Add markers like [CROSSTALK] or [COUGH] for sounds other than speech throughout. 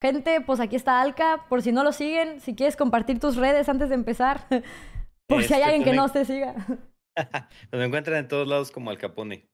Gente, pues aquí está Alca, por si no lo siguen, si quieres compartir tus redes antes de empezar, [LAUGHS] por si hay este, alguien que pues no te siga. [LAUGHS] Nos encuentran en todos lados como Al Capone,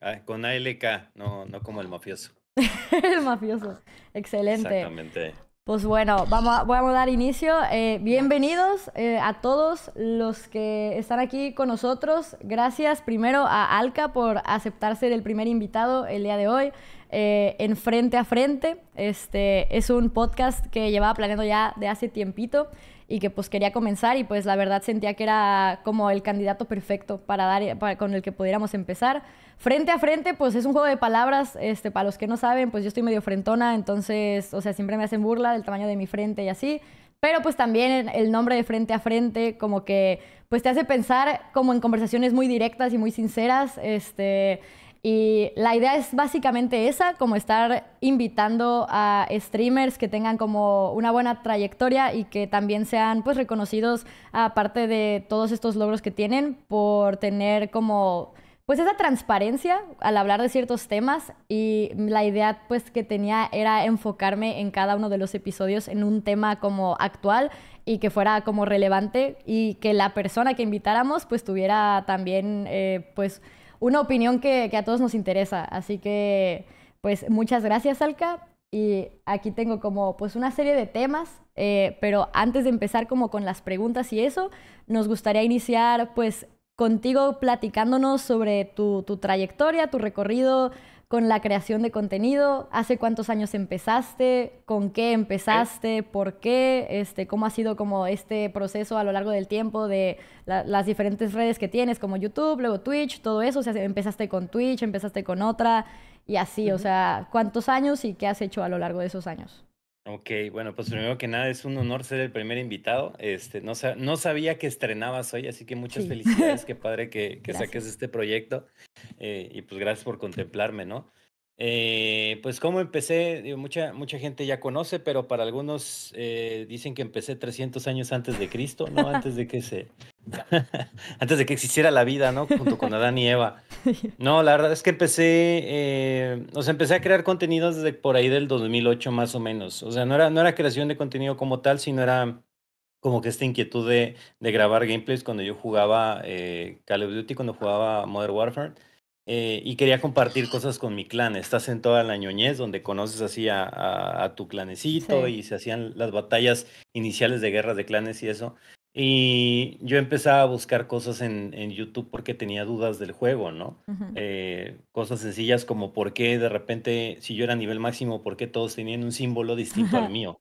ah, con ALK, no, no como el mafioso. [LAUGHS] el mafioso, excelente. Exactamente. Pues bueno, vamos a, dar inicio. Eh, bienvenidos eh, a todos los que están aquí con nosotros. Gracias primero a Alca por aceptar ser el primer invitado el día de hoy. Eh, en Frente a Frente. Este es un podcast que llevaba planeando ya de hace tiempito y que pues quería comenzar y pues la verdad sentía que era como el candidato perfecto para dar con el que pudiéramos empezar. Frente a frente pues es un juego de palabras, este para los que no saben, pues yo estoy medio frentona, entonces, o sea, siempre me hacen burla del tamaño de mi frente y así, pero pues también el nombre de frente a frente como que pues te hace pensar como en conversaciones muy directas y muy sinceras, este y la idea es básicamente esa, como estar invitando a streamers que tengan como una buena trayectoria y que también sean pues reconocidos aparte de todos estos logros que tienen por tener como pues esa transparencia al hablar de ciertos temas y la idea pues que tenía era enfocarme en cada uno de los episodios en un tema como actual y que fuera como relevante y que la persona que invitáramos pues tuviera también eh, pues una opinión que, a todos nos interesa. Así que, pues muchas gracias, Alka. Y aquí tengo como pues una serie de temas, eh, pero antes de empezar como con las preguntas y eso, nos gustaría iniciar pues contigo platicándonos sobre tu, tu trayectoria, tu recorrido, con la creación de contenido, hace cuántos años empezaste, con qué empezaste, por qué, este, cómo ha sido como este proceso a lo largo del tiempo de las diferentes redes que tienes, como YouTube, luego Twitch, todo eso, o empezaste con Twitch, empezaste con otra y así, o sea, cuántos años y qué has hecho a lo largo de esos años. Ok, bueno, pues primero que nada es un honor ser el primer invitado. Este, no, no sabía que estrenabas hoy, así que muchas felicidades, qué padre que, saques este proyecto. Eh, y pues gracias por contemplarme, ¿no? Eh, pues cómo empecé, mucha, mucha gente ya conoce, pero para algunos eh, dicen que empecé 300 años antes de Cristo, ¿no? Antes de que se... [LAUGHS] [LAUGHS] antes de que existiera la vida, ¿no? Junto con Adán y Eva. [LAUGHS] No, la verdad es que empecé, eh, o sea, empecé a crear contenidos desde por ahí del 2008 más o menos. O sea, no era, no era creación de contenido como tal, sino era como que esta inquietud de, de grabar gameplays cuando yo jugaba Call of Duty, cuando jugaba Modern Warfare. Eh, y quería compartir cosas con mi clan. Estás en toda la ñoñez, donde conoces así a, tu clanecito y se hacían las batallas iniciales de guerras de clanes y eso. Y yo empezaba a buscar cosas en, YouTube porque tenía dudas del juego, ¿no? Eh, cosas sencillas como por qué de repente, si yo era nivel máximo, por qué todos tenían un símbolo distinto al [LAUGHS] mío.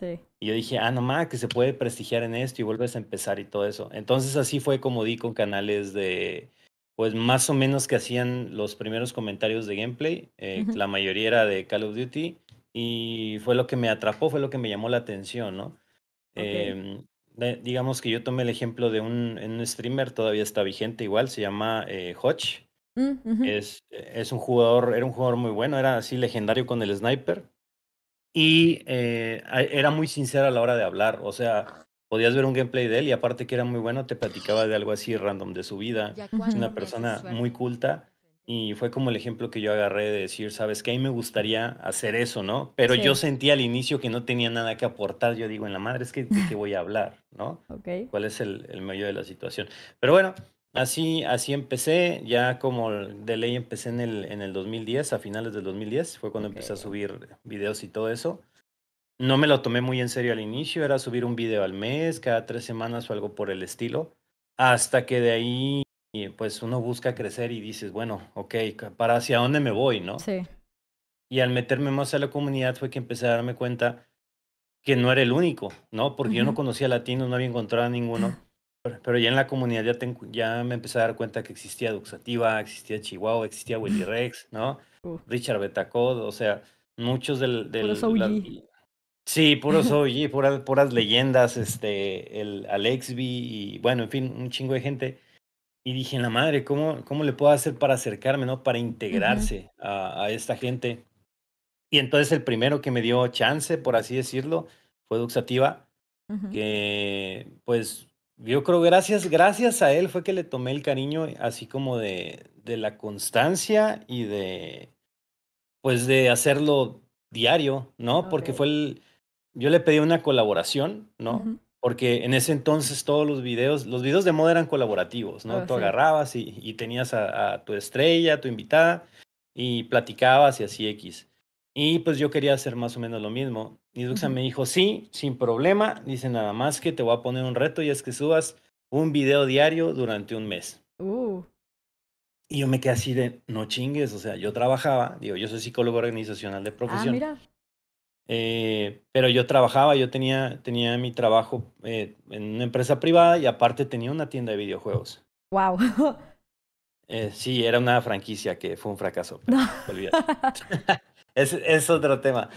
Sí. Y yo dije, ah, nomás que se puede prestigiar en esto y vuelves a empezar y todo eso. Entonces así fue como di con canales de, pues más o menos que hacían los primeros comentarios de gameplay, eh, la mayoría era de Call of Duty, y fue lo que me atrapó, fue lo que me llamó la atención, ¿no? Em, digamos que yo tomé el ejemplo de un, streamer, todavía está vigente igual, se llama eh, Hodge. Mm, es, es un jugador, era un jugador muy bueno, era así legendario con el sniper y eh, era muy sincero a la hora de hablar, o sea, podías ver un gameplay de él y aparte que era muy bueno, te platicaba de algo así random de su vida. Es una persona muy culta y fue como el ejemplo que yo agarré de decir, sabes que a mí me gustaría hacer eso, ¿no? Pero yo sentí al inicio que no tenía nada que aportar. Yo digo, en la madre es que te voy a hablar, ¿no? ok ¿Cuál es el, medio de la situación? Pero bueno, Así, así empecé, ya como de ley empecé en el, en el 2010, a finales del 2010, fue cuando empecé a subir videos y todo eso no me lo tomé muy en serio al inicio, era subir un video al mes, cada tres semanas o algo por el estilo, hasta que de ahí pues uno busca crecer y dices, bueno, ok, para hacia dónde me voy, ¿no? Sí. Y al meterme más a la comunidad fue que empecé a darme cuenta que no era el único, ¿no? Porque yo no conocía latinos, no había encontrado a ninguno. [CLEARS THROAT] Pero ya en la comunidad ya, me empecé a dar cuenta que existía Duxativa, existía Chihuahua, existía [CLEARS THROAT] Willy Rex, ¿no? Richard Betacod, o sea, muchos del... del Sí, puros [LAUGHS] OG, puras, puras leyendas, este, el Alexby y bueno, en fin, un chingo de gente. Y dije, la madre, ¿cómo, cómo le puedo hacer para acercarme, no? Para integrarse a, a, esta gente. Y entonces el primero que me dio chance, por así decirlo, fue Duxativa, que pues yo creo gracias, gracias a él fue que le tomé el cariño así como de, de la constancia y de, pues de hacerlo diario, ¿no? Porque fue el, yo le pedí una colaboración, ¿no? Porque en ese entonces todos los videos, los videos de moda eran colaborativos, ¿no? Ah, Tú agarrabas y, tenías a, tu estrella, a tu invitada, y platicabas y así X. Y pues yo quería hacer más o menos lo mismo. Y Duxa me dijo, sí, sin problema. Dice, nada más que te voy a poner un reto y es que subas un video diario durante un mes. Uh. Y yo me quedé así de, no chingues, o sea, yo trabajaba, digo, yo soy psicólogo organizacional de ah, profesión. Ah, mira. Eh, pero yo trabajaba, yo tenía, tenía mi trabajo eh, en una empresa privada y aparte tenía una tienda de videojuegos. ¡Wow! [LAUGHS] Eh, sí, era una franquicia que fue un fracaso. [LAUGHS] [LAUGHS] es, es, otro tema.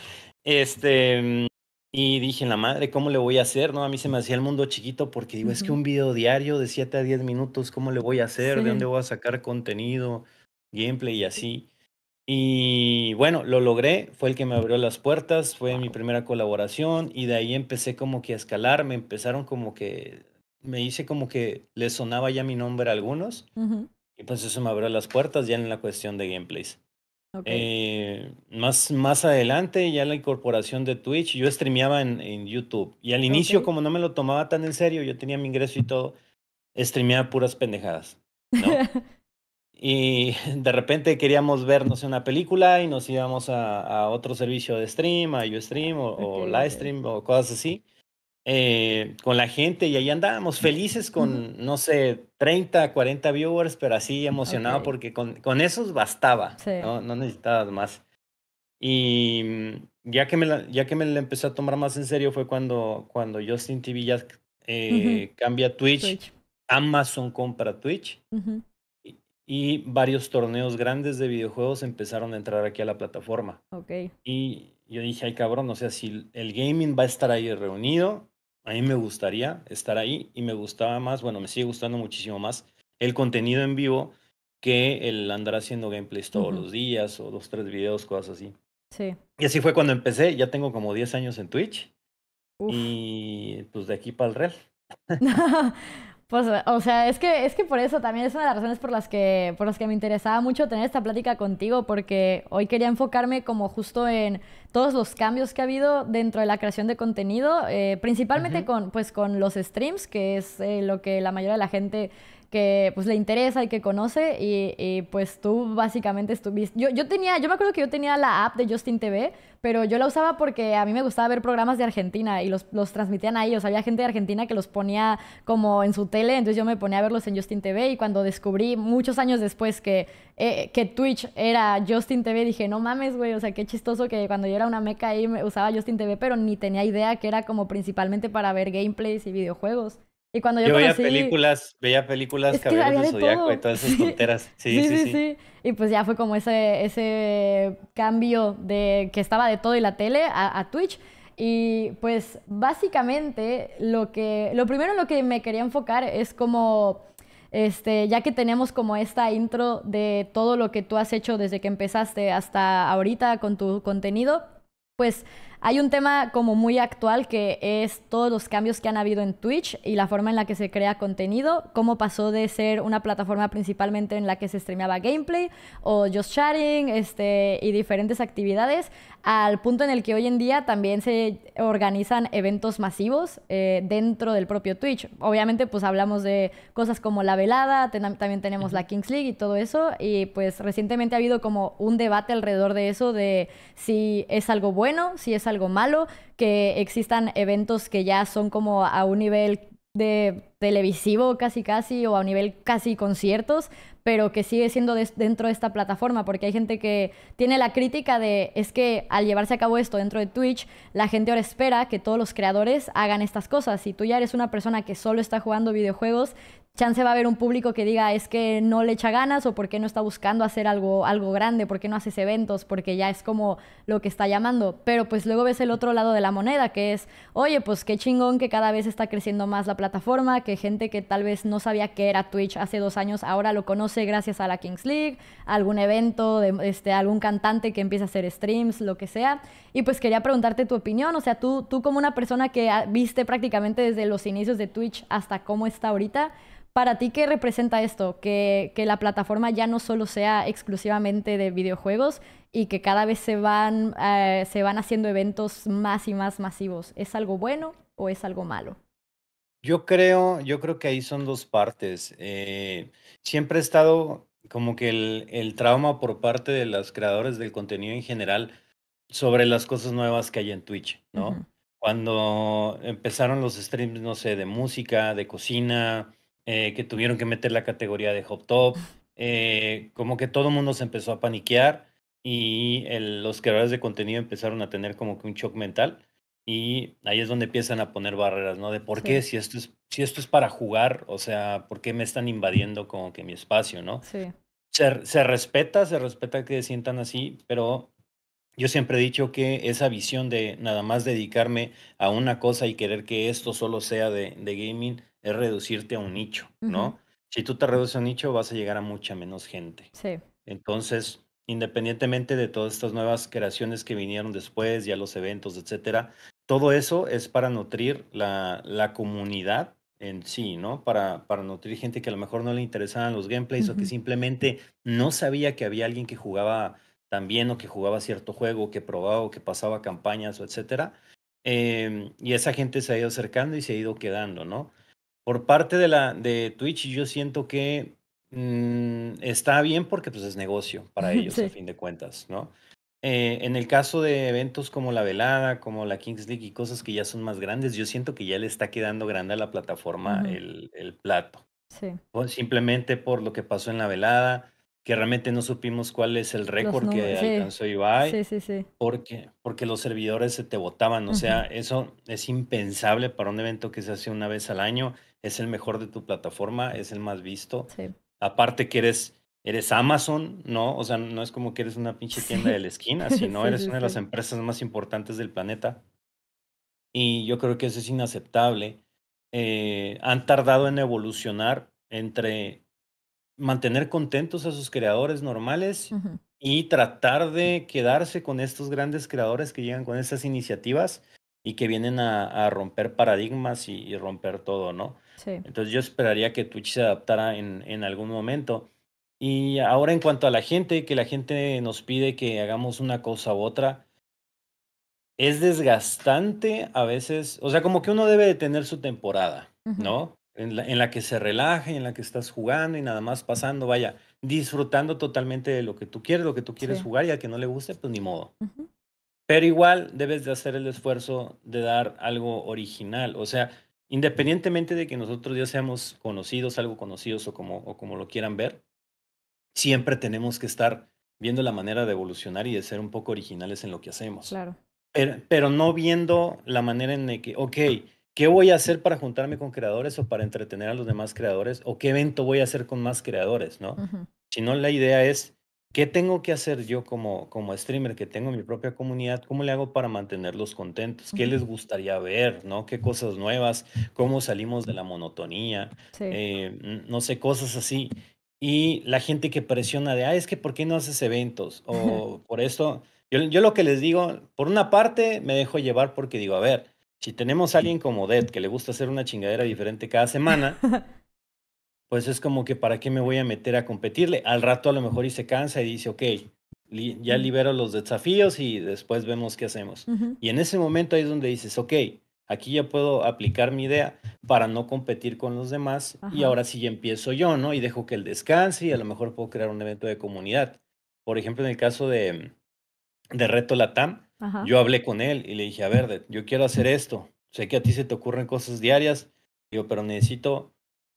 Este, y dije, la madre, ¿cómo le voy a hacer? No, a mí se me hacía el mundo chiquito porque digo, es que un video diario de 7 a 10 minutos, ¿cómo le voy a hacer? ¿De dónde voy a sacar contenido, gameplay y así? Y bueno, lo logré, fue el que me abrió las puertas, fue mi primera colaboración y de ahí empecé como que a escalar, me empezaron como que, me hice como que le sonaba ya mi nombre a algunos y pues eso me abrió las puertas ya en la cuestión de gameplays. Eh, más, más adelante, ya la incorporación de Twitch, yo streameaba en, en YouTube. Y al inicio, como no me lo tomaba tan en serio, yo tenía mi ingreso y todo, streameaba puras pendejadas. ¿no? [LAUGHS] y [LAUGHS] de repente queríamos ver, no sé, una película y nos íbamos a, otro servicio de stream, a Ustream o, Livestream o cosas así, eh, con la gente y ahí andábamos felices con, no sé, 30, 40 viewers, pero así emocionado porque con, con, esos bastaba, ¿no? ¿no? necesitabas más. Y mm, ya que me la, ya que me la empecé a tomar más en serio fue cuando, cuando Justin TV ya eh, cambia Twitch. Amazon compra Twitch y varios torneos grandes de videojuegos empezaron a entrar aquí a la plataforma. Ok. Y yo dije, ay cabrón, o sea, si el gaming va a estar ahí reunido, a mí me gustaría estar ahí y me gustaba más, bueno, me sigue gustando muchísimo más el contenido en vivo que el andar haciendo gameplays todos los días o dos, tres videos, cosas así. Sí. Y así fue cuando empecé, ya tengo como 10 años en Twitch y pues de aquí para el real. Pues, o sea, es que, es que por eso también es una de las razones por las, que, por que me interesaba mucho tener esta plática contigo, porque hoy quería enfocarme como justo en todos los cambios que ha habido dentro de la creación de contenido, eh, principalmente con, pues, con los streams, que es eh, lo que la mayoría de la gente que pues le interesa y que conoce y, pues tú básicamente estuviste... Yo, tenía, yo me acuerdo que yo tenía la app de Justin TV, pero yo la usaba porque a mí me gustaba ver programas de Argentina y los, los transmitían ahí, o sea, había gente de Argentina que los ponía como en su tele, entonces yo me ponía a verlos en Justin TV y cuando descubrí muchos años después que, eh, que Twitch era Justin TV, dije, no mames, güey, o sea, qué chistoso que cuando yo era una meca ahí me usaba Justin TV, pero ni tenía idea que era como principalmente para ver gameplays y videojuegos. Y cuando yo, veía películas, veía películas, Caballeros del Zodíaco y todas esas [LAUGHS] tonteras. Sí sí, sí Y pues ya fue como ese, ese cambio de que estaba de todo y la tele a, Twitch. Y pues básicamente lo que, lo primero en lo que me quería enfocar es como, este, ya que tenemos como esta intro de todo lo que tú has hecho desde que empezaste hasta ahorita con tu contenido, pues hay un tema como muy actual que es todos los cambios que han habido en Twitch y la forma en la que se crea contenido, cómo pasó de ser una plataforma principalmente en la que se streameaba gameplay o just sharing este, y diferentes actividades, al punto en el que hoy en día también se organizan eventos masivos eh, dentro del propio Twitch. Obviamente pues hablamos de cosas como la velada, también tenemos la Kings League y todo eso, y pues recientemente ha habido como un debate alrededor de eso, de si es algo bueno, si es algo algo malo que existan eventos que ya son como a un nivel de televisivo casi casi o a un nivel casi conciertos, pero que sigue siendo dentro de esta plataforma, porque hay gente que tiene la crítica de es que al llevarse a cabo esto dentro de Twitch, la gente ahora espera que todos los creadores hagan estas cosas. Si tú ya eres una persona que solo está jugando videojuegos, chance va a haber un público que diga es que no le echa ganas o por qué no está buscando hacer algo, algo grande, por qué no haces eventos, porque ya es como lo que está llamando. Pero pues luego ves el otro lado de la moneda, que es, oye, pues qué chingón que cada vez está creciendo más la plataforma, que gente que tal vez no sabía qué era Twitch hace dos años, ahora lo conoce gracias a la Kings League, algún evento, de, este, algún cantante que empieza a hacer streams, lo que sea. Y pues quería preguntarte tu opinión, o sea, tú, tú como una persona que viste prácticamente desde los inicios de Twitch hasta cómo está ahorita, ¿Para ti qué representa esto? Que, que, la plataforma ya no solo sea exclusivamente de videojuegos y que cada vez se van, eh, se van haciendo eventos más y más masivos. ¿Es algo bueno o es algo malo? Yo creo, yo creo que ahí son dos partes. Eh, siempre ha estado como que el, el, trauma por parte de los creadores del contenido en general sobre las cosas nuevas que hay en Twitch, ¿no? Cuando empezaron los streams, no sé, de música, de cocina, eh, que tuvieron que meter la categoría de hop top, eh, como que todo el mundo se empezó a paniquear y los creadores de contenido empezaron a tener como que un shock mental y ahí es donde empiezan a poner barreras, ¿no? De por qué si esto es si esto es para jugar, o sea, por qué me están invadiendo como que mi espacio, ¿no? Sí. Se, se respeta, se respeta que se sientan así, pero yo siempre he dicho que esa visión de nada más dedicarme a una cosa y querer que esto solo sea de, de gaming, es reducirte a un nicho, ¿no? Si tú te reduces a un nicho, vas a llegar a mucha menos gente. Sí. Entonces, independientemente de todas estas nuevas creaciones que vinieron después, ya los eventos, etcétera, todo eso es para nutrir la, la comunidad en sí, ¿no? Para, para nutrir gente que a lo mejor no le interesaban los gameplays o que simplemente no sabía que había alguien que jugaba también o que jugaba cierto juego, que probaba o que pasaba campañas o etcétera. Em, y esa gente se ha ido acercando y se ha ido quedando, ¿no? por parte de, la, de Twitch, yo siento que mm, está bien porque pues, es negocio para [LAUGHS] ellos, a fin de cuentas, ¿no? Eh, en el caso de eventos como la velada, como la Kings League y cosas que ya son más grandes, yo siento que ya le está quedando grande a la plataforma el, el, plato. simplemente por lo que pasó en la velada, que realmente no supimos cuál es el récord que alcanzó Ibai. Sí, sí, sí. Porque, porque los servidores se te botaban. O sea, eso es impensable para un evento que se hace una vez al año es el mejor de tu plataforma, es el más visto. Aparte que eres, eres Amazon, ¿no? O sea, no es como que eres una pinche tienda de la esquina, [LAUGHS] sino eres una de las empresas más importantes del planeta. Y yo creo que eso es inaceptable. Eh, han tardado en evolucionar entre mantener contentos a sus creadores normales y tratar de quedarse con estos grandes creadores que llegan con estas iniciativas y que vienen a, romper paradigmas y, romper todo, ¿no? Entonces yo esperaría que Twitch se adaptara en, en algún momento. Y ahora en cuanto a la gente, que la gente nos pide que hagamos una cosa u otra, es desgastante a veces, o sea, como que uno debe de tener su temporada, ¿no? En la, en la, que se relaje, en la que estás jugando y nada más pasando, vaya, disfrutando totalmente de lo que tú quieres, lo que tú quieres jugar y al que no le guste, pues ni modo. Pero igual debes de hacer el esfuerzo de dar algo original, o sea, independientemente de que nosotros ya seamos conocidos, algo conocidos o como, o como lo quieran ver, siempre tenemos que estar viendo la manera de evolucionar y de ser un poco originales en lo que hacemos. Claro. Pero, no viendo la manera en que, ok, ¿qué voy a hacer para juntarme con creadores o para entretener a los demás creadores? ¿O qué evento voy a hacer con más creadores? ¿no? Sino la idea es ¿Qué tengo que hacer yo como, como streamer que tengo mi propia comunidad? ¿Cómo le hago para mantenerlos contentos? ¿Qué les gustaría ver? ¿no? ¿Qué cosas nuevas? ¿Cómo salimos de la monotonía? Eh, no sé, cosas así. Y la gente que presiona de, ah, es que ¿por qué no haces eventos? [LAUGHS] O por eso, yo, yo lo que les digo, por una parte me dejo llevar porque digo, a ver, si tenemos a alguien como Dead que le gusta hacer una chingadera diferente cada semana, [LAUGHS] pues es como que para qué me voy a meter a competirle. Al rato a lo mejor y se cansa y dice, ok, ya libero los desafíos y después vemos qué hacemos. Y en ese momento ahí es donde dices, ok, aquí ya puedo aplicar mi idea para no competir con los demás y ahora sí empiezo yo, ¿no? Y dejo que él descanse y a lo mejor puedo crear un evento de comunidad. Por ejemplo, en el caso de, de Reto Latam, yo hablé con él y le dije, a ver, yo quiero hacer esto. Sé que a ti se te ocurren cosas diarias, digo, pero necesito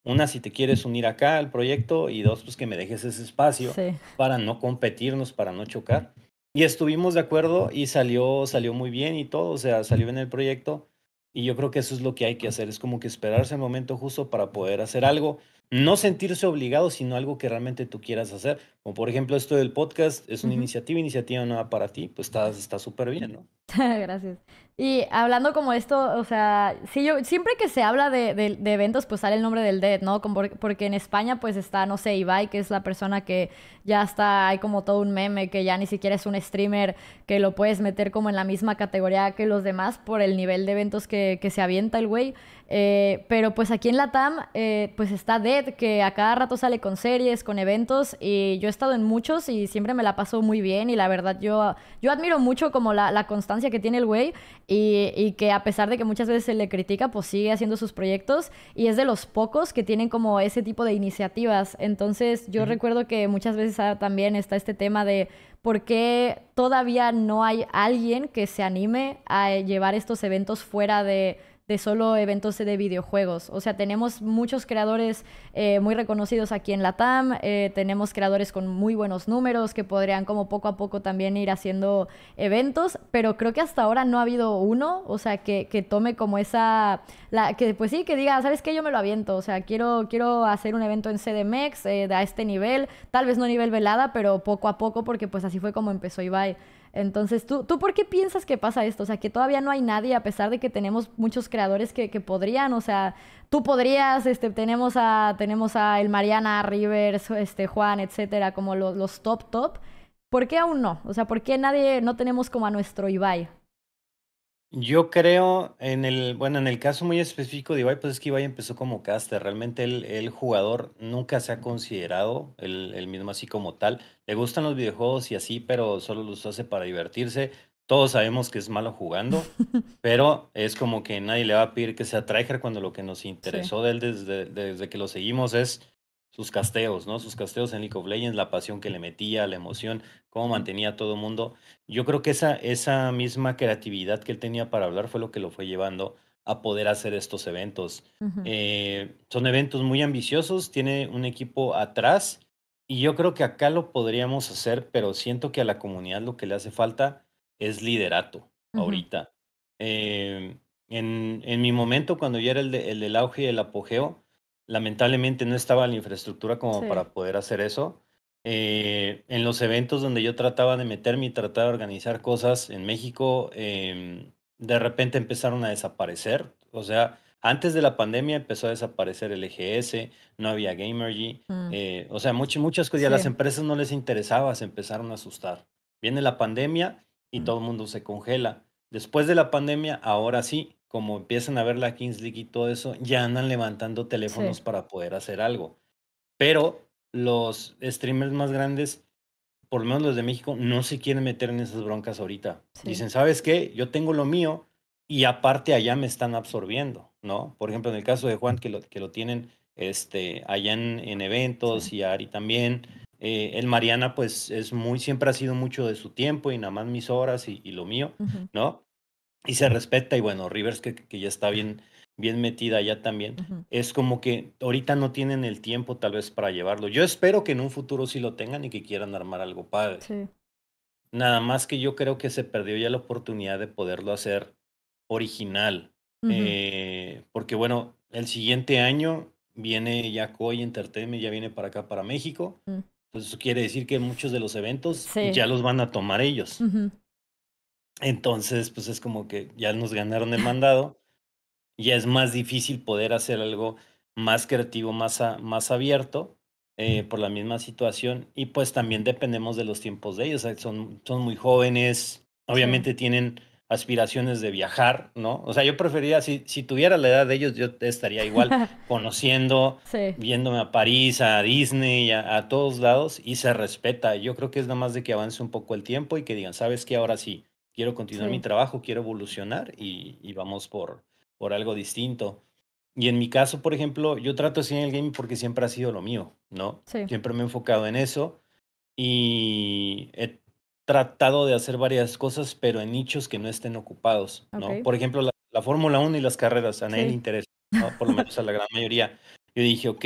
una, si te quieres unir acá al proyecto y dos, pues que me dejes ese espacio para no competirnos, para no chocar. Y estuvimos de acuerdo y salió, salió muy bien y todo, o sea, salió en el proyecto. Y yo creo que eso es lo que hay que hacer, es como que esperarse el momento justo para poder hacer algo, no sentirse obligado, sino algo que realmente tú quieras hacer. Como por ejemplo esto del podcast, es una iniciativa, iniciativa nueva para ti, pues está súper está bien, ¿no? [LAUGHS] Gracias. Y hablando como esto, o sea, sí, yo, siempre que se habla de, de, eventos, pues sale el nombre del dead, e ¿no? porque en España, pues está, no sé, Ibai, que es la persona que ya está, hay como todo un meme, que ya ni siquiera es un streamer, que lo puedes meter como en la misma categoría que los demás por el nivel de eventos que, que se avienta el güey. Eh, pero pues aquí en la TAM, eh, pues está Dead, que a cada rato sale con series, con eventos, y yo he estado en muchos y siempre me la paso muy bien, y la verdad yo, yo admiro mucho como la, constancia que tiene el güey, y, que a pesar de que muchas veces se le critica, pues sigue haciendo sus proyectos, y es de los pocos que tienen como ese tipo de iniciativas. Entonces yo recuerdo que muchas veces ah, también está este tema de por qué todavía no hay alguien que se anime a llevar estos eventos fuera de de solo eventos de videojuegos. O sea, tenemos muchos creadores eh, muy reconocidos aquí en la TAM, eh, tenemos creadores con muy buenos números que podrían como poco a poco también ir haciendo eventos, pero creo que hasta ahora no ha habido uno, o sea, que, tome como esa, la, que pues sí, que diga, ¿sabes qué? Yo me lo aviento, o sea, quiero, quiero hacer un evento en CDMX eh, a este nivel, tal vez no a nivel velada, pero poco a poco, porque pues así fue como empezó Ibai. Entonces, ¿tú, ¿tú por qué piensas que pasa esto? O sea, que todavía no hay nadie, a pesar de que tenemos muchos creadores que, podrían, o sea, tú podrías, este, tenemos a, tenemos a el Mariana, Rivers, este, Juan, etcétera, como los, los top top. ¿Por qué aún no? O sea, ¿por qué nadie, no tenemos como a nuestro Ibai? Yo creo en el, bueno, en el caso muy específico de Ibai, pues es que Ibai empezó como caster. Realmente el, el jugador nunca se ha considerado el, mismo así como tal. Le gustan los videojuegos y así, pero solo los hace para divertirse. Todos sabemos que es malo jugando, [LAUGHS] pero es como que nadie le va a pedir que sea tryhard cuando lo que nos interesó de él desde, desde que lo seguimos es sus casteos, ¿no? Sus casteos en League of Legends, la pasión que le metía, la emoción, cómo mantenía a todo el mundo. Yo creo que esa, esa misma creatividad que él tenía para hablar fue lo que lo fue llevando a poder hacer estos eventos. Eh, son eventos muy ambiciosos, tiene un equipo atrás y yo creo que acá lo podríamos hacer, pero siento que a la comunidad lo que le hace falta es liderato ahorita. Eh, en, mi momento, cuando yo era el, el del auge y el apogeo, lamentablemente no estaba la infraestructura como para poder hacer eso. Eh, en los eventos donde yo trataba de meterme y tratar de organizar cosas en México, em, de repente empezaron a desaparecer. O sea, antes de la pandemia empezó a desaparecer el EGS, no había Gamergy. Mm. Eh, o sea, muchas, muchas cosas. A las empresas no les interesaba, se empezaron a asustar. Viene la pandemia y mm. todo el mundo se congela. Después de la pandemia, ahora sí, como empiezan a ver la Kings League y todo eso, ya andan levantando teléfonos para poder hacer algo. Pero los streamers más grandes, por lo menos los de México, no se quieren meter en esas broncas ahorita. Dicen, ¿sabes qué? Yo tengo lo mío y aparte allá me están absorbiendo, ¿no? Por ejemplo, en el caso de Juan, que lo, que lo tienen este, allá en, eventos y Ari también. Eh, el Mariana, pues, es muy, siempre ha sido mucho de su tiempo y nada más mis horas y, lo mío, ¿no? y se respeta. Y bueno, Rivers, que, que ya está bien, bien metida ya también, es como que ahorita no tienen el tiempo tal vez para llevarlo. Yo espero que en un futuro sí lo tengan y que quieran armar algo padre. Nada más que yo creo que se perdió ya la oportunidad de poderlo hacer original. Eh, porque bueno, el siguiente año viene ya Koi Entertainment, ya viene para acá, para México. Mm. Entonces eso quiere decir que muchos de los eventos ya los van a tomar ellos. Entonces, pues es como que ya nos ganaron el mandado, ya es más difícil poder hacer algo más creativo, más, más abierto eh, por la misma situación y pues también dependemos de los tiempos de ellos, son, son muy jóvenes, obviamente tienen aspiraciones de viajar, ¿no? O sea, yo preferiría, si, si tuviera la edad de ellos, yo estaría igual [LAUGHS] conociendo, viéndome a París, a Disney, a, a, todos lados, y se respeta. Yo creo que es nada más de que avance un poco el tiempo y que digan, ¿sabes qué? Ahora sí, quiero continuar mi trabajo, quiero evolucionar y, vamos por, por algo distinto. Y en mi caso, por ejemplo, yo trato así en el gaming porque siempre ha sido lo mío, ¿no? Siempre me he enfocado en eso y he tratado de hacer varias cosas, pero en nichos que no estén ocupados, ¿no? Por ejemplo, la, Fórmula 1 y las carreras, a nadie le interesa, Por lo menos a la gran [LAUGHS] mayoría. Yo dije, ok,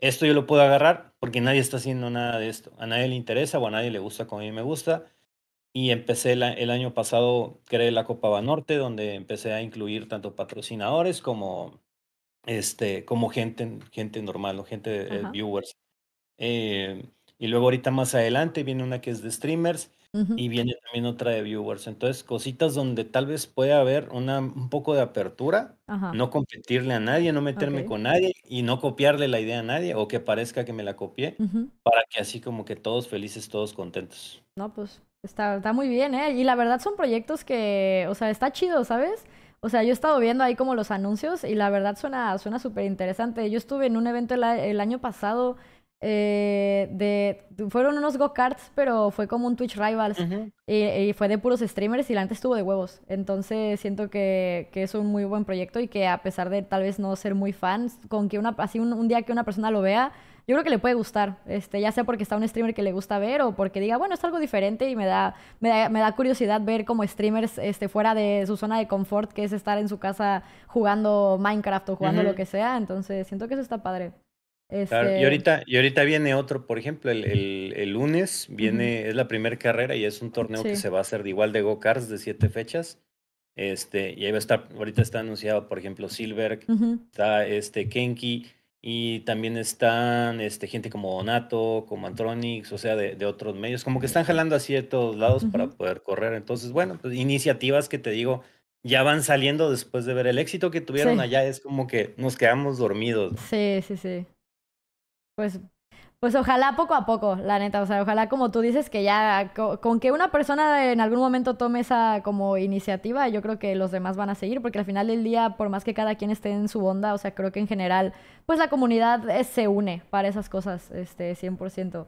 esto yo lo puedo agarrar porque nadie está haciendo nada de esto. A nadie le interesa o a nadie le gusta como a mí me gusta. Y empecé el año pasado, creé la Copa Banorte, donde empecé a incluir tanto patrocinadores como, este, como gente, gente normal, o gente de eh, viewers. Eh, y luego ahorita más adelante viene una que es de streamers y viene también otra de viewers. Entonces, cositas donde tal vez pueda haber una, un poco de apertura, no competirle a nadie, no meterme con nadie y no copiarle la idea a nadie o que parezca que me la copié, para que así como que todos felices, todos contentos. No, pues Está, muy bien, ¿eh? Y la verdad son proyectos que, o sea, está chido, ¿sabes? O sea, yo he estado viendo ahí como los anuncios y la verdad suena súper interesante. Yo estuve en un evento el, año pasado eh, de... Fueron unos go-karts, pero fue como un Twitch Rivals. y, fue de puros streamers y la gente estuvo de huevos. Entonces siento que, que, es un muy buen proyecto y que a pesar de tal vez no ser muy fan, con que una, así un día que una persona lo vea, yo creo que le puede gustar, este, ya sea porque está un streamer que le gusta ver o porque diga, bueno, es algo diferente y me da, me da, me da curiosidad ver como streamers este, fuera de su zona de confort, que es estar en su casa jugando Minecraft o jugando lo que sea, entonces siento que eso está padre. Este y, ahorita, y ahorita viene otro, por ejemplo, el, el, lunes viene, es la primera carrera y es un torneo que se va a hacer de igual de go-karts de siete fechas. Este, y ahí va a estar, ahorita está anunciado, por ejemplo, Silberg, está este Kenki, y también están este, gente como Donato, como Antronics, o sea, de, otros medios, como que están jalando así de todos lados para poder correr. Entonces, bueno, pues, iniciativas que te digo, ya van saliendo después de ver el éxito que tuvieron allá, es como que nos quedamos dormidos. Sí, sí, sí. Pues pues ojalá poco a poco, la neta, o sea, ojalá como tú dices que ya con que una persona en algún momento tome esa como iniciativa, yo creo que los demás van a seguir, porque al final del día, por más que cada quien esté en su onda, o sea, creo que en general, pues la comunidad se une para esas cosas, este, 100%.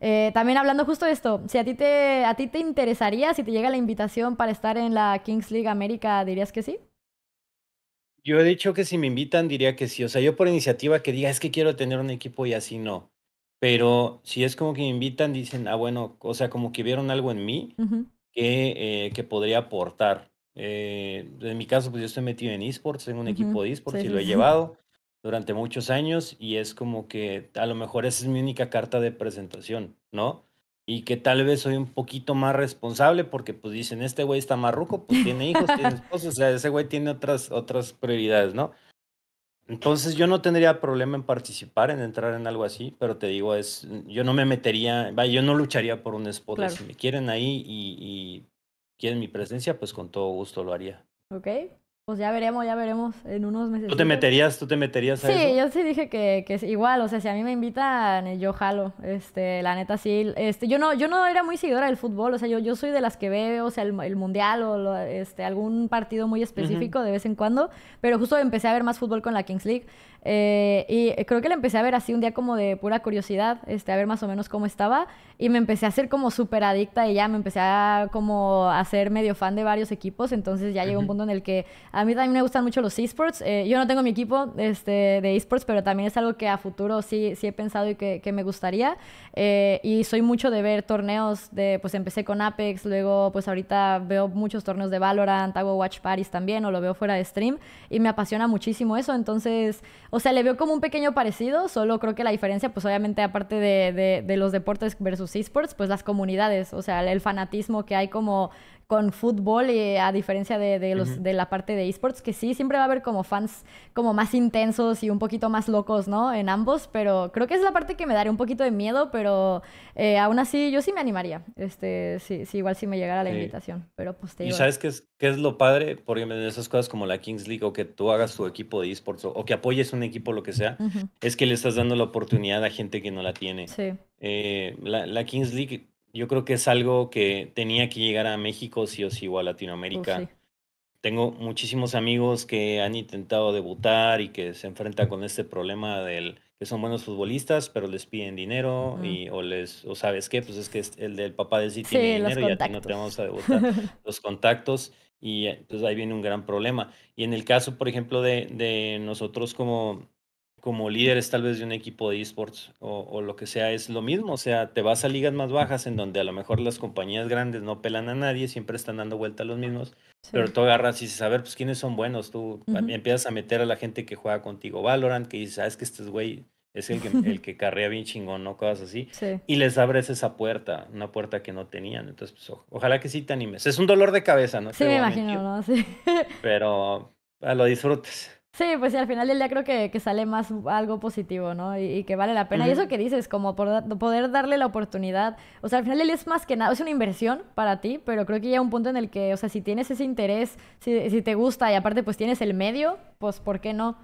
Eh, también hablando justo de esto, si a ti, te, a ti te interesaría, si te llega la invitación para estar en la Kings League América, ¿dirías que sí? Yo he dicho que si me invitan diría que sí, o sea, yo por iniciativa que diga es que quiero tener un equipo y así no pero si es como que me invitan, dicen, ah, bueno, o sea, como que vieron algo en mí que, eh, que podría aportar. Eh, en mi caso, pues yo estoy metido en esports, en un equipo de esports y lo he llevado durante muchos años y es como que a lo mejor esa es mi única carta de presentación, ¿no? Y que tal vez soy un poquito más responsable porque pues dicen, este güey está marruco, pues tiene hijos, tiene [LAUGHS] esposos, o sea, ese güey tiene otras, otras prioridades, ¿no? Entonces yo no tendría problema en participar, en entrar en algo así, pero te digo, es, yo no me metería, yo no lucharía por un spot. Si me quieren ahí y, y quieren mi presencia, pues con todo gusto lo haría. Ok, pues ya veremos, ya veremos en unos meses. ¿Tú te meterías, tú te meterías sí, yo sí dije que, que, igual, o sea, si a mí me invitan, eh, yo jalo, este, la neta sí, este, yo no, yo no era muy seguidora del fútbol, o sea, yo, yo soy de las que veo, o sea, el, el mundial o este, algún partido muy específico de vez en cuando, pero justo empecé a ver más fútbol con la Kings League, eh, y creo que la empecé a ver así un día como de pura curiosidad, este, a ver más o menos cómo estaba. Y me empecé a hacer como súper adicta y ya me empecé a como hacer medio fan de varios equipos. Entonces ya llegó un punto en el que a mí también me gustan mucho los esports. Eh, yo no tengo mi equipo este, de esports, pero también es algo que a futuro sí, sí he pensado y que, que me gustaría. Eh, y soy mucho de ver torneos de, pues empecé con Apex, luego pues ahorita veo muchos torneos de Valorant, hago Watch Paris también o lo veo fuera de stream y me apasiona muchísimo eso. Entonces o sea, le veo como un pequeño parecido, solo creo que la diferencia, pues obviamente aparte de, de, los deportes versus esports, pues las comunidades, o sea, el, el fanatismo que hay como con fútbol, eh, a diferencia de, de los, de la parte de esports, que sí, siempre va a haber como fans como más intensos y un poquito más locos, ¿no? En ambos, pero creo que es la parte que me daría un poquito de miedo, pero eh, aún así yo sí me animaría, este, sí, sí igual si me llegara la invitación, pero pues te ¿Y sabes qué es, qué es lo padre? Porque en esas cosas como la Kings League o que tú hagas tu equipo de esports o, que apoyes un equipo, lo que sea, es que le estás dando la oportunidad a gente que no la tiene. Sí. Eh, la, la Kings League yo creo que es algo que tenía que llegar a México, si o sí, o a Latinoamérica. Tengo muchísimos amigos que han intentado debutar y que se enfrentan con este problema del que son buenos futbolistas, pero les piden dinero y o les o sabes qué, pues es que el del papá de sí, tiene dinero y a no te vamos a debutar [LAUGHS] los contactos y eh, pues ahí viene un gran problema. Y en el caso, por ejemplo, de, de nosotros como como líderes tal vez de un equipo de esports o, lo que sea, es lo mismo. O sea, te vas a ligas más bajas en donde a lo mejor las compañías grandes no pelan a nadie, siempre están dando vuelta a los mismos, pero tú agarras y dices, a ver, pues quiénes son buenos. Tú empiezas a meter a la gente que juega contigo Valorant, que dices, sabes ah, que este güey es el que, [LAUGHS] el que carrea bien chingón, ¿no? Cosas así. Y les abres esa puerta, una puerta que no tenían. Entonces, pues, ojalá que sí te animes. Es un dolor de cabeza, ¿no? Sí, me imagino, ¿no? [LAUGHS] Sí. Pero ah, lo disfrutes. Sí, pues al final del día creo que, que sale más algo positivo, ¿no? Y, que vale la pena. Y eso que dices, como poder darle la oportunidad. O sea, al final del día es más que nada, es una inversión para ti, pero creo que llega un punto en el que, o sea, si tienes ese interés, si, te gusta y aparte pues tienes el medio, pues ¿por qué no?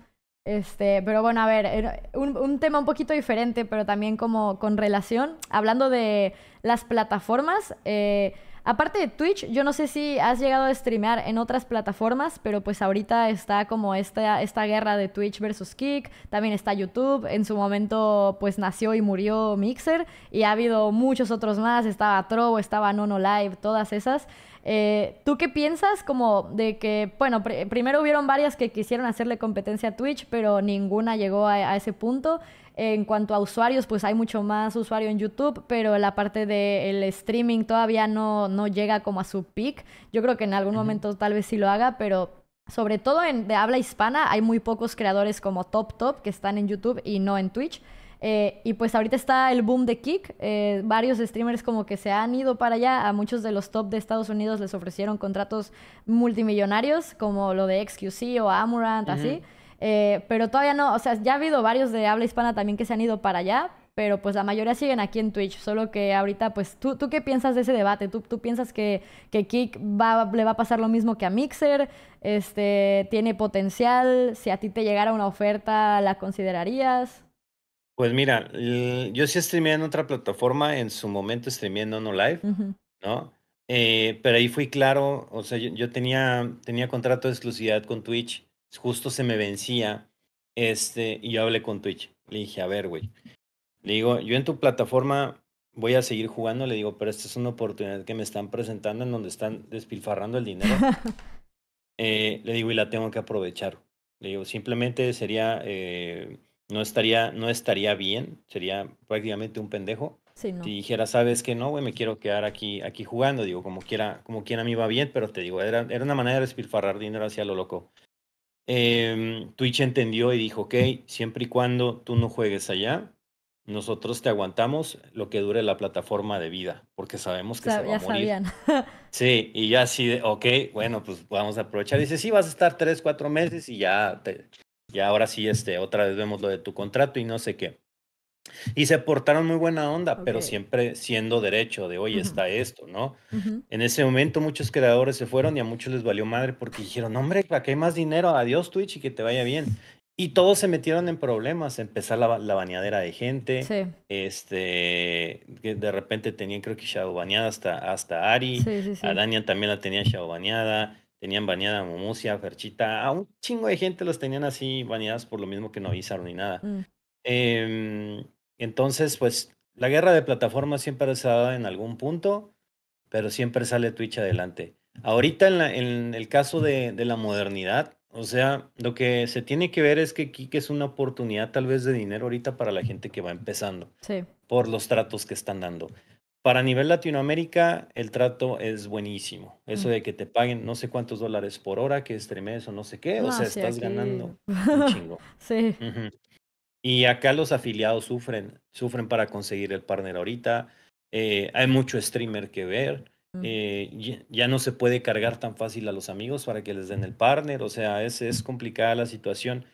Este, pero bueno, a ver, un, tema un poquito diferente, pero también como con relación, hablando de las plataformas, eh, Aparte de Twitch, yo no sé si has llegado a streamear en otras plataformas, pero pues ahorita está como esta, esta guerra de Twitch versus Kick, también está YouTube, en su momento pues nació y murió Mixer y ha habido muchos otros más, estaba Trovo, estaba Nono Live, todas esas. Eh, ¿Tú qué piensas como de que, bueno, primero hubieron varias que quisieron hacerle competencia a Twitch, pero ninguna llegó a, ese punto? En cuanto a usuarios, pues hay mucho más usuario en YouTube, pero la parte del el streaming todavía no, no llega como a su peak. Yo creo que en algún momento tal vez sí lo haga, pero sobre todo en, de habla hispana hay muy pocos creadores como Top Top que están en YouTube y no en Twitch. Eh, y pues ahorita está el boom de Kick. Eh, varios streamers como que se han ido para allá. A muchos de los top de Estados Unidos les ofrecieron contratos multimillonarios, como lo de XQC o Amurant, así. Eh, pero todavía no, o sea, ya ha habido varios de habla hispana también que se han ido para allá, pero pues la mayoría siguen aquí en Twitch, solo que ahorita, pues, ¿tú, tú qué piensas de ese debate? ¿Tú, tú piensas que, que Kik le va a pasar lo mismo que a Mixer? Este, ¿Tiene potencial? Si a ti te llegara una oferta, ¿la considerarías? Pues mira, yo sí streamé en otra plataforma, en su momento streamé en Live, ¿no? Eh, pero ahí fui claro, o sea, yo, tenía, tenía contrato de exclusividad con Twitch, justo se me vencía, este, y yo hablé con Twitch. Le dije, a ver, güey, le digo, yo en tu plataforma voy a seguir jugando, le digo, pero esta es una oportunidad que me están presentando en donde están despilfarrando el dinero. [LAUGHS] Eh, le digo, y la tengo que aprovechar. Le digo, simplemente sería eh, no estaría, no estaría bien, sería prácticamente un pendejo. Si dijera, sabes que no, güey, me quiero quedar aquí, aquí jugando, digo, como quiera, como quiera mí va bien, pero te digo, era, era una manera de despilfarrar dinero hacia lo loco. Em, Twitch entendió y dijo, ok, siempre y cuando tú no juegues allá, nosotros te aguantamos lo que dure la plataforma de vida, porque sabemos que se va a morir. Sabían. [LAUGHS] Sí, y ya así ok, bueno, pues vamos a aprovechar. Dice, sí, vas a estar tres, cuatro meses y ya te, y ahora sí, este, otra vez vemos lo de tu contrato y no sé qué. Y se portaron muy buena onda, pero siempre siendo derecho de, hoy está esto, ¿no? En ese momento muchos creadores se fueron y a muchos les valió madre porque dijeron, hombre, para que hay más dinero, adiós Twitch y que te vaya bien. Y todos se metieron en problemas, empezar la, la de gente, este, de repente tenían creo que shadow bañada hasta, hasta Ari, a Dania también la tenía shadow bañada tenían bañada a Momucia, Ferchita, a un chingo de gente los tenían así bañadas por lo mismo que no avisaron ni nada. Mm. Em, entonces, pues la guerra de plataformas siempre se dado en algún punto, pero siempre sale Twitch adelante. Ahorita en, la, en el caso de, de, la modernidad, o sea, lo que se tiene que ver es que que es una oportunidad tal vez de dinero ahorita para la gente que va empezando sí. por los tratos que están dando. Para nivel Latinoamérica, el trato es buenísimo. Eso mm. de que te paguen no sé cuántos dólares por hora, que estremes o no sé qué, o sea, estás ganando un [LAUGHS] chingo. sí. Y acá los afiliados sufren, sufren para conseguir el partner ahorita. Eh, hay mucho streamer que ver. Mm. Eh, ya, no se puede cargar tan fácil a los amigos para que les den el partner. O sea, es, es complicada la situación.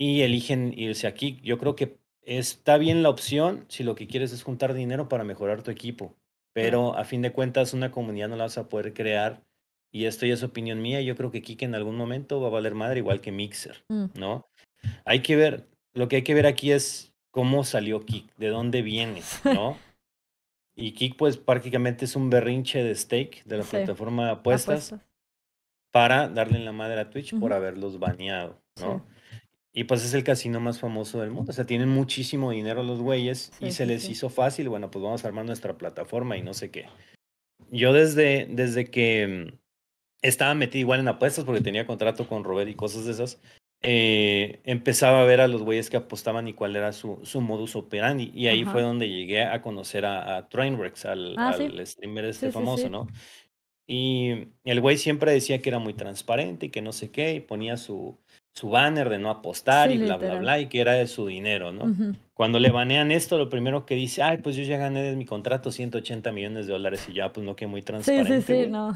Y eligen irse aquí. Yo creo que está bien la opción si lo que quieres es juntar dinero para mejorar tu equipo, pero a fin de cuentas una comunidad no la vas a poder crear y esto ya es opinión mía, yo creo que Kik en algún momento va a valer madre igual que Mixer, mm. ¿no? Hay que ver, lo que hay que ver aquí es cómo salió Kik, de dónde viene, ¿no? [LAUGHS] y Kik pues prácticamente es un berrinche de steak de la plataforma de apuestas, para darle la madre a Twitch por haberlos baneado, ¿no? Y pues es el casino más famoso del mundo. O sea, tienen muchísimo dinero los güeyes y se les hizo fácil, bueno, pues vamos a armar nuestra plataforma y no sé qué. Yo desde, desde que mm, estaba metido igual en apuestas porque tenía contrato con Robert y cosas de esas, eh, empezaba a ver a los güeyes que apostaban y cuál era su, su modus operandi. Y ahí fue donde llegué a conocer a, a al, ah, al streamer este famoso, ¿no? Y el güey siempre decía que era muy transparente y que no sé qué, y ponía su su banner de no apostar y bla, bla, bla, y que era de su dinero, ¿no? Cuando le banean esto, lo primero que dice, ay, pues yo ya gané de mi contrato 180 millones de dólares y ya, pues no, que muy transparente. Sí, sí, sí, no.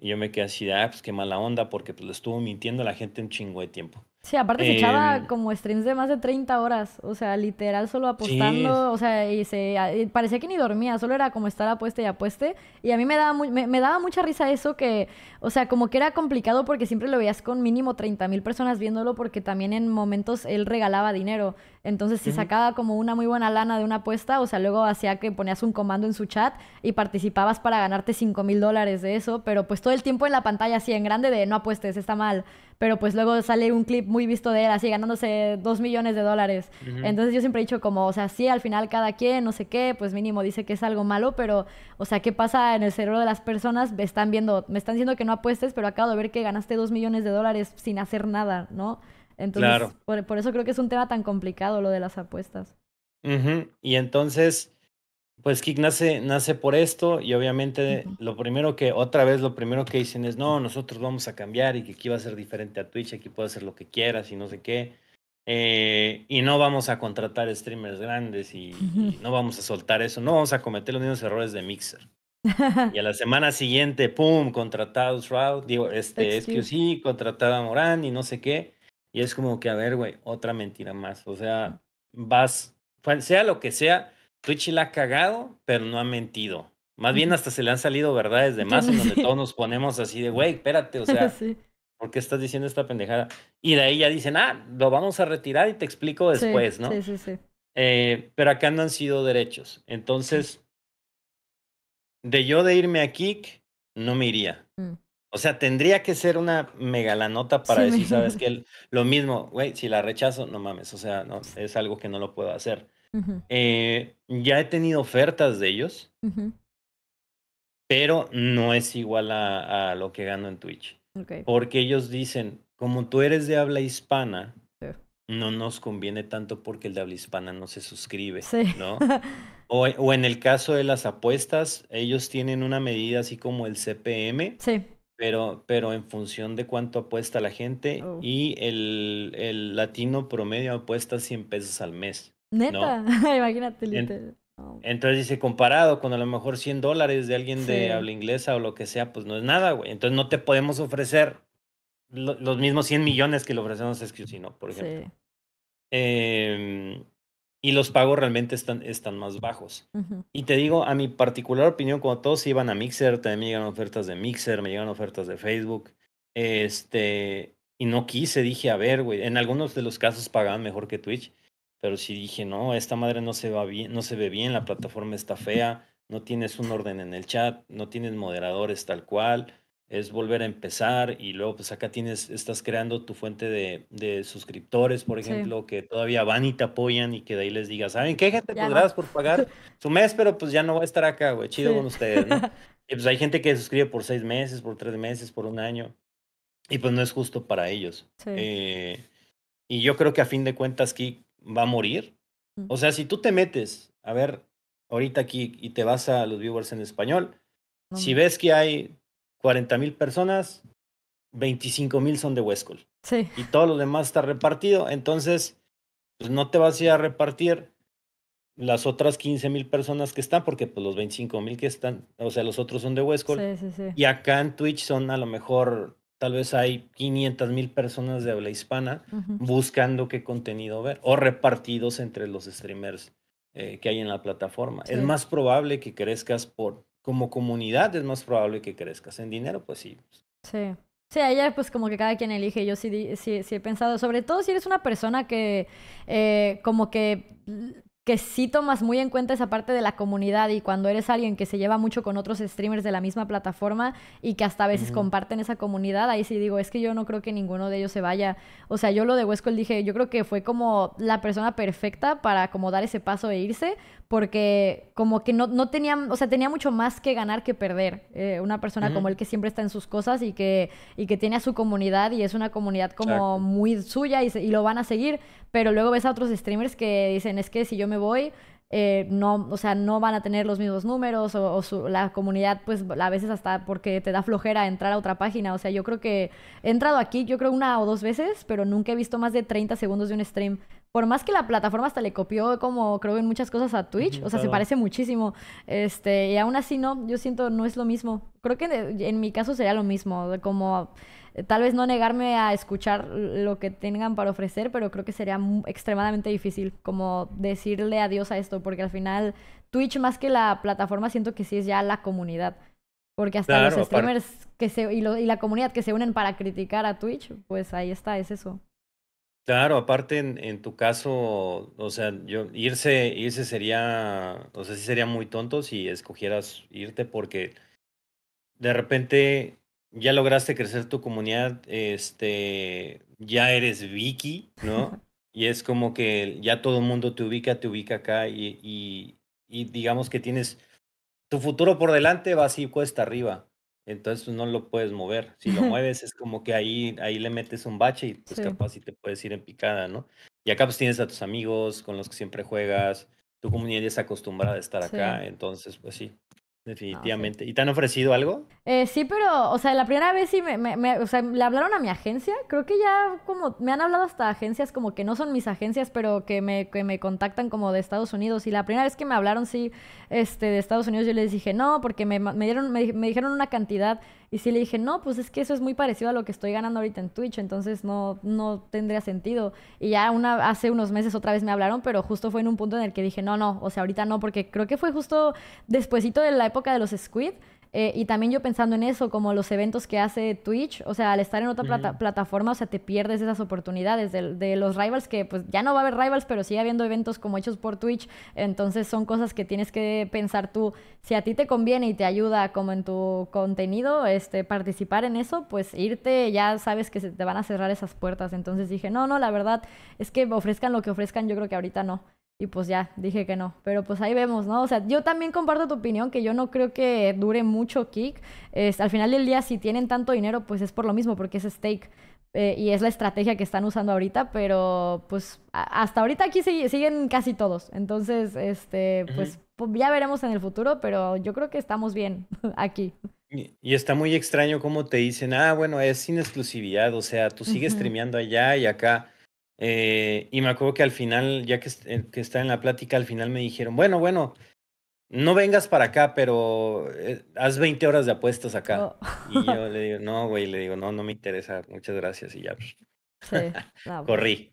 Y yo me quedé así, ay, ah, pues qué mala onda, porque pues lo estuvo mintiendo la gente un chingo de tiempo. Sí, aparte se echaba em, como streams de más de 30 horas, o sea, literal solo apostando, o sea, y se parecía que ni dormía, solo era como estar apueste y apueste, y a mí me daba, me, me, daba mucha risa eso que, o sea, como que era complicado porque siempre lo veías con mínimo 30 mil personas viéndolo porque también en momentos él regalaba dinero, entonces, si sacaba como una muy buena lana de una apuesta, o sea, luego hacía que ponías un comando en su chat y participabas para ganarte 5 mil dólares de eso, pero pues todo el tiempo en la pantalla así en grande de no apuestes, está mal. Pero pues luego sale un clip muy visto de él así ganándose 2 millones de dólares. Entonces yo siempre he dicho como, o sea, sí, al final cada quien, no sé qué, pues mínimo dice que es algo malo, pero, o sea, ¿qué pasa en el cerebro de las personas? Me están viendo, me están diciendo que no apuestes, pero acabo de ver que ganaste 2 millones de dólares sin hacer nada, ¿no? Entonces, por, eso creo que es un tema tan complicado lo de las apuestas. Y entonces, pues Kik nace, nace por esto y obviamente lo primero que, otra vez lo primero que dicen es, no, nosotros vamos a cambiar y que aquí va a ser diferente a Twitch, aquí puedes hacer lo que quieras y no sé qué. Eh, y no vamos a contratar streamers grandes y, [LAUGHS] no vamos a soltar eso, no vamos a cometer los mismos errores de Mixer. y a la [LAUGHS] semana siguiente, ¡pum!, contratados Shroud, digo, este, sí, contratada Morán y no sé qué. Y es como que, a ver, güey, otra mentira más. O sea, vas, sea lo que sea, Twitch la ha cagado, pero no ha mentido. Más bien hasta se le han salido verdades de más, donde todos nos ponemos así de, güey, espérate, o [LAUGHS] sea, ¿por qué estás diciendo esta pendejada? Y de ahí ya dicen, ah, lo vamos a retirar y te explico después, ¿no? Sí, sí, sí. Eh, pero acá no han sido derechos. Entonces, de yo de irme a Kik, no me iría. O sea, tendría que ser una megalanota para decir, ¿sabes que Lo mismo, güey, si la rechazo, no mames, o sea, no, es algo que no lo puedo hacer. Eh, ya he tenido ofertas de ellos, pero no es igual a, lo que gano en Twitch. Okay. Porque ellos dicen, como tú eres de habla hispana, no nos conviene tanto porque el de habla hispana no se suscribe, sí. ¿no? O, o, en el caso de las apuestas, ellos tienen una medida así como el CPM. Sí pero, pero en función de cuánto apuesta la gente oh. y el, el, latino promedio apuesta 100 pesos al mes. Neta, [LAUGHS] imagínate. Entonces dice, comparado con a lo mejor 100 dólares de alguien de habla inglesa o lo que sea, pues no es nada, güey. Entonces no te podemos ofrecer los mismos 100 millones que le ofrecemos a no por ejemplo. Eh, y los pagos realmente están, están más bajos. Y te digo, a mi particular opinión, cuando todos iban a Mixer, también me llegan ofertas de Mixer, me llegan ofertas de Facebook, este, y no quise, dije, a ver, güey, en algunos de los casos pagaban mejor que Twitch, pero sí dije, no, esta madre no se, va bien, no se ve bien, la plataforma está fea, no tienes un orden en el chat, no tienes moderadores tal cual, es volver a empezar y luego pues acá tienes, estás creando tu fuente de, de suscriptores, por ejemplo, que todavía van y te apoyan y que de ahí les digas, ¿saben qué gente podrás pues, por pagar su mes, pero pues ya no voy a estar acá, güey, chido con ustedes, ¿no? [LAUGHS] y pues hay gente que suscribe por seis meses, por tres meses, por un año, y pues no es justo para ellos. Eh, y yo creo que a fin de cuentas Kik va a morir. Mm. O sea, si tú te metes, a ver, ahorita aquí y te vas a los viewers en español, si ves que hay 40 mil personas, 25 mil son de Huescol. Sí. Y todo lo demás está repartido. Entonces, pues, no te vas a ir a repartir las otras 15 mil personas que están, porque pues, los 25 mil que están, o sea, los otros son de Huescol. Sí, sí, sí. Y acá en Twitch son a lo mejor, tal vez hay 500 mil personas de habla hispana buscando qué contenido ver, o repartidos entre los streamers eh, que hay en la plataforma. Es más probable que crezcas por como comunidad es más probable que crezcas. En dinero, pues sí. Sí. Sí, ella pues como que cada quien elige, yo sí, sí, he pensado, sobre todo si eres una persona que eh, como que, que sí tomas muy en cuenta esa parte de la comunidad y cuando eres alguien que se lleva mucho con otros streamers de la misma plataforma y que hasta a veces comparten esa comunidad, ahí sí digo, es que yo no creo que ninguno de ellos se vaya. O sea, yo lo de él dije, yo creo que fue como la persona perfecta para como dar ese paso e irse, porque como que no, no tenía, o sea, tenía mucho más que ganar que perder. Eh, una persona como él que siempre está en sus cosas y que, y que tiene a su comunidad y es una comunidad como muy suya y, lo van a seguir, pero luego ves a otros streamers que dicen, es que si yo me voy... Eh, no, o sea, no van a tener los mismos números o, la comunidad, pues a veces hasta porque te da flojera entrar a otra página. O sea, yo creo que he entrado aquí, yo creo una o dos veces, pero nunca he visto más de 30 segundos de un stream por más que la plataforma hasta le copió como creo en muchas cosas a Twitch, o sea, se parece muchísimo, este, y aún así no, yo siento no es lo mismo. Creo que en, mi caso sería lo mismo, como eh, tal vez no negarme a escuchar lo que tengan para ofrecer, pero creo que sería extremadamente difícil como decirle adiós a esto, porque al final Twitch más que la plataforma siento que sí es ya la comunidad. Porque hasta los streamers que se, y, y la comunidad que se unen para criticar a Twitch, pues ahí está, es eso. Claro, aparte en, tu caso, o sea, yo irse, irse sería, o sea, sí sería muy tonto si escogieras irte porque de repente ya lograste crecer tu comunidad, este, ya eres Vicky, ¿no? [LAUGHS] y es como que ya todo el mundo te ubica, te ubica acá y, y digamos que tienes tu futuro por delante va así cuesta arriba entonces pues, no lo puedes mover. Si lo [LAUGHS] mueves es como que ahí, ahí le metes un bache y pues capaz si te puedes ir en picada, ¿no? Y acá pues tienes a tus amigos con los que siempre juegas, tu comunidad ya está acostumbrada a estar acá, entonces pues sí, Definitivamente. ¿Y te han ofrecido algo? Eh, sí, pero, o sea, la primera vez sí me, o sea, le hablaron a mi agencia. Creo que ya como, me han hablado hasta agencias como que no son mis agencias, pero que me, que me contactan como de Estados Unidos. Y la primera vez que me hablaron, sí, este, de Estados Unidos, yo les dije no, porque me, dieron, me, me dijeron una cantidad y sí le dije, no, pues es que eso es muy parecido a lo que estoy ganando ahorita en Twitch, entonces no, no tendría sentido. Y ya hace unos meses otra vez me hablaron, pero justo fue en un punto en el que dije, no, no, o sea, ahorita no, porque creo que fue justo despuesito de la época de los Squid, eh, y también yo pensando en eso, como los eventos que hace Twitch, o sea, al estar en otra plataforma, o sea, te pierdes esas oportunidades de, los rivals que pues ya no va a haber rivals, pero sigue habiendo eventos como hechos por Twitch, entonces son cosas que tienes que pensar tú, si a ti te conviene y te ayuda como en tu contenido, este, participar en eso, pues irte, ya sabes que se te van a cerrar esas puertas, entonces dije, no, no, la verdad es que ofrezcan lo que ofrezcan, yo creo que ahorita no. Y pues ya, dije que no. Pero pues ahí vemos, ¿no? O sea, yo también comparto tu opinión, que yo no creo que dure mucho Kick. Es, al final del día, si tienen tanto dinero, pues es por lo mismo, porque es stake. Eh, y es la estrategia que están usando ahorita, pero pues hasta ahorita aquí siguen casi todos. Entonces, este, pues, ya veremos en el futuro, pero yo creo que estamos bien [LAUGHS] aquí. Y está muy extraño cómo te dicen, ah, bueno, es sin exclusividad, o sea, tú sigues streameando allá y acá. Eh, y me acuerdo que al final, ya eh, que, está en la plática, al final me dijeron, bueno, bueno, no vengas para acá, pero eh, haz 20 horas de apuestas acá. Y yo [LAUGHS] le digo, no, güey, le digo, no, no me interesa, muchas gracias y ya. [LAUGHS] corrí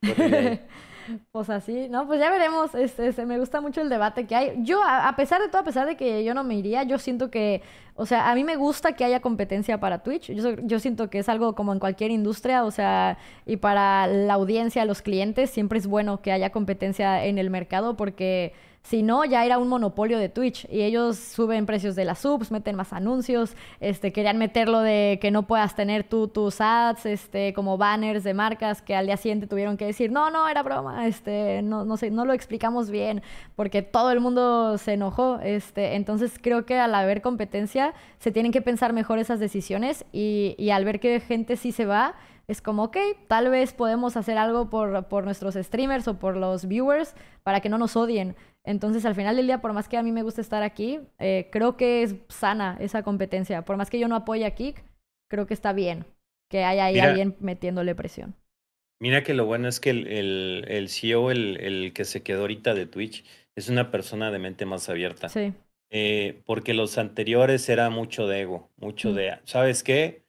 pues así, ¿no? Pues ya veremos, este, este, me gusta mucho el debate que hay. Yo, a, pesar de todo, a pesar de que yo no me iría, yo siento que, o sea, a mí me gusta que haya competencia para Twitch, yo, yo siento que es algo como en cualquier industria, o sea, y para la audiencia, los clientes, siempre es bueno que haya competencia en el mercado porque si no, ya era un monopolio de Twitch y ellos suben precios de las subs, meten más anuncios, este, querían meterlo de que no puedas tener tus ads, este, como banners de marcas que al día siguiente tuvieron que decir, no, no, era broma, este, no, lo explicamos bien porque todo el mundo se enojó, este. entonces creo que al haber competencia se tienen que pensar mejor esas decisiones y, al ver que gente sí se va, es como, ok, tal vez podemos hacer algo por nuestros streamers o por los viewers para que no nos odien. Entonces, al final del día, por más que a mí me guste estar aquí, eh, creo que es sana esa competencia. Por más que yo no apoye a Kik, creo que está bien que haya ahí alguien metiéndole presión. Mira que lo bueno es que el, CEO, el, que se quedó ahorita de Twitch, es una persona de mente más abierta. Sí. Eh, porque los anteriores era mucho de ego, mucho mm. de, ¿sabes qué?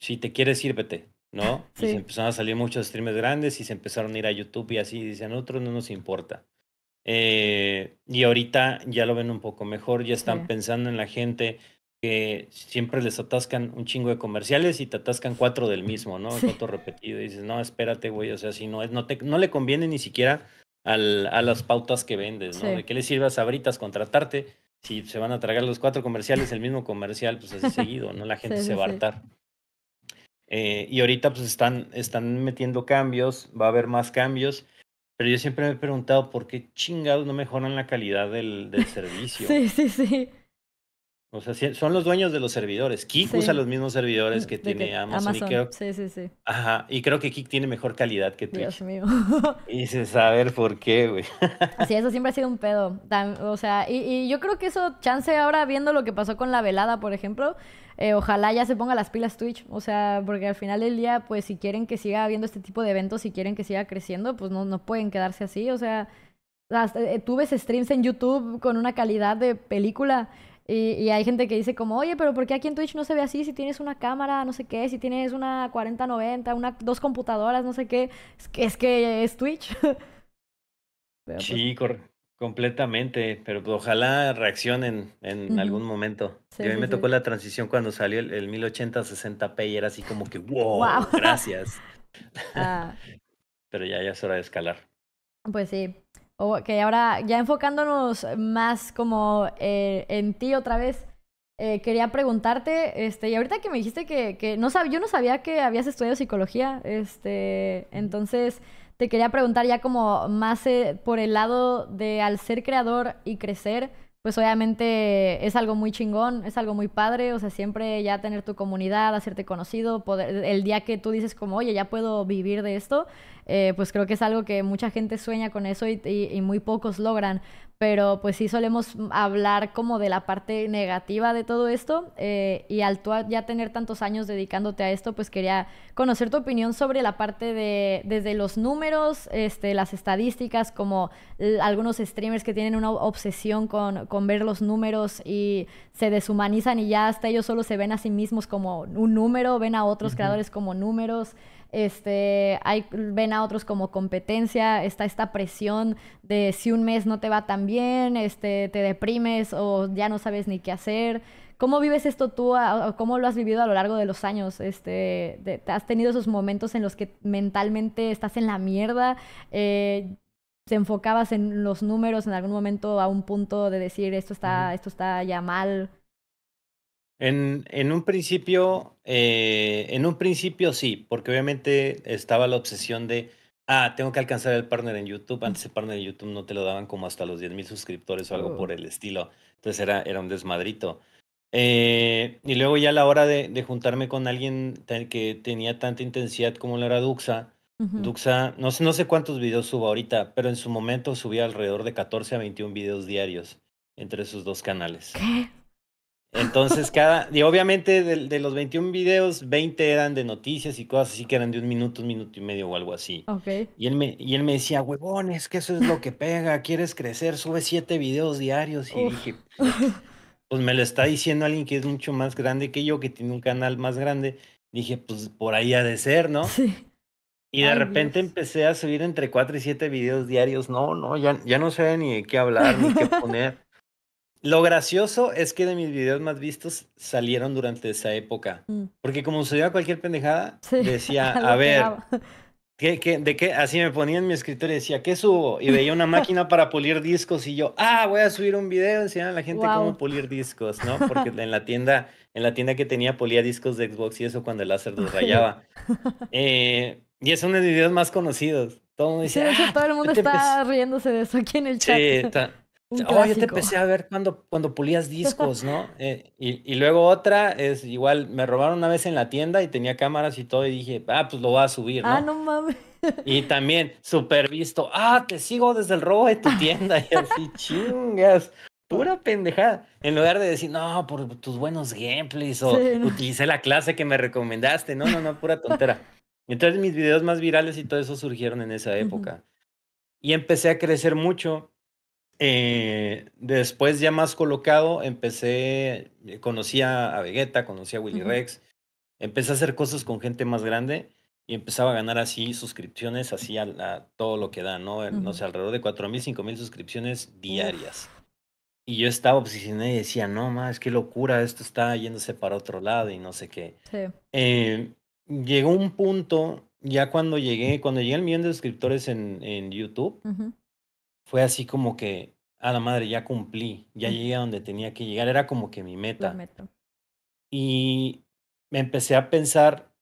Si te quieres, sírvete. ¿no? [LAUGHS] Y se empezaron a salir muchos streams grandes y se empezaron a ir a YouTube y así, dicen, otros no nos importa. Eh, y ahorita ya lo ven un poco mejor, ya están pensando en la gente que siempre les atascan un chingo de comerciales y te atascan cuatro del mismo, ¿no? Cuatro repetido. Y dices, no, espérate, güey, o sea, si no es, no, te, no le conviene ni siquiera a las pautas que vendes, ¿no? ¿De qué le sirve a Sabritas contratarte si se van a tragar los cuatro comerciales, el mismo comercial, pues así [LAUGHS] seguido, ¿no? La gente se va a hartar. Eh, y ahorita pues están, están metiendo cambios, va a haber más cambios pero yo siempre me he preguntado por qué chingados no mejoran la calidad del, [LAUGHS] servicio. sí, sí, sí. O sea, son los dueños de los servidores. Kik usa los mismos servidores que [LAUGHS] tiene Amazon. Y Sí, sí, sí. Ajá, y creo que Kik tiene mejor calidad que Twitch. Dios mío. [LAUGHS] y sin saber por qué, güey. [LAUGHS] sí, eso siempre ha sido un pedo. O sea, y, yo creo que eso, chance ahora viendo lo que pasó con la velada, por ejemplo, eh, ojalá ya se ponga las pilas Twitch. O sea, porque al final del día, pues si quieren que siga habiendo este tipo de eventos, si quieren que siga creciendo, pues no, no pueden quedarse así. O sea, eh, tú ves streams en YouTube con una calidad de película y, hay gente que dice como, oye, pero ¿por qué aquí en Twitch no se ve así? Si tienes una cámara, no sé qué, si tienes una 4090, una, dos computadoras, no sé qué. Es que es, Twitch. [LAUGHS] Pues sí, completamente, pero pues ojalá reaccionen en algún momento. a mí me tocó la transición cuando salió el, mil 1080-60p y era así como que, wow, [LAUGHS] gracias. Ah. [LAUGHS] pero ya, ya es hora de escalar. Pues sí. Ok, ahora ya enfocándonos más como eh, en ti otra vez, eh, quería preguntarte, este, y ahorita que me dijiste que, que no yo no sabía que habías estudiado psicología, este, entonces te quería preguntar ya como más eh, por el lado de al ser creador y crecer, pues obviamente es algo muy chingón, es algo muy padre, o sea, siempre ya tener tu comunidad, hacerte conocido, poder, el día que tú dices como, oye, ya puedo vivir de esto, eh, pues creo que es algo que mucha gente sueña con eso y muy pocos logran, pero pues sí solemos hablar como de la parte negativa de todo esto eh, y al tú ya tener tantos años dedicándote a esto, pues quería conocer tu opinión sobre la parte de desde los números, este, las estadísticas, como algunos streamers que tienen una obsesión con, con ver los números y se deshumanizan y ya hasta ellos solo se ven a sí mismos como un número, ven a otros creadores como números este, hay, ven a otros como competencia, está esta presión de si un mes no te va tan bien, este, te deprimes o ya no sabes ni qué hacer. ¿Cómo vives esto tú o cómo lo has vivido a lo largo de los años? Este, ¿Has tenido esos momentos en los que mentalmente estás en la mierda? Eh, te enfocabas en los números en algún momento a un punto de decir esto está, esto está ya mal. En, un principio, eh, en un principio sí, porque obviamente estaba la obsesión de, ah, tengo que alcanzar el partner en YouTube. Mm. Antes el partner en YouTube no te lo daban como hasta los 10.000 mil suscriptores o algo oh. por el estilo. Entonces era, era un desmadrito. Eh, y luego ya a la hora de, juntarme con alguien que tenía tanta intensidad como lo era Duxa, Duxa, no, no sé cuántos videos subo ahorita, pero en su momento subía alrededor de 14 a 21 videos diarios entre sus dos canales. Entonces, [LAUGHS] cada, y obviamente de, los 21 videos, 20 eran de noticias y cosas así que eran de un minuto, un minuto y medio o algo así. Okay. Y él me, y él me decía, huevones, que eso es lo que pega, quieres crecer, sube 7 videos diarios. Y dije, pues me lo está diciendo alguien que es mucho más grande que yo, que tiene un canal más grande. Dije, pues por ahí ha de ser, ¿no? Sí. Y de repente empecé a subir entre 4 y 7 videos diarios. No, no, ya, ya no sé ni de qué hablar, ni qué [LAUGHS] poner. Lo gracioso es que de mis videos más vistos salieron durante esa época. Mm. Porque como subía cualquier pendejada, [LAUGHS] decía, a ver, de qué? Así me ponía en mi escritorio y decía, ¿qué subo? Y veía una máquina para pulir discos y yo, ah, voy a subir un video enseñando a la gente cómo pulir discos, ¿no? Porque en la tienda, en la tienda que tenía polía discos de Xbox y eso cuando el láser los rayaba. [LAUGHS] Eh, y es uno de mis videos más conocidos. Todo el mundo ah, está riéndose de eso aquí en el chat. Sí, Oh, yo te empecé a ver cuando, cuando pulías [LAUGHS] discos, ¿no? Eh, y, y, luego otra es igual, me robaron una vez en la tienda y tenía cámaras y todo y dije, ah, pues lo voy a subir, ah, ¿no? Ah, no mames. Y también, super visto, ah, te sigo desde el robo de tu tienda y así, chingas. Pura pendejada. En lugar de decir, no, por tus buenos gameplays o utilicé la clase que me recomendaste. No, no, no, pura tontera. Entonces mis videos más virales y todo eso surgieron en esa época. Y empecé a crecer mucho eh, después ya más colocado, empecé, eh, conocí a Vegeta, conocí a Willy Rex, empecé a hacer cosas con gente más grande y empezaba a ganar así suscripciones, así a, todo lo que da, ¿no? No sé, alrededor de 4.000, 5.000 suscripciones diarias. Y yo estaba obsesionado y decía, no, más, qué locura, esto está yéndose para otro lado y no sé qué. Eh, llegó un punto, ya cuando llegué, cuando llegué al millón de suscriptores en, en YouTube, ajá fue así como que, a la madre, ya cumplí, ya llegué a donde tenía que llegar, era como que mi meta. Y me empecé a pensar,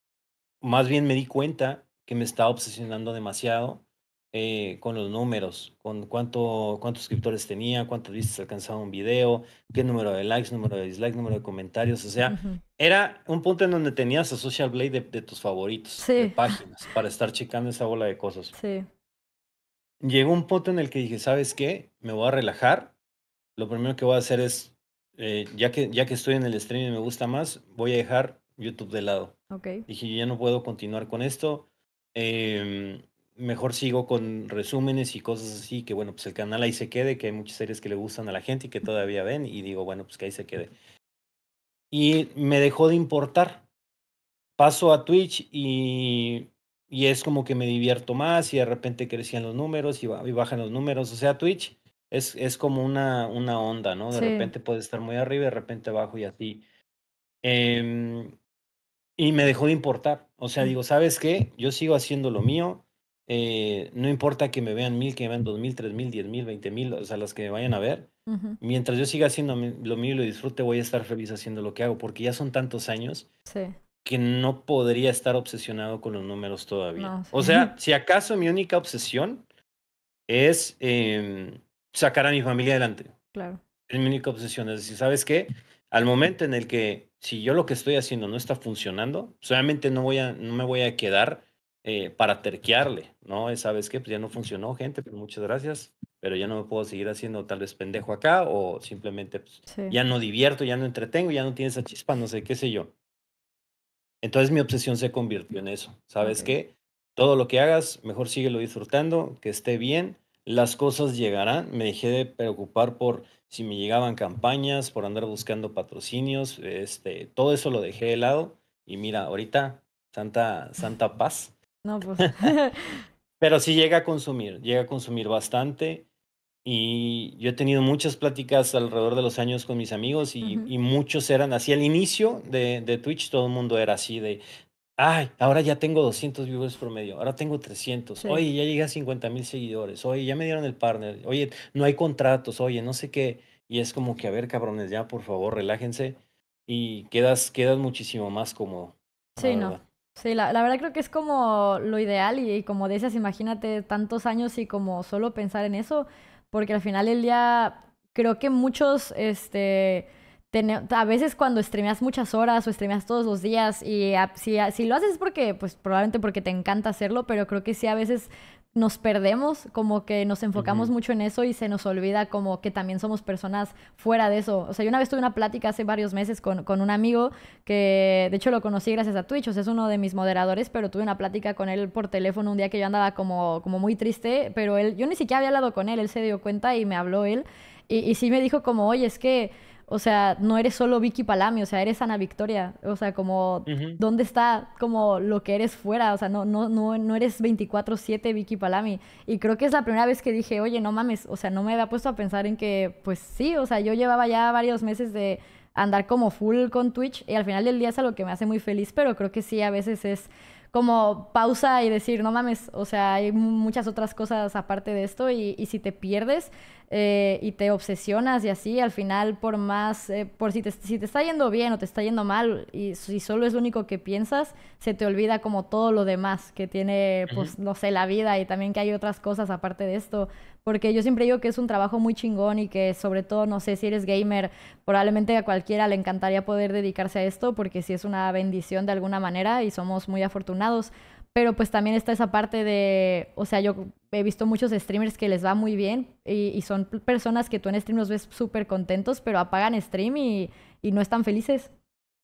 más bien me di cuenta que me estaba obsesionando demasiado eh, con los números, con cuánto, cuántos suscriptores tenía, cuántas vistas alcanzaba un video, qué número de likes, número de dislikes, número de comentarios. O sea, era un punto en donde tenías a Social Blade de, tus favoritos, de páginas, para estar checando esa bola de cosas. Sí llegó un punto en el que dije, ¿sabes qué? Me voy a relajar. Lo primero que voy a hacer es, eh, ya, que, ya que estoy en el streaming y me gusta más, voy a dejar YouTube de lado. Okay. Dije, ya no puedo continuar con esto. Em, mejor sigo con resúmenes y cosas así, que bueno, pues el canal ahí se quede, que hay muchas series que le gustan a la gente y que todavía ven, y digo, bueno, pues que ahí se quede. Y me dejó de importar. Paso a Twitch y y es como que me divierto más y de repente crecían los números y, bajan los números. O sea, Twitch es, es como una, una onda, ¿no? De repente puede estar muy arriba y de repente abajo y así. Em, y me dejó de importar. O sea, digo, ¿sabes qué? Yo sigo haciendo lo mío. Eh, no importa que me vean mil, que me vean dos mil, tres mil, diez mil, veinte mil, o sea, las que me vayan a ver. Mientras yo siga haciendo lo mío y lo disfrute, voy a estar feliz haciendo lo que hago, porque ya son tantos años sí que no podría estar obsesionado con los números todavía. O sea, si acaso mi única obsesión es em, sacar a mi familia adelante. Claro. Es mi única obsesión. Es decir, ¿sabes qué? Al momento en el que si yo lo que estoy haciendo no está funcionando, solamente pues, no, voy a, no me voy a quedar eh, para terquearle, ¿no? ¿Sabes qué? Pues ya no funcionó, gente, pues, muchas gracias, pero ya no me puedo seguir haciendo tal vez pendejo acá o simplemente pues, ya no divierto, ya no entretengo, ya no tiene esa chispa, no sé qué sé yo. Entonces mi obsesión se convirtió en eso. ¿Sabes qué? Todo lo que hagas, mejor síguelo disfrutando, que esté bien, las cosas llegarán. Me dejé de preocupar por si me llegaban campañas, por andar buscando patrocinios, este, todo eso lo dejé de lado. Y mira, ahorita, santa, santa paz. No, pues. [LAUGHS] Pero sí llega a consumir, llega a consumir bastante. Y yo he tenido muchas pláticas alrededor de los años con mis amigos y, y muchos eran así. Al inicio de, de, Twitch todo el mundo era así de, ay, ahora ya tengo 200 viewers promedio, ahora tengo 300, oye, ya llegué a 50 mil seguidores, oye, ya me dieron el partner, oye, no hay contratos, oye, no sé qué. Y es como que, a ver, cabrones, ya por favor, relájense y quedas, quedas muchísimo más cómodo. Sí, no. Sí, la, la, verdad creo que es como lo ideal y, y como decías, imagínate tantos años y como solo pensar en eso porque al final el día creo que muchos, este, a veces cuando streameas muchas horas o streameas todos los días y si, si, lo haces porque, pues probablemente porque te encanta hacerlo, pero creo que sí a veces nos perdemos, como que nos enfocamos mucho en eso y se nos olvida como que también somos personas fuera de eso. O sea, yo una vez tuve una plática hace varios meses con, un amigo que de hecho lo conocí gracias a Twitch, o sea, es uno de mis moderadores, pero tuve una plática con él por teléfono un día que yo andaba como, como muy triste, pero él, yo ni siquiera había hablado con él, él se dio cuenta y me habló él y, y sí me dijo como, oye, es que o sea, no eres solo Vicky Palami, o sea, eres Ana Victoria, o sea, como, ¿dónde está como lo que eres fuera? O sea, no, no, no, no eres 24/7 Vicky Palami. Y creo que es la primera vez que dije, oye, no mames, o sea, no me había puesto a pensar en que, pues sí, o sea, yo llevaba ya varios meses de andar como full con Twitch y al final del día es algo que me hace muy feliz, pero creo que sí, a veces es como pausa y decir, no mames, o sea, hay muchas otras cosas aparte de esto y, y si te pierdes, eh, y te obsesionas y así, al final por más, eh, por si te, si te está yendo bien o te está yendo mal y si solo es lo único que piensas, se te olvida como todo lo demás que tiene, pues, no sé, la vida y también que hay otras cosas aparte de esto, porque yo siempre digo que es un trabajo muy chingón y que sobre todo, no sé, si eres gamer, probablemente a cualquiera le encantaría poder dedicarse a esto porque sí es una bendición de alguna manera y somos muy afortunados pero pues también está esa parte de, o sea, yo he visto muchos streamers que les va muy bien y, son personas que tú en stream los ves súper contentos, pero apagan stream y, y, no están felices.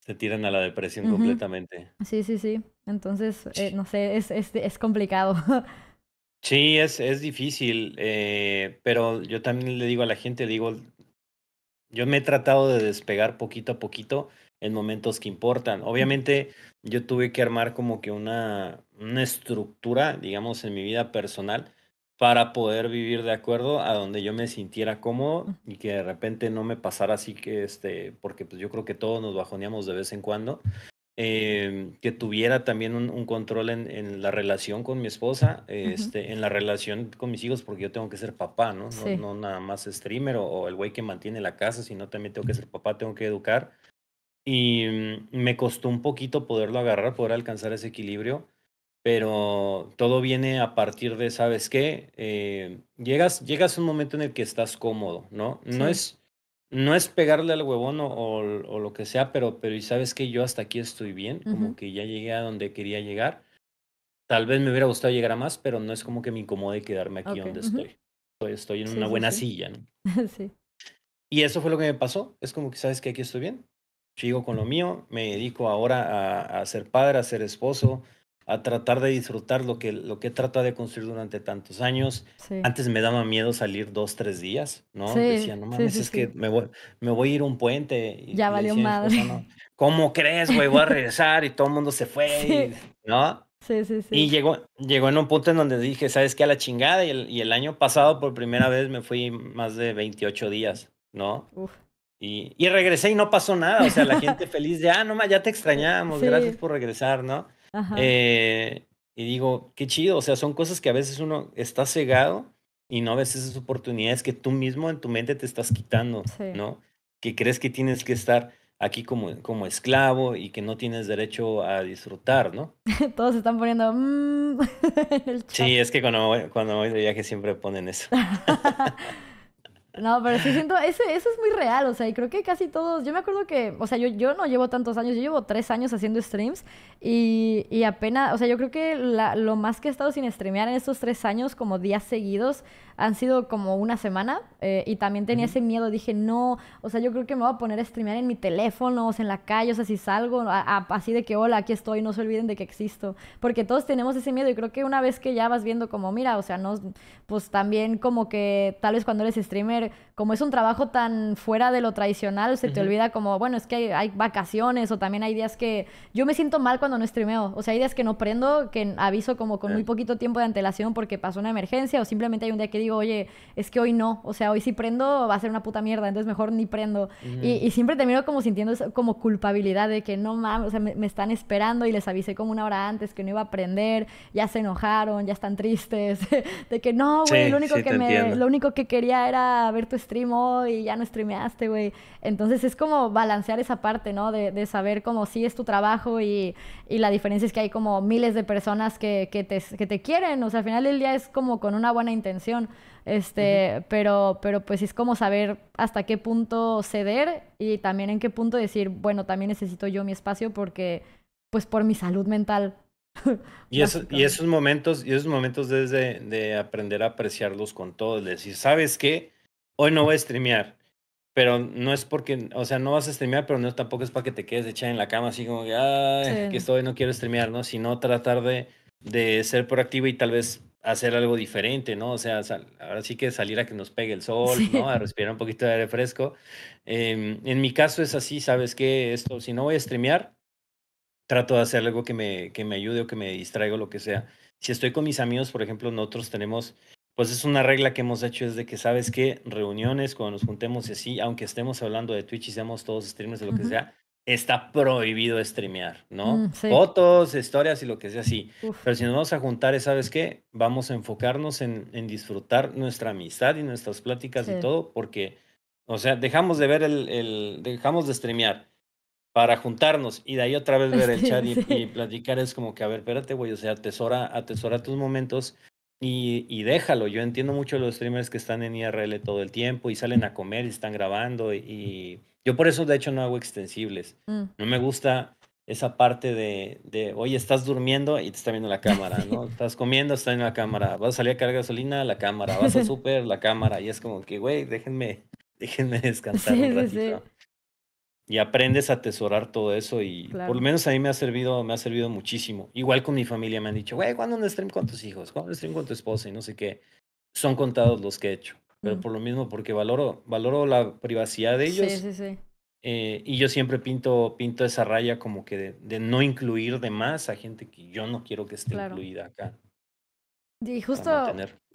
Se tiran a la depresión completamente. Sí, sí, sí. Entonces, eh, no sé, es, es, complicado. [LAUGHS] Sí, es, es difícil, eh, pero yo también le digo a la gente, digo, yo me he tratado de despegar poquito a poquito en momentos que importan. Obviamente yo tuve que armar como que una, una estructura, digamos, en mi vida personal para poder vivir de acuerdo a donde yo me sintiera cómodo mm. y que de repente no me pasara así que, este, porque pues yo creo que todos nos bajoneamos de vez en cuando, eh, que tuviera también un, control en, la relación con mi esposa, este, en la relación con mis hijos, porque yo tengo que ser papá, ¿no? No, nada más streamer o el güey que mantiene la casa, sino también tengo que ser papá, tengo que educar y mm, me costó un poquito poderlo agarrar, poder alcanzar ese equilibrio, pero todo viene a partir de, ¿sabes qué? Eh, llegas, llegas a un momento en el que estás cómodo, ¿no? No, es, no es pegarle al huevón o, lo que sea, pero, pero ¿sabes qué? Yo hasta aquí estoy bien, como que ya llegué a donde quería llegar. Tal vez me hubiera gustado llegar a más, pero no es como que me incomode quedarme aquí donde estoy. estoy. en una buena silla, ¿no? [LAUGHS] sí. Y eso fue lo que me pasó. Es como que, ¿sabes que Aquí estoy bien sigo con lo mío, me dedico ahora a, ser padre, a ser esposo, a tratar de disfrutar lo que, lo que he tratado de construir durante tantos años. Antes me daba miedo salir dos, tres días, ¿no? Decía, no mames, es que me voy, a ir a un puente. ya valió madre. ¿Cómo crees, güey? Voy a [LAUGHS] regresar y todo el mundo se fue, ¿no? Sí, sí, sí. Y llegó, llegó en un punto en donde dije, ¿sabes qué? A la chingada. Y el, y el año pasado, por primera vez, me fui más de 28 días, ¿no? Uf. Y, regresé y no pasó nada. O sea, la gente feliz de, ah, no, ya te extrañamos, gracias por regresar, ¿no? Eh, y digo, qué chido. O sea, son cosas que a veces uno está cegado y no ves esas oportunidades que tú mismo en tu mente te estás quitando, ¿no? Que crees que tienes que estar aquí como, como esclavo y que no tienes derecho a disfrutar, ¿no? [LAUGHS] Todos están poniendo... Mm", [LAUGHS] sí, es que cuando, cuando voy de viaje siempre ponen eso. [LAUGHS] No, pero sí siento, ese, eso es muy real, o sea, y creo que casi todos, yo me acuerdo que, o sea, yo, yo no llevo tantos años, yo llevo tres años haciendo streams y, y apenas, o sea, yo creo que lo más que he estado sin streamear en estos tres años, como días seguidos, han sido como una semana eh, y también tenía ese miedo, dije, no, o sea, yo creo que me voy a poner a streamear en mi teléfono, o sea, en la calle, o sea, si salgo, así de que, hola, aquí estoy, no se olviden de que existo, porque todos tenemos ese miedo y creo que una vez que ya vas viendo como, mira, o sea, no, pues también como que tal vez cuando eres streamer, como es un trabajo tan fuera de lo tradicional, se te olvida como, bueno, es que hay, vacaciones o también hay días que yo me siento mal cuando no streameo, o sea, hay días que no prendo, que aviso como con muy poquito tiempo de antelación porque pasó una emergencia o simplemente hay un día que digo, oye, es que hoy no, o sea, hoy si prendo va a ser una puta mierda, entonces mejor ni prendo. y, siempre termino como sintiendo como culpabilidad de que no mames, o sea, me, están esperando y les avisé como una hora antes que no iba a prender, ya se enojaron, ya están tristes, [LAUGHS] de que no, güey, lo único que lo único que quería era ver tu stream hoy y ya no streameaste, güey. Entonces es como balancear esa parte, ¿no? De, saber cómo sí es tu trabajo y, y, la diferencia es que hay como miles de personas que, que, te, quieren. O sea, al final del día es como con una buena intención. Este, pero, pero pues es como saber hasta qué punto ceder y también en qué punto decir, bueno, también necesito yo mi espacio porque, pues por mi salud mental. [LAUGHS] y, y esos momentos, y esos momentos desde de aprender a apreciarlos con todo, decir, ¿sabes qué? hoy no voy a streamear. Pero no es porque, o sea, no vas a streamear, pero no tampoco es para que te quedes echado en la cama así como que, ay, que estoy, no quiero streamear, ¿no? Sino tratar de, de ser proactivo y tal vez hacer algo diferente, ¿no? O sea, ahora sí que salir a que nos pegue el sol, ¿no? A respirar un poquito de aire fresco. Em, en mi caso es así, ¿sabes qué? Esto, si no voy a streamear, trato de hacer algo que me, que me ayude o que me distraiga o lo que sea. Si estoy con mis amigos, por ejemplo, nosotros tenemos pues es una regla que hemos hecho, es de que, ¿sabes que Reuniones, cuando nos juntemos así, aunque estemos hablando de Twitch y seamos todos streamers de lo que sea, está prohibido streamear, ¿no? Mm, Fotos, historias y lo que sea así. Pero si nos vamos a juntar, ¿sabes qué? Vamos a enfocarnos en, disfrutar nuestra amistad y nuestras pláticas y todo, porque, o sea, dejamos de ver el, dejamos de streamear para juntarnos y de ahí otra vez [LAUGHS] ver el chat y, y platicar es como que, a ver, espérate, güey, o sea, atesora, atesora tus momentos y, déjalo, yo entiendo mucho los streamers que están en IRL todo el tiempo y salen a comer y están grabando y, yo por eso de hecho no hago extensibles. Mm. No me gusta esa parte de, de, oye, estás durmiendo y te está viendo la cámara, [LAUGHS] ¿no? Estás comiendo, está viendo la cámara, vas a salir a cargar gasolina, la cámara, vas a [LAUGHS] súper, la cámara, y es como que, güey, déjenme, déjenme descansar un ratito y aprendes a atesorar todo eso y por lo menos a mí me ha servido, me ha servido muchísimo. Igual con mi familia me han dicho, güey, ¿cuándo un stream con tus hijos? ¿Cuándo un stream con tu esposa? Y no sé qué. Son contados los que he hecho, pero mm. por lo mismo porque valoro, valoro la privacidad de ellos. Sí, sí, sí. Eh, y yo siempre pinto, pinto esa raya como que de, no incluir de más a gente que yo no quiero que esté incluida acá. Y justo,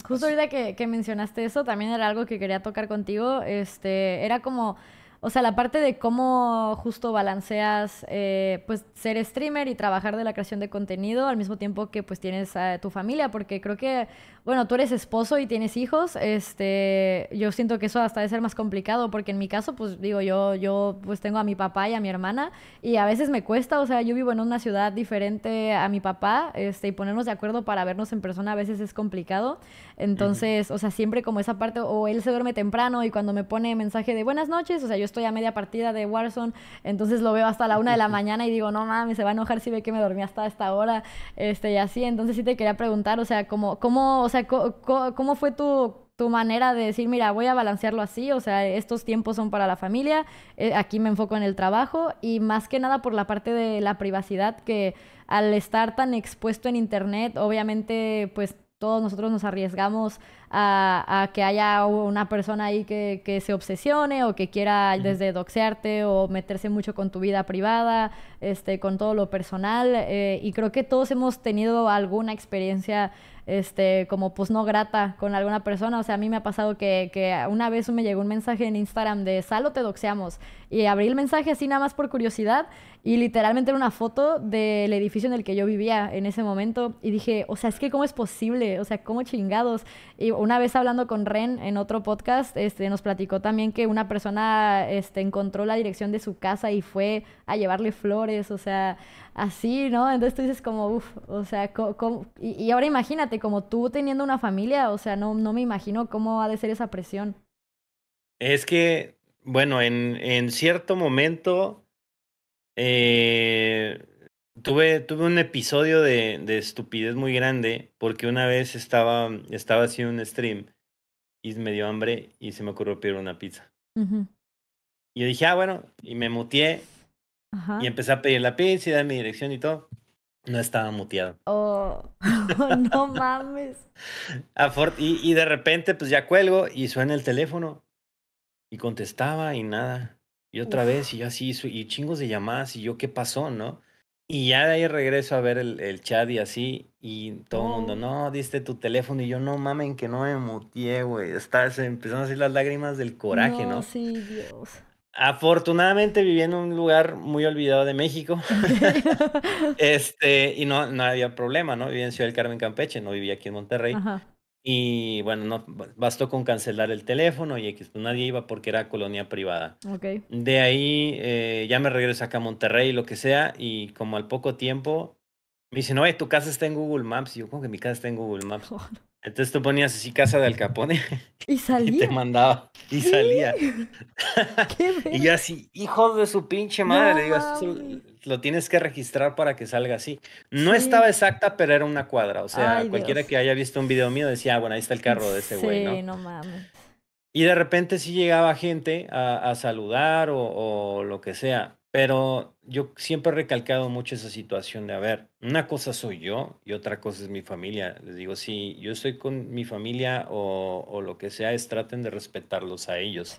justo ahorita que, que mencionaste eso, también era algo que quería tocar contigo. Este, era como o sea, la parte de cómo justo balanceas, eh, pues, ser streamer y trabajar de la creación de contenido al mismo tiempo que, pues, tienes a tu familia, porque creo que, bueno, tú eres esposo y tienes hijos, este, yo siento que eso hasta debe ser más complicado porque en mi caso, pues digo, yo, yo pues tengo a mi papá y a mi hermana y a veces me cuesta, o sea, yo vivo en una ciudad diferente a mi papá, este, y ponernos de acuerdo para vernos en persona a veces es complicado, entonces, o sea, siempre como esa parte, o él se duerme temprano y cuando me pone mensaje de buenas noches, o sea, yo estoy a media partida de Warzone, entonces lo veo hasta la una de la [LAUGHS] mañana y digo, no mames, se va a enojar si ve que me dormí hasta esta hora, este, y así, entonces sí te quería preguntar, o sea, como, cómo, o sea, ¿cómo fue tu, manera de decir, mira, voy a balancearlo así, o sea, estos tiempos son para la familia, eh, aquí me enfoco en el trabajo y más que nada por la parte de la privacidad que al estar tan expuesto en Internet, obviamente pues todos nosotros nos arriesgamos a, que haya una persona ahí que, se obsesione o que quiera desde doxearte o meterse mucho con tu vida privada, este, con todo lo personal. Eh, y creo que todos hemos tenido alguna experiencia este, como pues no grata con alguna persona. O sea, a mí me ha pasado que, que una vez me llegó un mensaje en Instagram de Salo te doxeamos y abrí el mensaje así nada más por curiosidad y literalmente era una foto del edificio en el que yo vivía en ese momento. Y dije, o sea, es que cómo es posible, o sea, cómo chingados. Y una vez hablando con Ren en otro podcast, este, nos platicó también que una persona este, encontró la dirección de su casa y fue a llevarle flores, o sea, así, ¿no? Entonces tú dices como, uff, o sea, ¿cómo? Y, ahora imagínate, como tú teniendo una familia, o sea, no, no me imagino cómo ha de ser esa presión. Es que, bueno, en, en cierto momento eh, tuve, tuve un episodio de, estupidez muy grande porque una vez estaba, estaba haciendo un stream y me dio hambre y se me ocurrió pedir una pizza. Y yo dije, ah, bueno, y me mutié y empecé a pedir la pizza y dar mi dirección y todo. No estaba muteado. Oh, [LAUGHS] oh no mames. [LAUGHS] y de repente, pues ya cuelgo y suena el teléfono. Y contestaba y nada y otra vez, y yo así, y chingos de llamadas, y yo, ¿qué pasó, no? Y ya de ahí regreso a ver el, el chat y así, y todo el mundo, no, diste tu teléfono, y yo, no mamen, que no me muteé, güey. Estás empezando a salir las lágrimas del coraje, ¿no? ¿no? Sí, Dios. Afortunadamente viví en un lugar muy olvidado de México. [LAUGHS] [LAUGHS] este, y no, no había problema, ¿no? Vivía en Ciudad del Carmen, Campeche, no vivía aquí en Monterrey. Ajá. Y bueno, no bastó con cancelar el teléfono y pues, nadie iba porque era colonia privada. Okay. De ahí eh, ya me regreso acá a Monterrey, lo que sea, y como al poco tiempo me dicen, oye, tu casa está en Google Maps. Y yo, como que mi casa está en Google Maps. [LAUGHS] Entonces tú ponías así casa de Alcapone [LAUGHS] Y salía. Y te mandaba. Y salía. [LAUGHS] [LAUGHS] y así, hijo de su pinche madre, le digo, lo tienes que registrar para que salga así. No estaba exacta, pero era una cuadra. O sea, cualquiera que haya visto un video mío decía, ah, bueno, ahí está el carro de ese güey. mames. Y de repente sí llegaba gente a, saludar o, lo que sea. Pero yo siempre he recalcado mucho esa situación de, a ver, una cosa soy yo y otra cosa es mi familia. Les digo, si yo estoy con mi familia o, lo que sea, es traten de respetarlos a ellos.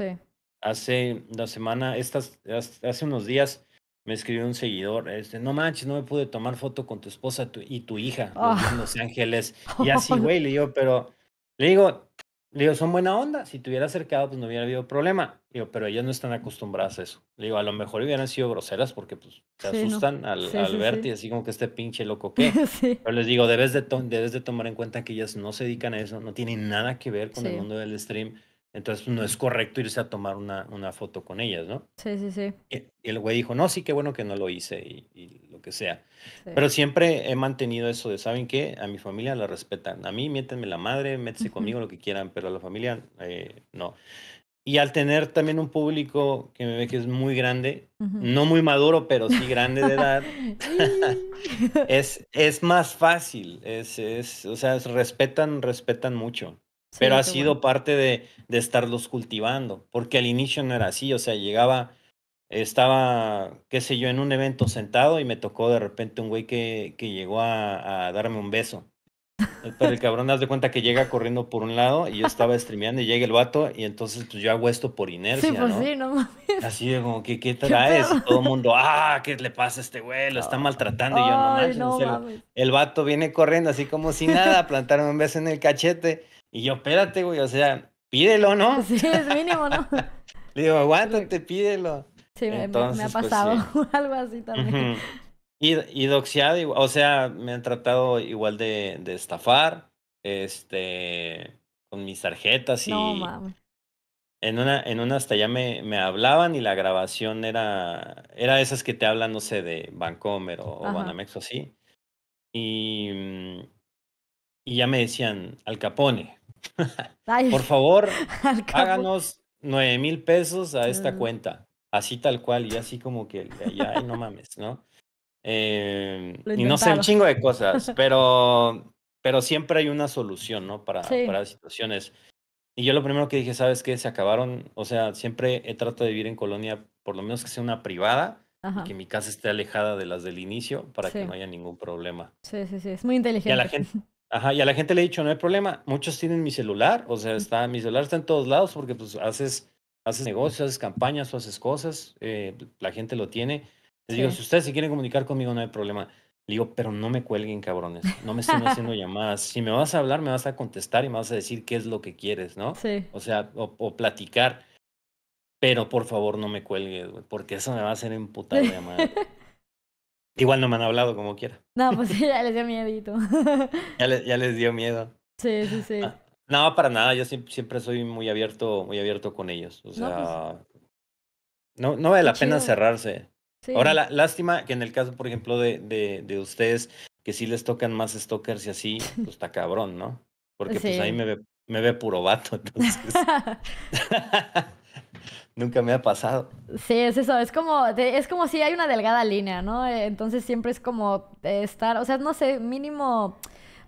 Hace una semana, estas, hace unos días, me escribió un seguidor, este, no manches, no me pude tomar foto con tu esposa y tu hija en ah. Los Ángeles. [LAUGHS] Y así, oh, güey, le digo, pero le digo, le digo, son buena onda. Si te hubiera acercado, pues no hubiera habido problema. digo, pero ellas no están acostumbradas a eso. Le digo, a lo mejor hubieran sido groseras porque pues se asustan al, verte y así como que este pinche loco [LAUGHS] que. Pero les digo, debes de, debes de tomar en cuenta que ellas no se dedican a eso, no tienen nada que ver con el mundo del stream. Entonces no es correcto irse a tomar una, una foto con ellas, ¿no? Sí, sí, sí. Eh, y el güey dijo, no, sí, qué bueno que no lo hice y, lo que sea. Pero siempre he mantenido eso de, ¿saben qué? A mi familia la respetan. A mí miétenme la madre, métese conmigo lo que quieran, pero a la familia eh, no. Y al tener también un público que me ve que es muy grande, no muy maduro, pero sí grande de edad, [LAUGHS] [LAUGHS] es, es más fácil. Es, es, o sea, respetan, respetan mucho pero ha sido parte de, de, estarlos cultivando, porque al inicio no era así, o sea, llegaba, estaba, qué sé yo, en un evento sentado y me tocó de repente un güey que, que llegó a, darme un beso. Eh, pero el cabrón, das de cuenta que llega corriendo por un lado y yo estaba streameando y llega el vato y entonces pues, yo hago esto por inercia, sí, pues, Sí, no mames. Así de como, ¿qué, qué traes? Todo el mundo, ah, ¿qué le pasa a este güey? Lo está maltratando y yo, no, no el, el vato viene corriendo así como si nada, plantaron un beso en el cachete. Y yo, espérate, güey, o sea, pídelo, ¿no? Sí, es mínimo, ¿no? [LAUGHS] Le digo, aguántate, pídelo. Sí, me ha pues, pasado [LAUGHS] algo así también. y, y, o sea, me han tratado igual de, de estafar, este, con mis tarjetas y... No, En una, en una hasta ya me, me hablaban y la grabación era, era esas que te hablan, no sé, de Bancomer o, o Banamex o así. Y, mm, y ya me decían, Al Capone, [LAUGHS] Por favor, [LAUGHS] háganos 9 mil pesos a esta ah. cuenta. Así tal cual, y así como que, ya, no mames, ¿no? Eh, y no sé, un chingo de cosas, [LAUGHS] pero, pero siempre hay una solución, ¿no? Para, para situaciones. Y yo lo primero que dije, ¿sabes qué? Se acabaron, o sea, siempre he tratado de vivir en colonia, por lo menos que sea una privada, que mi casa esté alejada de las del inicio para que no haya ningún problema. Sí, sí, sí, es muy inteligente. la gente, Ajá, y a la gente le he dicho, no hay problema, muchos tienen mi celular, o sea, está, mi celular está en todos lados porque pues haces, haces negocios, haces campañas o haces cosas, eh, la gente lo tiene. Les digo, si ustedes se quieren comunicar conmigo, no hay problema. Le digo, pero no me cuelguen, cabrones, no me estén haciendo llamadas. Si me vas a hablar, me vas a contestar y me vas a decir qué es lo que quieres, ¿no? Sí. O sea, o, platicar. Pero por favor, no me cuelgues, porque eso me va a hacer emputar de llamada. [LAUGHS] Igual no me han hablado como quiera. No, pues ya les dio miedito. [LAUGHS] ya, les, dio miedo. Sí, sí, sí. Ah, no, para nada. Yo siempre, siempre, soy muy abierto, muy abierto con ellos. O sea, pues no, no, vale la pena cerrarse. Ahora, la, lástima que en el caso, por ejemplo, de, de, de ustedes, que sí les tocan más stalkers y así, [LAUGHS] pues está cabrón, ¿no? Porque pues ahí me ve, me ve puro vato, entonces. [LAUGHS] Nunca me ha pasado. Sí, es eso, es como, es como si hay una delgada línea, ¿no? Entonces siempre es como estar, o sea, no sé, mínimo,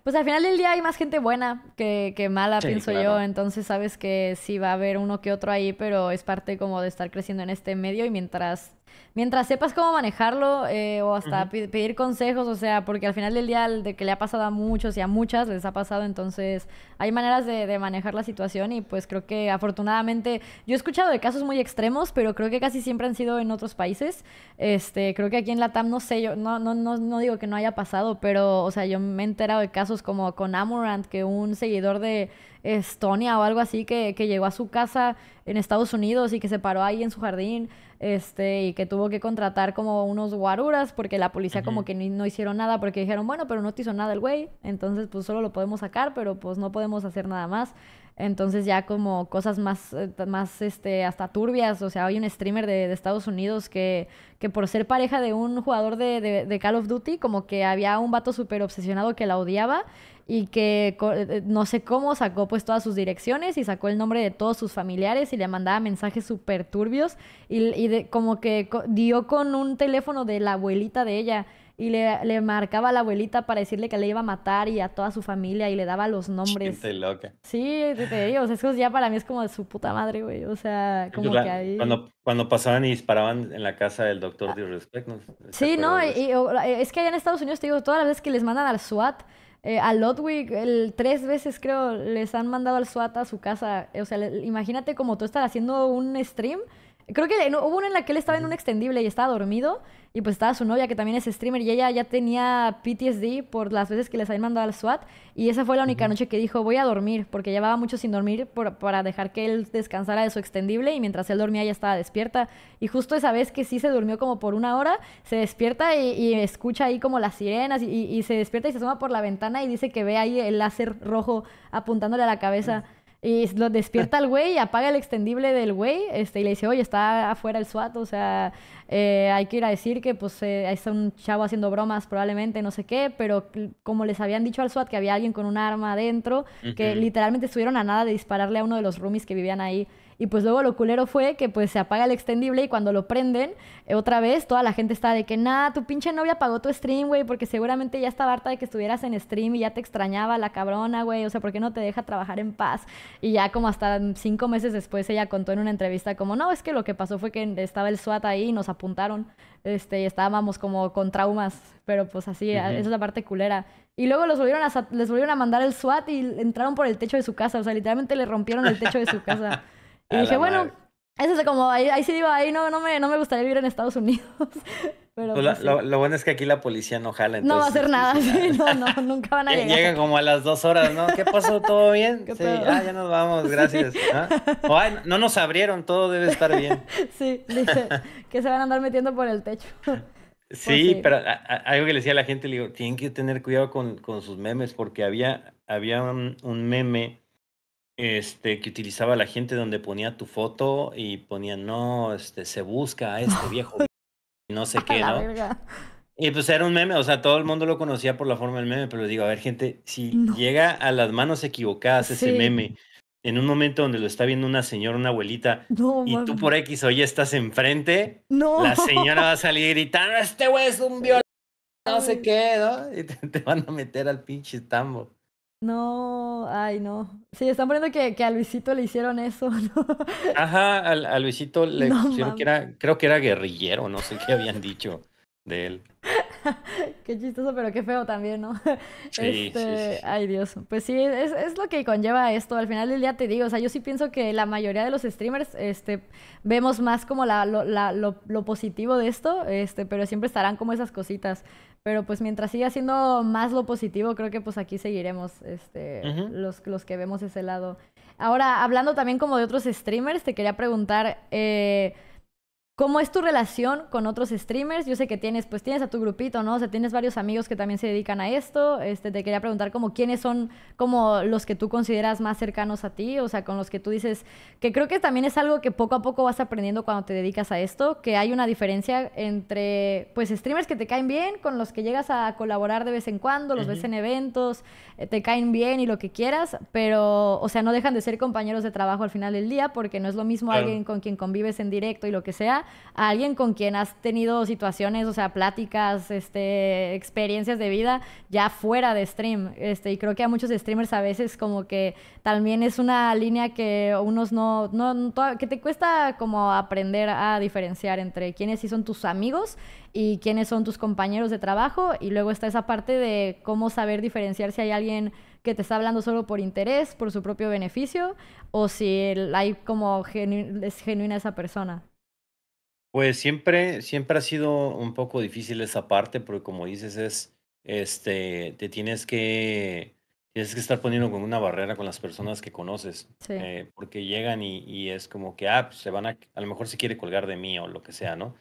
pues al final del día hay más gente buena que, mala, pienso yo, entonces sabes que sí va a haber uno que otro ahí, pero es parte como de estar creciendo en este medio y mientras mientras sepas cómo manejarlo eh, o hasta pedir consejos, o sea, porque al final del día de que le ha pasado a muchos y a muchas les ha pasado, entonces hay maneras de, manejar la situación y pues creo que afortunadamente yo he escuchado de casos muy extremos, pero creo que casi siempre han sido en otros países. Este, creo que aquí en Latam no sé, yo no no digo que no haya pasado, pero o sea, yo me he enterado de casos como con Amurant que un seguidor de Estonia o algo así que, que llegó a su casa en Estados Unidos y que se paró ahí en su jardín este, y que tuvo que contratar como unos guaruras porque la policía como que no hicieron nada porque dijeron, bueno, pero no te hizo nada el güey, entonces pues solo lo podemos sacar, pero pues no podemos hacer nada más. Entonces ya como cosas más, eh, más este, hasta turbias, o sea, hay un streamer de, Estados Unidos que, que por ser pareja de un jugador de, de, de Call of Duty, como que había un vato súper obsesionado que la odiaba y que eh, eh, no sé cómo sacó pues todas sus direcciones y sacó el nombre de todos sus familiares y le mandaba mensajes súper turbios y, y de, como que dio con un teléfono de la abuelita de ella y le, le, marcaba a la abuelita para decirle que le iba a matar y a toda su familia y le daba los nombres. loca. Sí, te, digo, o eso ya para mí es como de su puta madre, güey. O sea, como que ahí... Cuando, cuando pasaban y disparaban en la casa del doctor ah. Sí, no, eh, es que allá en Estados Unidos, te digo, todas las veces que les mandan al SWAT eh, a Ludwig el, tres veces creo les han mandado al SWAT a su casa. O sea, imagínate como tú estás haciendo un stream Creo que hubo una en la que él estaba en un extendible y estaba dormido. Y pues estaba su novia, que también es streamer, y ella ya tenía PTSD por las veces que les habían mandado al SWAT. Y esa fue la única noche que dijo, voy a dormir, porque llevaba mucho sin dormir para dejar que él descansara de su extendible. Y mientras él dormía, ella estaba despierta. Y justo esa vez que sí se durmió como por una hora, se despierta y, escucha ahí como las sirenas. Y, se despierta y se asoma por la ventana y dice que ve ahí el láser rojo apuntándole a la cabeza. Y lo despierta el güey y apaga el extendible del güey este, y le dice, oye, está afuera el SWAT, o sea, eh, hay que ir a decir que pues eh, ahí está un chavo haciendo bromas probablemente, no sé qué, pero como les habían dicho al SWAT que había alguien con un arma adentro, que literalmente estuvieron a nada de dispararle a uno de los roomies que vivían ahí. Y pues luego lo culero fue que pues se apaga el extendible y cuando lo prenden, eh, otra vez toda la gente está de que, nada, tu pinche novia apagó tu stream, güey, porque seguramente ya estaba harta de que estuvieras en stream y ya te extrañaba la cabrona, güey, o sea, ¿por qué no te deja trabajar en paz? Y ya como hasta cinco meses después ella contó en una entrevista como, no, es que lo que pasó fue que estaba el SWAT ahí y nos apuntaron, este, y estábamos como con traumas, pero pues así, ah, esa es la parte culera. Y luego los volvieron les volvieron a mandar el SWAT y entraron por el techo de su casa, o sea, literalmente le rompieron el techo de su casa. [LAUGHS] Y dije, bueno, eso es como, ahí, sí digo, ahí no, no, me, no me gustaría vivir en Estados Unidos. [LAUGHS] Pero pues pues lo, bueno es que aquí la policía no jala. Entonces, no va a hacer nada, pues, [LAUGHS] no, no, [LAUGHS] nunca van a llegar. Llegan como a las dos horas, ¿no? ¿Qué pasó? ¿Todo bien? Sí, ah, ya nos vamos, gracias. no nos abrieron, todo debe estar bien. Sí, dice que se van a andar metiendo por el techo. Sí, pero algo que le decía a la gente, le digo, tienen que tener cuidado con, sus memes, porque había, había un meme este, que utilizaba la gente donde ponía tu foto y ponía, no, este, se busca a este [LAUGHS] viejo, no sé qué, ¿no? Y pues era un meme, o sea, todo el mundo lo conocía por la forma del meme, pero digo, a ver, gente, si llega a las manos equivocadas ese meme, en un momento donde lo está viendo una señora, una abuelita, y tú por X hoy estás enfrente, la señora va a salir gritando, este güey es un violador, no sé qué, ¿no? Y te, te van a meter al pinche tambo. No, ay, no. Sí, están poniendo que, a Luisito le hicieron eso, [LAUGHS] Ajá, a, Luisito le no, que era, creo que era guerrillero, no sé qué habían dicho de él. [LAUGHS] qué chistoso, pero qué feo también, ¿no? [LAUGHS] Este, sí, Ay, Dios. Pues sí, es, es, lo que conlleva esto. Al final del día te digo, o sea, yo sí pienso que la mayoría de los streamers este, vemos más como la, lo, lo positivo de esto, este, pero siempre estarán como esas cositas. Pero pues mientras siga siendo más lo positivo, creo que pues aquí seguiremos este, los, los que vemos ese lado. Ahora, hablando también como de otros streamers, te quería preguntar... Eh, ¿Cómo es tu relación con otros streamers? Yo sé que tienes, pues tienes a tu grupito, ¿no? O sea, tienes varios amigos que también se dedican a esto. Este, te quería preguntar como quiénes son como los que tú consideras más cercanos a ti, o sea, con los que tú dices, que creo que también es algo que poco a poco vas aprendiendo cuando te dedicas a esto, que hay una diferencia entre, pues, streamers que te caen bien, con los que llegas a colaborar de vez en cuando, los ves en eventos, eh, te caen bien y lo que quieras, pero, o sea, no dejan de ser compañeros de trabajo al final del día, porque no es lo mismo alguien con quien convives en directo y lo que sea a alguien con quien has tenido situaciones, o sea, pláticas, este, experiencias de vida ya fuera de stream. Este, y creo que a muchos streamers a veces como que también es una línea que unos no, no, que te cuesta como aprender a diferenciar entre quiénes sí son tus amigos y quiénes son tus compañeros de trabajo. Y luego está esa parte de cómo saber diferenciar si hay alguien que te está hablando solo por interés, por su propio beneficio, o si hay como es genuina esa persona. Pues siempre, siempre ha sido un poco difícil esa parte, porque como dices, es este, te tienes que, tienes que estar poniendo con una barrera con las personas que conoces, eh, porque llegan y, es como que, ah, pues, se van a, a lo mejor se quiere colgar de mí o lo que sea, ¿no?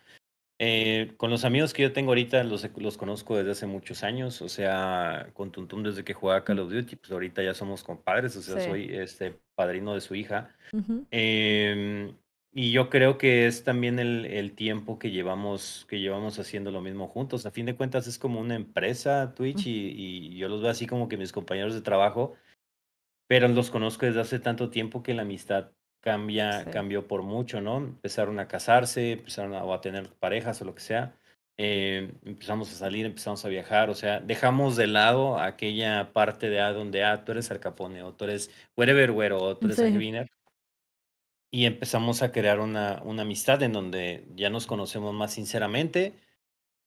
Eh, con los amigos que yo tengo ahorita, los, los conozco desde hace muchos años, o sea, con Tuntum desde que jugaba Call of Duty, pues ahorita ya somos compadres, o sea, soy este padrino de su hija. eh, y yo creo que es también el, tiempo que llevamos, que llevamos haciendo lo mismo juntos. A fin de cuentas es como una empresa Twitch y, yo los veo así como que mis compañeros de trabajo, pero los conozco desde hace tanto tiempo que la amistad cambia, cambió por mucho, ¿no? Empezaron a casarse, empezaron a, tener parejas o lo que sea. Eh, empezamos a salir, empezamos a viajar, o sea, dejamos de lado aquella parte de a ah, donde ah, tú eres Arcapone, o tú eres whatever, Wero, o tú eres sí y empezamos a crear una, amistad en donde ya nos conocemos más sinceramente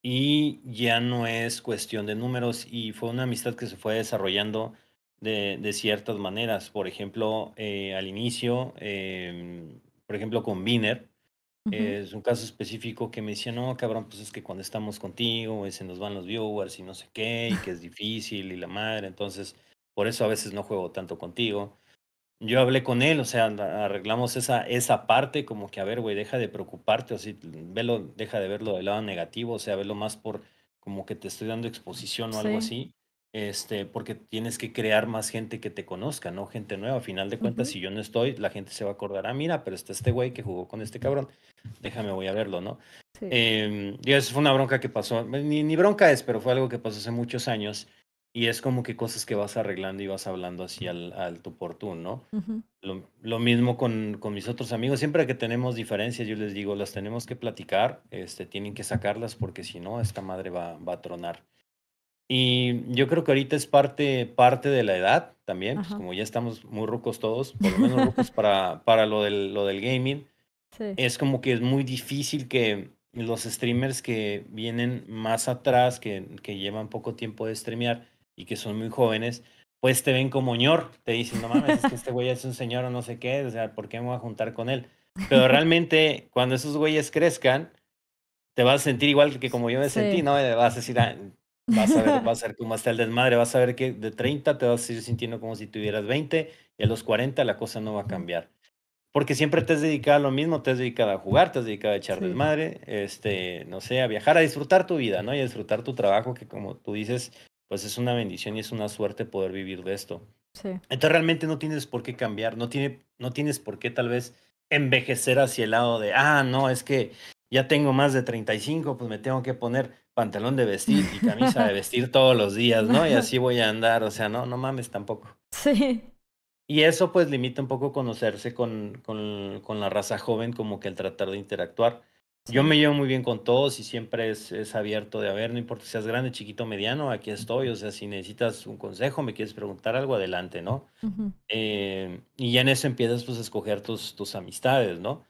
y ya no es cuestión de números y fue una amistad que se fue desarrollando de, ciertas maneras. Por ejemplo, eh, al inicio, em, por ejemplo, con Biner, es un caso específico que me decía, no, cabrón, pues es que cuando estamos contigo se nos van los viewers y no sé qué, y que es [LAUGHS] difícil y la madre, entonces por eso a veces no juego tanto contigo yo hablé con él, o sea, arreglamos esa, esa parte como que, a ver, güey, deja de preocuparte, o si velo, deja de verlo del lado negativo, o sea, velo más por como que te estoy dando exposición o algo así, este, porque tienes que crear más gente que te conozca, ¿no? Gente nueva, a final de cuentas, si yo no estoy, la gente se va a acordar, ah, mira, pero está este güey que jugó con este cabrón, déjame, voy a verlo, ¿no? y em, eso fue una bronca que pasó, ni, ni bronca es, pero fue algo que pasó hace muchos años, y es como que cosas que vas arreglando y vas hablando así al, al por tú, ¿no? lo, mismo con, con, mis otros amigos. Siempre que tenemos diferencias, yo les digo, las tenemos que platicar, este, tienen que sacarlas porque si no, esta madre va, va a tronar. Y yo creo que ahorita es parte, parte de la edad también, pues, como ya estamos muy rucos todos, por lo menos rucos [LAUGHS] para, para lo, del, lo del gaming. Es como que es muy difícil que los streamers que vienen más atrás, que, que llevan poco tiempo de streamear, y que son muy jóvenes, pues te ven como ñor, te dicen, no mames, es que este güey es un señor o no sé qué, o sea, ¿por qué me voy a juntar con él? Pero realmente cuando esos güeyes crezcan, te vas a sentir igual que como yo me sentí, ¿no? Eh, vas a decir, va ah, vas a ver, a ser cómo está el desmadre, vas a ver que de 30 te vas a ir sintiendo como si tuvieras 20 y a los 40 la cosa no va a cambiar. Porque siempre te has dedicado a lo mismo, te has dedicado a jugar, te has dedicado a echar desmadre, este, no sé, a viajar, a disfrutar tu vida, ¿no? Y a disfrutar tu trabajo, que como tú dices, pues es una bendición y es una suerte poder vivir de esto. Sí. Entonces realmente no tienes por qué cambiar, no, tiene, no tienes por qué tal vez envejecer hacia el lado de, ah, no, es que ya tengo más de 35, pues me tengo que poner pantalón de vestir y camisa de [LAUGHS] vestir todos los días, ¿no? Y así voy a andar, o sea, no, no mames tampoco. Sí. Y eso pues limita un poco conocerse con, con, con la raza joven, como que el tratar de interactuar. Yo me llevo muy bien con todos y siempre es, abierto de, haber, ver, no importa si seas grande, chiquito, mediano, aquí estoy. O sea, si necesitas un consejo, me quieres preguntar algo, adelante, ¿no? Eh, y ya en eso empiezas pues a escoger tus, amistades, ¿no?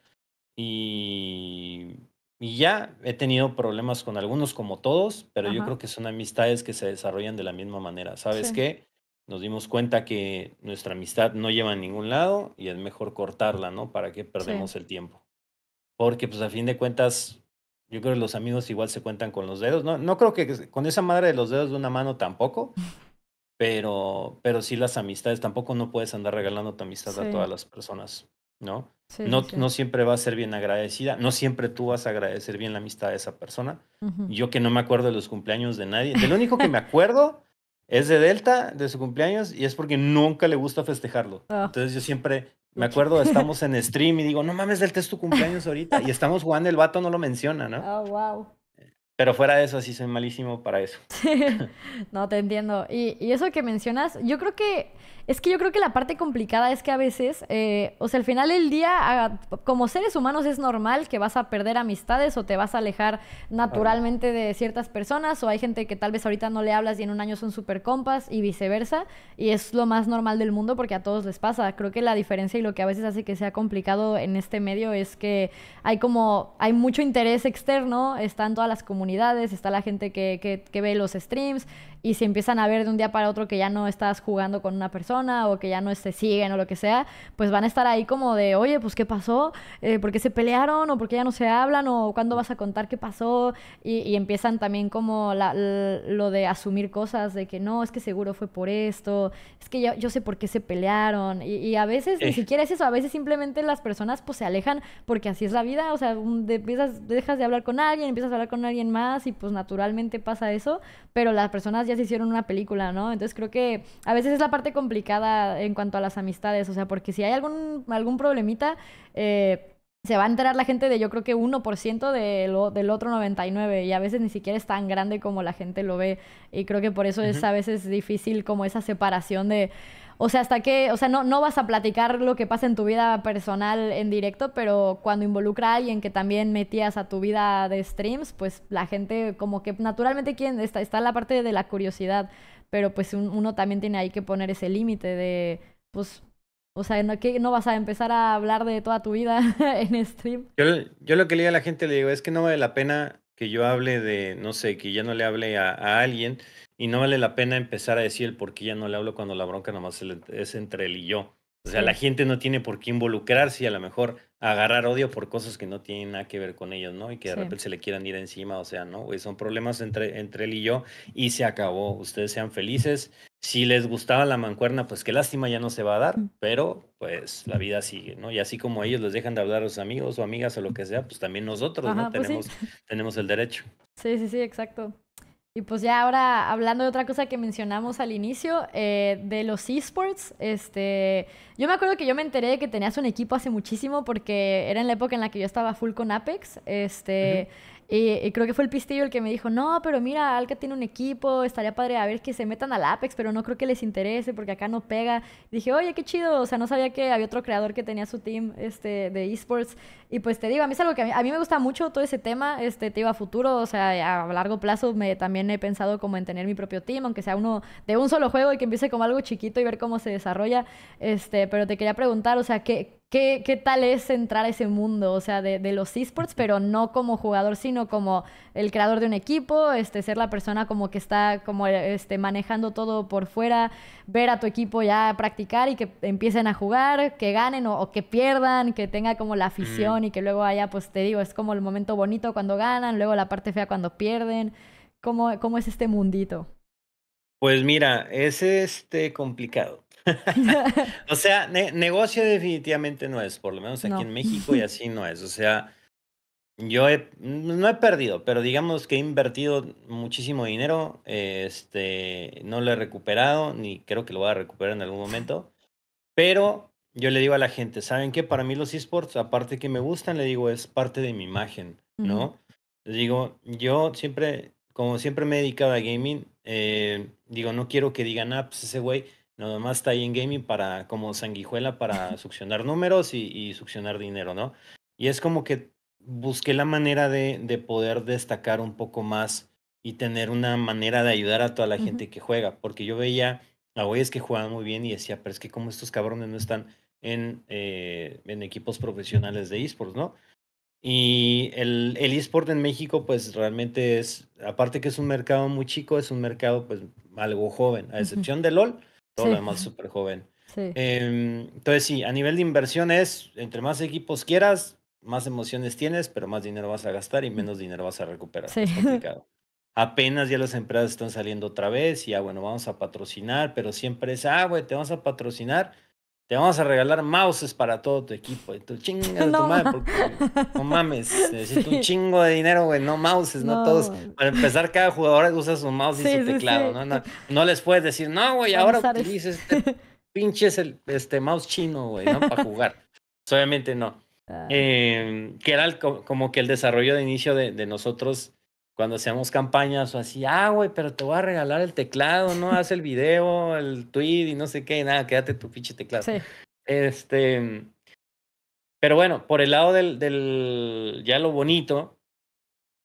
Y, ya he tenido problemas con algunos como todos, pero yo creo que son amistades que se desarrollan de la misma manera. ¿Sabes qué? Nos dimos cuenta que nuestra amistad no lleva a ningún lado y es mejor cortarla, ¿no? Para que perdemos el tiempo. Porque pues a fin de cuentas, yo creo que los amigos igual se cuentan con los dedos. No, no creo que con esa madre de los dedos de una mano tampoco. Pero, pero sí las amistades, tampoco no puedes andar regalando tu amistad a todas las personas, ¿no? no, no siempre va a ser bien agradecida, no siempre tú vas a agradecer bien la amistad de esa persona. Yo que no me acuerdo de los cumpleaños de nadie, El único que me acuerdo es de Delta, de su cumpleaños, y es porque nunca le gusta festejarlo. Ah. Entonces yo siempre me acuerdo, estamos en stream y digo, no mames, del test tu cumpleaños ahorita. Y estamos jugando, el vato no lo menciona, ¿no? Oh, wow. Pero fuera de eso, así soy malísimo para eso. [LAUGHS] no, te entiendo. y eso que mencionas, yo creo que es que yo creo que la parte complicada es que a veces, eh, o sea, al final del día, como seres humanos es normal que vas a perder amistades o te vas a alejar naturalmente de ciertas personas o hay gente que tal vez ahorita no le hablas y en un año son súper compas y viceversa. Y es lo más normal del mundo porque a todos les pasa. Creo que la diferencia y lo que a veces hace que sea complicado en este medio es que hay como, hay mucho interés externo, están todas las comunidades, está la gente que, que, que ve los streams, y si empiezan a ver de un día para otro que ya no estás jugando con una persona o que ya no se siguen o lo que sea, pues van a estar ahí como de, oye, pues qué pasó, eh, por qué se pelearon o por qué ya no se hablan o cuándo vas a contar qué pasó y, empiezan también como lo de asumir cosas de que no, es que seguro fue por esto, es que yo, sé por qué se pelearon y, a veces ni eh. siquiera es eso, a veces simplemente las personas pues se alejan porque así es la vida, o sea, de, empiezas, dejas de hablar con alguien, empiezas a hablar con alguien más y pues naturalmente pasa eso, pero las personas ya hicieron una película, ¿no? Entonces creo que a veces es la parte complicada en cuanto a las amistades, o sea, porque si hay algún, algún problemita, eh, se va a enterar la gente de yo creo que 1% de lo, del otro 99% y a veces ni siquiera es tan grande como la gente lo ve y creo que por eso es a veces difícil como esa separación de o sea, hasta que, o sea, no, no vas a platicar lo que pasa en tu vida personal en directo, pero cuando involucra a alguien que también metías a tu vida de streams, pues la gente como que naturalmente está, está la parte de la curiosidad, pero pues uno también tiene ahí que poner ese límite de, pues, o sea, no, que no vas a empezar a hablar de toda tu vida [LAUGHS] en stream. Yo, lo que le digo a la gente, le digo, es que no vale la pena que yo hable de, no sé, que ya no le hable a alguien y no vale la pena empezar a decir el por qué ya no le hablo cuando la bronca nomás es entre él y yo. O sea, la gente no tiene por qué involucrarse y a lo mejor agarrar odio por cosas que no tienen nada que ver con ellos, ¿no? Y que de repente se le quieran ir encima, o sea, ¿no? Pues son problemas entre, entre él y yo y se acabó. Ustedes sean felices. Si les gustaba la mancuerna, pues qué lástima, ya no se va a dar, mm. pero pues la vida sigue, ¿no? Y así como ellos les dejan de hablar a sus amigos o amigas o lo que sea, pues también nosotros, ¿no? Pues tenemos, tenemos el derecho. Sí, sí, sí, exacto. Y pues ya ahora hablando de otra cosa que mencionamos al inicio, eh, de los esports, este, yo me acuerdo que yo me enteré de que tenías un equipo hace muchísimo porque era en la época en la que yo estaba full con Apex, este, y, creo que fue el Pistillo el que me dijo, no, pero mira, Alka tiene un equipo, estaría padre a ver que se metan al Apex, pero no creo que les interese porque acá no pega. dije, oye, qué chido, o sea, no sabía que había otro creador que tenía su team este, de esports. Y pues te digo, a mí es algo que a mí, me gusta mucho todo ese tema, este, te iba a futuro, o sea, a largo plazo me, también he pensado como en tener mi propio team, aunque sea uno de un solo juego y que empiece como algo chiquito y ver cómo se desarrolla, este, pero te quería preguntar, o sea, ¿qué, qué, qué tal es entrar a ese mundo, o sea, de, los esports, pero no como jugador, sino como el creador de un equipo, este, ser la persona como que está como este, manejando todo por fuera, ver a tu equipo ya practicar y que empiecen a jugar, que ganen o, que pierdan, que tenga como la afición y que luego haya, pues te digo, es como el momento bonito cuando ganan, luego la parte fea cuando pierden. ¿Cómo, cómo es este mundito? Pues mira, es este complicado. [LAUGHS] o sea, negocio definitivamente no es, por lo menos aquí en [LAUGHS] México y así no es. O sea, yo no he perdido, pero digamos que he invertido muchísimo dinero, este, no lo he recuperado, ni creo que lo voy a recuperar en algún momento, pero yo le digo a la gente, ¿saben qué? Para mí los esports, aparte que me gustan, le digo, es parte de mi imagen, ¿no? Les digo, yo siempre, como siempre me he dedicado a gaming, eh, digo, no quiero que digan, ah, pues ese güey nada más está ahí en gaming para, como sanguijuela, para [LAUGHS] succionar números y, succionar dinero, ¿no? Y es como que busqué la manera de, de, poder destacar un poco más y tener una manera de ayudar a toda la gente que juega, porque yo veía a güeyes que jugaban muy bien y decía, pero es que como estos cabrones no están eh, en, equipos profesionales de esports, ¿no? Y el, el esport en México, pues realmente es, aparte que es un mercado muy chico, es un mercado pues algo joven, a excepción del de LOL, todo lo demás súper joven. Em, entonces sí, a nivel de inversión es, entre más equipos quieras, más emociones tienes, pero más dinero vas a gastar y menos dinero vas a recuperar. Sí. Es complicado. Apenas ya las empresas están saliendo otra vez y ya, ah, bueno, vamos a patrocinar, pero siempre es, ah, güey, te vamos a patrocinar, te vamos a regalar mouses para todo tu equipo. [LAUGHS] no. tu mames, [LAUGHS] necesito un chingo de dinero, güey, no mouses, no. todos. Para empezar, cada jugador usa su mouse y su teclado, ¿no? les puedes decir, no, güey, ahora utilices este, este [LAUGHS] pinche este mouse chino, güey, ¿no? Para jugar. Pues, obviamente no. Ah. Em, que era como que el desarrollo de inicio de nosotros cuando hacíamos campañas o así, ah, güey, pero te voy a regalar el teclado, ¿no? Haz el video, el tweet y no sé qué, nada, quédate tu pinche teclado. Este. Pero bueno, por el lado del, del ya lo bonito,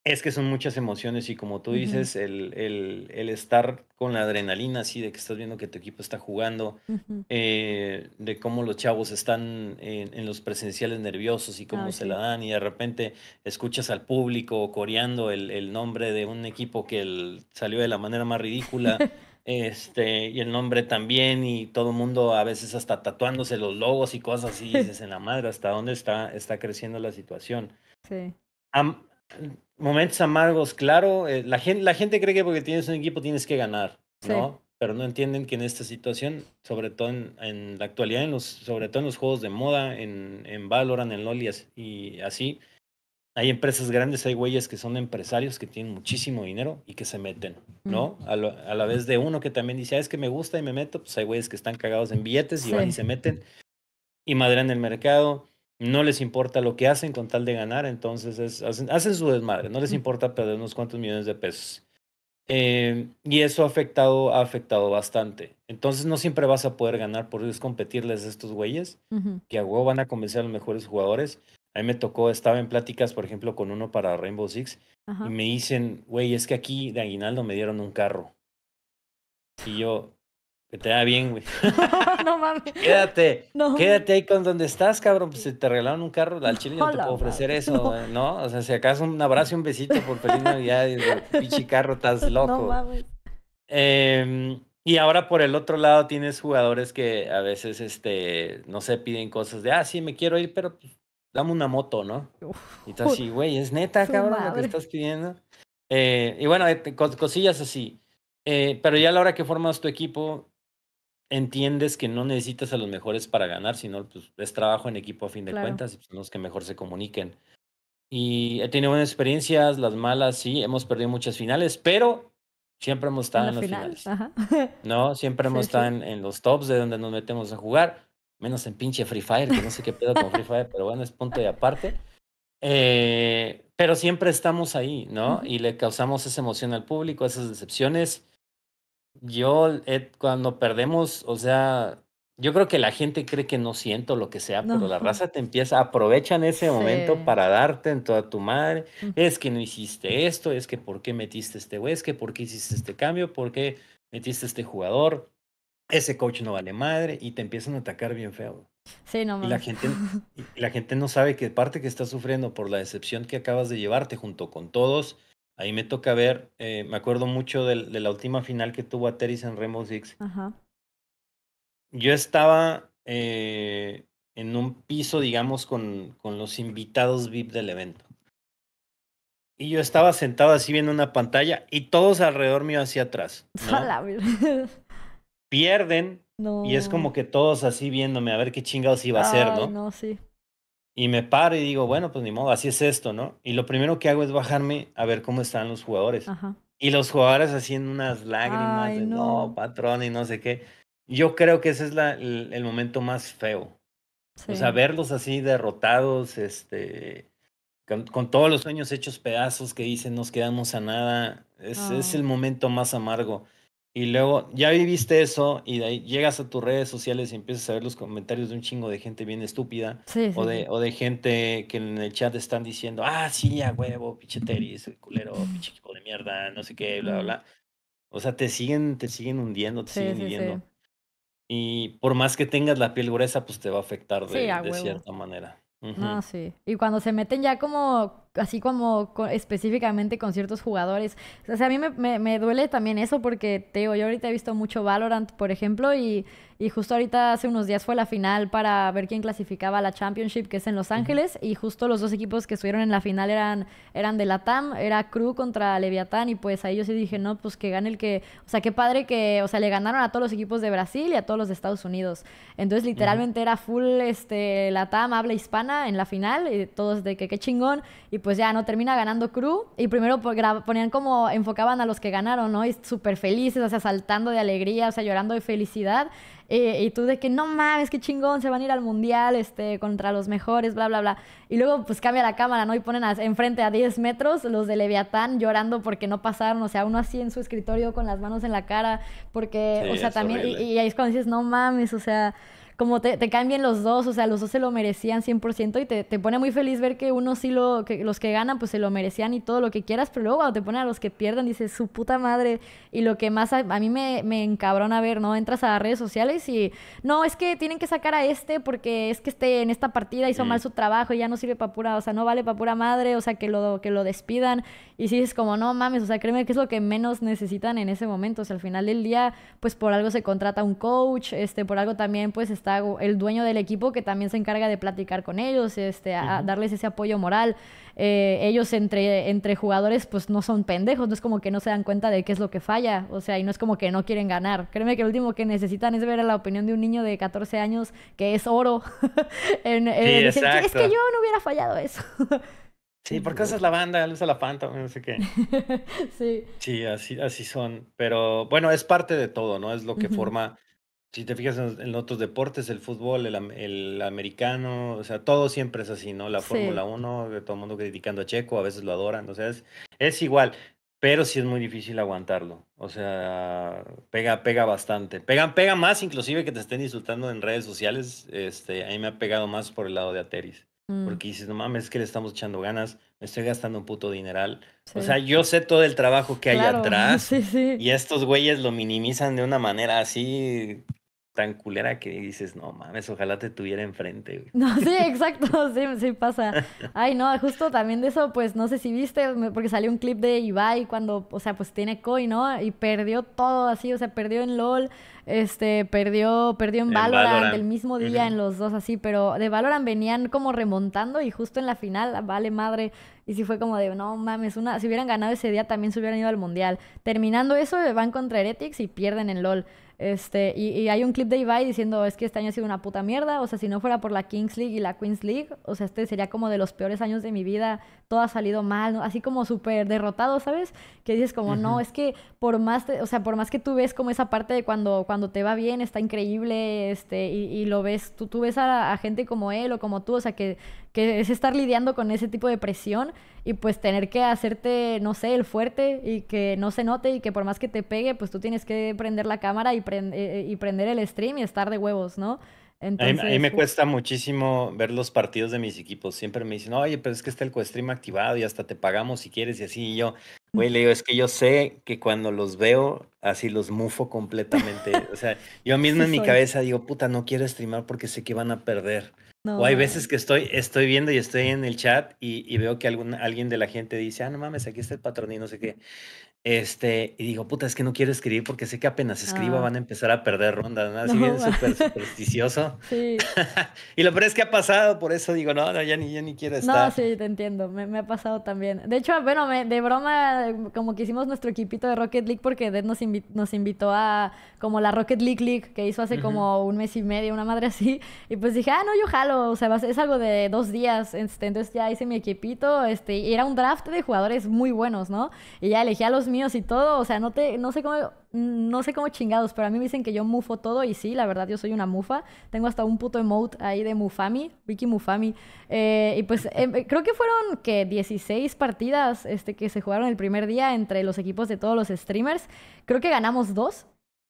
es que son muchas emociones y como tú dices, el, estar con la adrenalina así de que estás viendo que tu equipo está jugando, eh, de cómo los chavos están en, los presenciales nerviosos y cómo se la dan y de repente escuchas al público coreando el, nombre de un equipo que salió de la manera más ridícula. [LAUGHS] este, y el nombre también, y todo el mundo a veces hasta tatuándose los logos y cosas así, dices en la madre, hasta dónde está, está creciendo la situación. Sí. Momentos amargos, claro. Eh, la, gente, la gente cree que porque tienes un equipo tienes que ganar, ¿no? Pero no entienden que en esta situación, sobre todo en, la actualidad, en los, sobre todo en los juegos de moda, en, en Valorant, en Lolias y así, hay empresas grandes, hay güeyes que son empresarios que tienen muchísimo dinero y que se meten, ¿no? A, la vez de uno que también dice, ah, es que me gusta y me meto, pues hay güeyes que están cagados en billetes y van y se meten y madrean el mercado no les importa lo que hacen con tal de ganar, entonces hacen, su desmadre, no les importa perder unos cuantos millones de pesos. Eh, y eso ha afectado, afectado bastante. Entonces no siempre vas a poder ganar, por eso es competirles a estos güeyes, que a huevo van a convencer a los mejores jugadores. A mí me tocó, estaba en pláticas, por ejemplo, con uno para Rainbow Six, y me dicen, güey, es que aquí de Aguinaldo me dieron un carro. Y yo, que te da bien, güey. [LAUGHS] no mames. Quédate, quédate ahí con donde estás, cabrón. Pues si te regalaron un carro, al chile no te puedo ofrecer eso, no. O sea, si acaso un abrazo y un besito por feliz Navidad, [LAUGHS] pinche carro, estás loco. No em, y ahora por el otro lado tienes jugadores que a veces, este, no sé, piden cosas de, ah, sí, me quiero ir, pero pues, dame una moto, ¿no? y estás así, güey, es neta, cabrón, lo que estás pidiendo. Eh, y bueno, eh, cosillas así. Eh, pero ya a la hora que formas tu equipo, entiendes que no necesitas a los mejores para ganar, sino pues, es trabajo en equipo a fin de cuentas, y pues, son los que mejor se comuniquen. Y he tenido buenas experiencias, las malas sí, hemos perdido muchas finales, pero siempre hemos estado en, los finales. No, siempre hemos estado En, los tops de donde nos metemos a jugar, menos en pinche Free Fire, que no sé qué pedo con Free Fire, pero bueno, es punto de aparte. Eh, pero siempre estamos ahí, ¿no? Y le causamos esa emoción al público, esas decepciones yo, eh, cuando perdemos, o sea, yo creo que la gente cree que no siento lo que sea, pero la raza te empieza, aprovechan ese momento para darte en toda tu madre. Es que no hiciste esto, es que por qué metiste este güey, es que por qué hiciste este cambio, por qué metiste este jugador, ese coach no vale madre, y te empiezan a atacar bien feo. Sí, no, y la, gente, la gente no sabe que parte que está sufriendo por la decepción que acabas de llevarte junto con todos, Ahí me toca ver, eh, me acuerdo mucho de, la última final que tuvo Ateris en Rainbow Six. Ajá. Yo estaba eh, en un piso, digamos, con, con los invitados VIP del evento. Y yo estaba sentado así viendo una pantalla y todos alrededor mío hacia atrás. [LAUGHS] Pierden no. y es como que todos así viéndome a ver qué chingados iba a ser, ¿no? No, sí y me paro y digo, bueno, pues ni modo, así es esto, ¿no? Y lo primero que hago es bajarme a ver cómo están los jugadores. Y los jugadores haciendo unas lágrimas de no. patrón y no sé qué. Yo creo que ese es la, el, momento más feo. O sea, verlos así derrotados, este, con, con, todos los sueños hechos pedazos que dicen nos quedamos a nada, es, es el momento más amargo. Y luego ya viviste eso y de ahí llegas a tus redes sociales y empiezas a ver los comentarios de un chingo de gente bien estúpida sí, o, de, o de gente que en el chat están diciendo, ah, sí, a huevo, pinche culero, pinche [LAUGHS] de mierda, no sé qué, bla, bla, bla. O sea, te siguen, te siguen hundiendo, te siguen hundiendo. Y por más que tengas la piel gruesa, pues te va a afectar de, cierta manera. sí. Y cuando se meten ya como así como específicamente con ciertos jugadores. O sea, a mí me, me, duele también eso porque, Teo, yo ahorita he visto mucho Valorant, por ejemplo, y, y, justo ahorita hace unos días fue la final para ver quién clasificaba a la Championship, que es en Los Ángeles, y justo los dos equipos que estuvieron en la final eran, eran de la TAM, era Crew contra Leviatán, y pues ahí yo sí dije, no, pues que gane el que, o sea, qué padre que, o sea, le ganaron a todos los equipos de Brasil y a todos los de Estados Unidos. Entonces, literalmente era full, este, la TAM habla hispana en la final, y todos de que qué chingón, y pues pues ya no termina ganando Crew y primero ponían como enfocaban a los que ganaron, ¿no? Y súper felices, o sea, saltando de alegría, o sea, llorando de felicidad. Eh, y tú de que no mames, qué chingón, se van a ir al mundial este, contra los mejores, bla, bla, bla. Y luego pues cambia la cámara, ¿no? Y ponen a, enfrente a 10 metros los de Leviatán llorando porque no pasaron, o sea, uno así en su escritorio con las manos en la cara, porque, o sea, también, y ahí es cuando dices, no mames, o sea, como te, te bien los dos, o sea, los dos se lo merecían 100% y te, pone muy feliz ver que uno sí lo, que los que ganan pues se lo merecían y todo lo que quieras, pero luego te pone a los que pierden dices, su puta madre, y lo que más a, mí me, me encabrona ver, ¿no? Entras a redes sociales y, no, es que tienen que sacar a este porque es que esté en esta partida hizo mal su trabajo y ya no sirve para pura, o sea, no vale para pura madre, o sea, que lo, que lo despidan, y si es como, no mames, o sea, créeme que es lo que menos necesitan en ese momento, o sea, al final del día, pues por algo se contrata un coach, este, por algo también pues está el dueño del equipo que también se encarga de platicar con ellos, este, a, darles ese apoyo moral. Eh, ellos entre, entre jugadores pues no son pendejos, no es como que no se dan cuenta de qué es lo que falla, o sea, y no es como que no quieren ganar. Créeme que lo último que necesitan es ver la opinión de un niño de 14 años que es oro. [LAUGHS] Eh, es que yo no hubiera fallado eso. [LAUGHS] Sí, porque esa es la banda, usa la Phantom, no sé qué. sí. Sí, así, así son. Pero bueno, es parte de todo, ¿no? Es lo que forma si te fijas en, otros deportes, el fútbol, el, americano, o sea, todo siempre es así, ¿no? La Fórmula 1, todo el mundo criticando a Checo, a veces lo adoran, o sea, es, igual, pero sí es muy difícil aguantarlo, o sea, pega, pega bastante, pega, pega más inclusive que te estén insultando en redes sociales, este, a mí me ha pegado más por el lado de Ateris, mm. porque dices, no mames, es que le estamos echando ganas, me estoy gastando un puto dineral. O sea, yo sé todo el trabajo que hay [LAUGHS] atrás. Y estos güeyes lo minimizan de una manera así tan culera que dices, no mames, ojalá te tuviera enfrente, No, sí, [LAUGHS] exacto, sí, sí pasa. Ay, no, justo también de eso, pues no sé si viste, porque salió un clip de Ibai cuando, o sea, pues tiene Koi, ¿no? Y perdió todo así, o sea, perdió en LOL, este, perdió, perdió en, Valorant, el mismo día en los dos así, pero de Valorant venían como remontando y justo en la final, ah, vale madre, y si fue como de, no mames, una, si hubieran ganado ese día también se hubieran ido al Mundial. Terminando eso, van contra Heretics y pierden en LOL. Este, y, hay un clip de Ibai diciendo, es que este año ha sido una puta mierda, o sea, si no fuera por la Kings League y la Queens League, o sea, este sería como de los peores años de mi vida, todo ha salido mal, así como súper derrotado, ¿sabes? Que dices como, no, es que por más, o sea, por más que tú ves como esa parte de cuando, cuando te va bien, está increíble, este, y, lo ves, tú, tú ves a gente como él o como tú, o sea, que, que es estar lidiando con ese tipo de presión y pues tener que hacerte, no sé, el fuerte y que no se note y que por más que te pegue, pues tú tienes que prender la cámara y, eh, eh, prender el stream y estar de huevos, ¿no? Entonces, a, mí, me cuesta muchísimo ver los partidos de mis equipos. Siempre me dicen, oye, pero pues, es que está el co-stream activado y hasta te pagamos si quieres y así. Y yo, güey, le digo, es que yo sé que cuando los veo, así los mufo completamente. o sea, yo mismo [LAUGHS] en mi cabeza digo, puta, no quiero streamar porque sé que van a perder. O hay veces que estoy, estoy viendo y estoy en el chat y, veo que algún, alguien de la gente dice, ah, no mames, aquí está el patrón y no sé qué. Este, y digo, puta, es que no quiero escribir porque sé que apenas escriba ah. van a empezar a perder rondas ¿no? Así bien súper [LAUGHS] supersticioso. Sí. [LAUGHS] y lo peor es que ha pasado, por eso digo, no, ya ni, ya ni quiero estar. No, sí, te entiendo, me, ha pasado también. De hecho, bueno, de broma, eh, como que hicimos nuestro equipito de Rocket League porque Dead nos, nos invitó a como la Rocket League League que hizo hace como un mes y medio, una madre así. Y pues dije, ah, no, yo jalo, o sea, es algo de dos días. Este, entonces ya hice mi equipito, este, y era un draft de jugadores muy buenos, ¿no? Y ya elegí a los míos y todo, o sea, no te, no sé cómo, no sé cómo chingados, pero a mí me dicen que yo mufo todo y sí, la verdad, yo soy una mufa. Tengo hasta un puto emote ahí de Mufami, Wiki Mufami. Eh, y pues em, eh, creo que fueron que 16 partidas este, que se jugaron el primer día entre los equipos de todos los streamers. Creo que ganamos dos,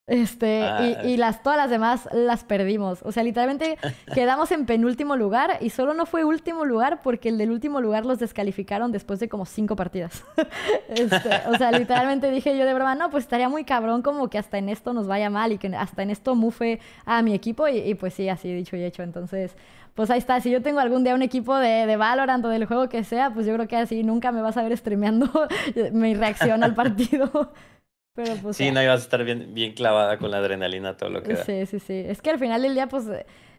este, ah. y, las, todas las demás las perdimos. O sea, literalmente [LAUGHS] quedamos en penúltimo lugar y solo no fue último lugar porque el del último lugar los descalificaron después de como cinco partidas. [LAUGHS] este, o sea, literalmente dije yo de broma, no, pues estaría muy cabrón como que hasta en esto nos vaya mal y que hasta en esto mufe a mi equipo. Y, pues sí, así dicho y hecho. Entonces, pues ahí está. Si yo tengo algún día un equipo de, de, Valorant o del juego que sea, pues yo creo que así nunca me vas a ver streameando [LAUGHS] mi reacción al partido. Pues, sí, eh. no ibas a estar bien, bien clavada con la adrenalina, todo lo que Sí, sí, sí. Es que al final del día, pues,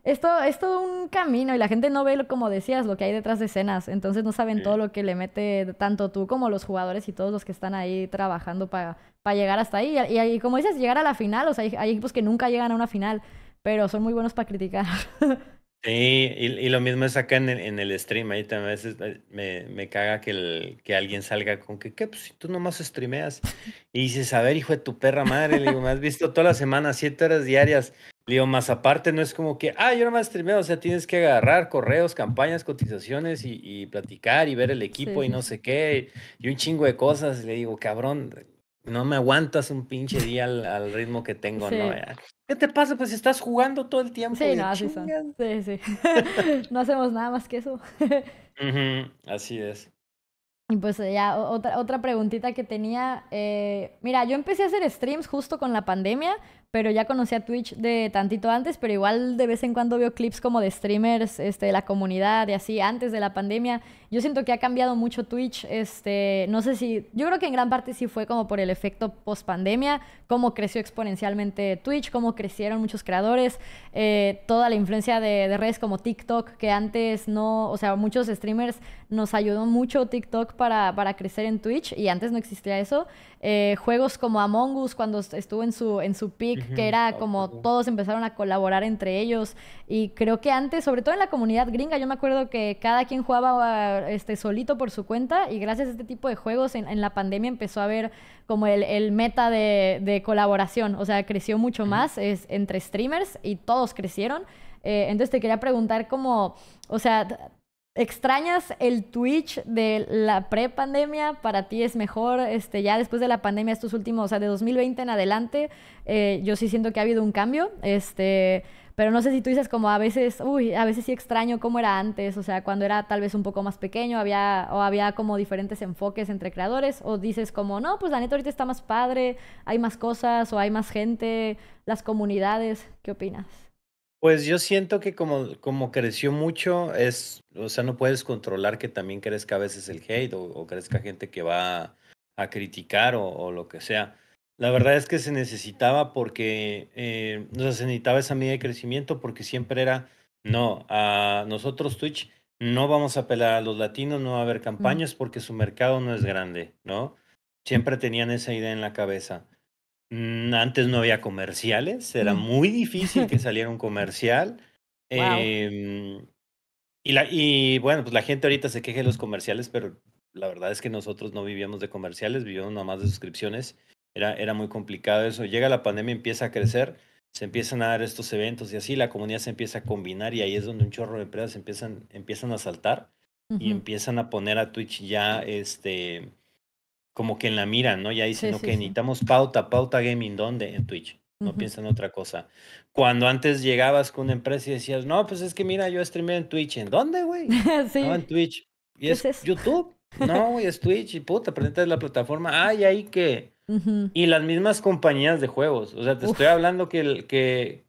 esto es todo un camino y la gente no ve, como decías, lo que hay detrás de escenas. Entonces no saben todo lo que le mete tanto tú como los jugadores y todos los que están ahí trabajando para llegar hasta ahí. Y, y, como dices, llegar a la final. O sea, hay, hay equipos que nunca llegan a una final, pero son muy buenos para criticar. [LAUGHS] Sí, y, lo mismo es acá en el, en el stream. Ahí también a veces eh, me, caga que, el, que alguien salga con que, ¿qué? Pues si tú nomás streameas. Y dices, a ver, hijo de tu perra madre, le digo, me has visto toda la semana, siete horas diarias. Le digo, más aparte, no es como que, ah, yo nomás streameo. O sea, tienes que agarrar correos, campañas, cotizaciones y, y platicar y ver el equipo y no sé qué. Y un chingo de cosas. Le digo, cabrón, no me aguantas un pinche día al, ritmo que tengo, ¿no? ¿Qué te pasa? Pues estás jugando todo el tiempo. Sí, no, sí, sí, sí. [LAUGHS] no hacemos nada más que eso. [LAUGHS] Así es. Y pues eh, ya, otra, otra preguntita que tenía. Eh, mira, yo empecé a hacer streams justo con la pandemia, pero ya conocí a Twitch de tantito antes, pero igual de vez en cuando veo clips como de streamers este, de la comunidad y así antes de la pandemia. Yo siento que ha cambiado mucho Twitch, este, no sé si, yo creo que en gran parte sí fue como por el efecto post pandemia, cómo creció exponencialmente Twitch, cómo crecieron muchos creadores, eh, toda la influencia de, redes como TikTok, que antes no, o sea, muchos streamers nos ayudó mucho TikTok para, crecer en Twitch y antes no existía eso. Eh, juegos como Among Us, cuando estuvo en su, en su peak, que era como todos empezaron a colaborar entre ellos y creo que antes, sobre todo en la comunidad gringa, yo me acuerdo que cada quien jugaba este, solito por su cuenta y gracias a este tipo de juegos en, la pandemia empezó a haber como el, meta de, colaboración, o sea, creció mucho más es, entre streamers y todos crecieron. Eh, entonces te quería preguntar cómo o sea, ¿Extrañas el Twitch de la pre-pandemia? ¿Para ti es mejor este, ya después de la pandemia, estos últimos, o sea, de 2020 en adelante? Eh, yo sí siento que ha habido un cambio, este, pero no sé si tú dices como a veces, uy, a veces sí extraño cómo era antes, o sea, cuando era tal vez un poco más pequeño, había, o había como diferentes enfoques entre creadores, o dices como, no, pues la neta ahorita está más padre, hay más cosas, o hay más gente, las comunidades, ¿qué opinas? Pues yo siento que como, como creció mucho, es, o sea, no puedes controlar que también crezca a veces el hate o, crezca gente que va a criticar o, lo que sea. La verdad es que se necesitaba porque, eh, se necesitaba esa medida de crecimiento porque siempre era, no, a ah, nosotros Twitch no vamos a apelar a los latinos, no va a haber campañas porque su mercado no es grande, ¿no? Siempre tenían esa idea en la cabeza. Mm, antes no había comerciales, era muy difícil que [LAUGHS] saliera un comercial. Em, y, bueno, pues la gente ahorita se queja de los comerciales, pero la verdad es que nosotros no vivíamos de comerciales, vivíamos nada más de suscripciones. Era, era muy complicado eso. Llega la pandemia, empieza a crecer, se empiezan a dar estos eventos y así la comunidad se empieza a combinar y ahí es donde un chorro de empresas empiezan, a saltar y empiezan a poner a Twitch ya este, como que en la mira, ¿no? Ya dicen, sí, Que necesitamos pauta, pauta gaming, ¿dónde? En Twitch. No piensan otra cosa. Cuando antes llegabas con una empresa y decías, no, pues es que mira, yo streamé en Twitch. ¿En dónde, güey? [LAUGHS] No, en Twitch. ¿Y es, es YouTube? No, güey, es Twitch. Y puta, presentas la plataforma. Ay, ahí que. Y las mismas compañías de juegos. O sea, te estoy hablando que, que,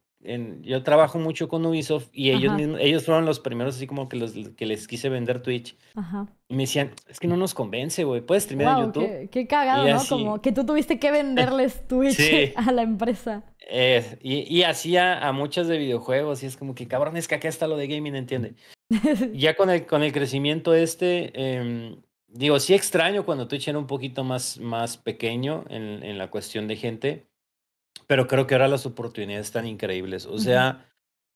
yo trabajo mucho con Ubisoft y ellos ellos fueron los primeros así como que, los, que les quise vender Twitch. Y me decían, es que no nos convence, güey, puedes streamear en YouTube. Qué, cagado, ¿no? Como que tú tuviste que venderles [LAUGHS] Twitch a la empresa. y, y así a, muchas de videojuegos, y es como que cabrón, es que acá está lo de gaming, ¿entiende? [LAUGHS] ya con el, con el crecimiento este, em, digo, sí extraño cuando Twitch era un poquito más, más pequeño en, en la cuestión de gente pero creo que ahora las oportunidades están increíbles. O sea,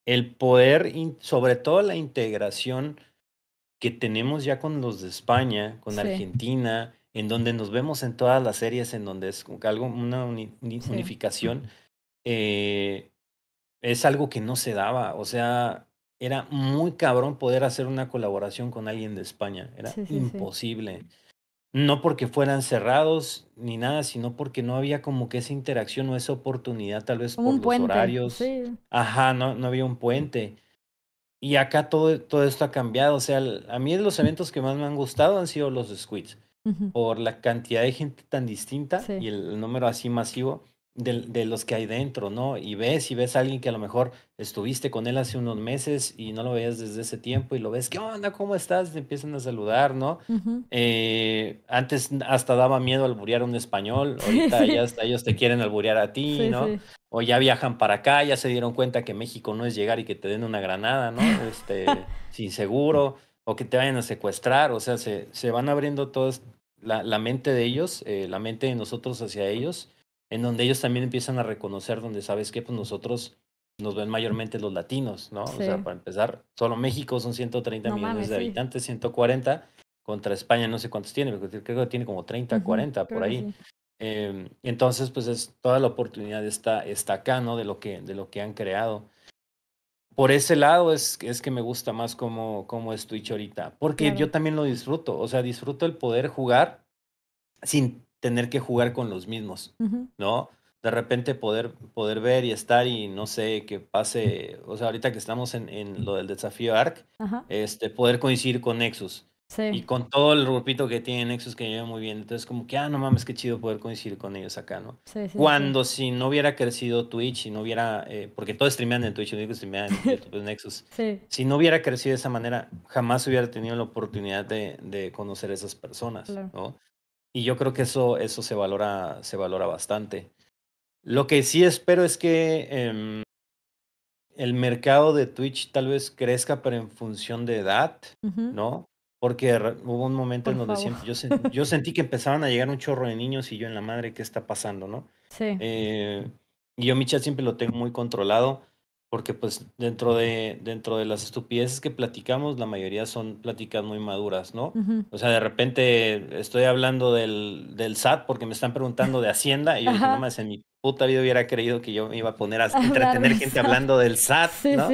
el poder, sobre todo la integración que tenemos ya con los de España, con Argentina, en donde nos vemos en todas las series, en donde es algo, una unificación, eh, es algo que no se daba. O sea, era muy cabrón poder hacer una colaboración con alguien de España. Era imposible no porque fueran cerrados ni nada, sino porque no había como que esa interacción o esa oportunidad, tal vez un por los horarios. Ajá, no, no había un puente. Y acá todo, todo esto ha cambiado. O sea, a mí los eventos que más me han gustado han sido los Squids, por la cantidad de gente tan distinta y el número así masivo de, los que hay dentro, ¿no? Y ves, y ves a alguien que a lo mejor estuviste con él hace unos meses y no lo veías desde ese tiempo y lo ves, ¿qué onda? ¿Cómo estás? Te empiezan a saludar, ¿no? Eh, antes hasta daba miedo a un español, [LAUGHS] ahorita ya hasta ellos te quieren alburear a ti, ¿no? O ya viajan para acá, ya se dieron cuenta que México no es llegar y que te den una granada, ¿no? Este, [LAUGHS] sin seguro, o que te vayan a secuestrar, o sea, se, se van abriendo todas la, mente de ellos, eh, la mente de nosotros hacia ellos en donde ellos también empiezan a reconocer donde, ¿sabes qué? Pues nosotros nos ven mm. mayormente los latinos, ¿no? O sea, para empezar, solo México son 130 millones de habitantes, 140 contra España, no sé cuántos tiene, creo que tiene como 30, 40 por ahí. Em, entonces, pues es toda la oportunidad está, está acá, ¿no? De lo que, de lo que han creado. Por ese lado es, es que me gusta más cómo, como es Twitch ahorita, porque yo también lo disfruto, o sea, disfruto el poder jugar sin tener que jugar con los mismos, ¿no? De repente poder, poder ver y estar y no sé, qué pase, o sea, ahorita que estamos en, lo del desafío ARC, este, poder coincidir con Nexus. Y con todo el grupito que tiene Nexus que lleva muy bien. Entonces, como que, ah, no mames, qué chido poder coincidir con ellos acá, ¿no? Cuando si no hubiera crecido Twitch y no hubiera, eh, porque todos streamean en Twitch, único streamean en [LAUGHS] YouTube, Nexus. Si no hubiera crecido de esa manera, jamás hubiera tenido la oportunidad de, conocer a esas personas, ¿no? Y yo creo que eso, eso se, valora, se valora bastante. Lo que sí espero es que em, el mercado de Twitch tal vez crezca, pero en función de edad, ¿no? Porque hubo un momento en donde siempre, [LAUGHS] yo, sentí que empezaban a llegar un chorro de niños y yo en la madre, ¿qué está pasando, no? Sí. Eh, y yo mi chat siempre lo tengo muy controlado porque pues dentro de, dentro de las estupideces que platicamos, la mayoría son pláticas muy maduras, ¿no? O sea, de repente estoy hablando del, del, SAT porque me están preguntando de Hacienda y yo dije, no más, en mi puta vida hubiera creído que yo me iba a poner a, [LAUGHS] entretener gente hablando del SAT, ¿no?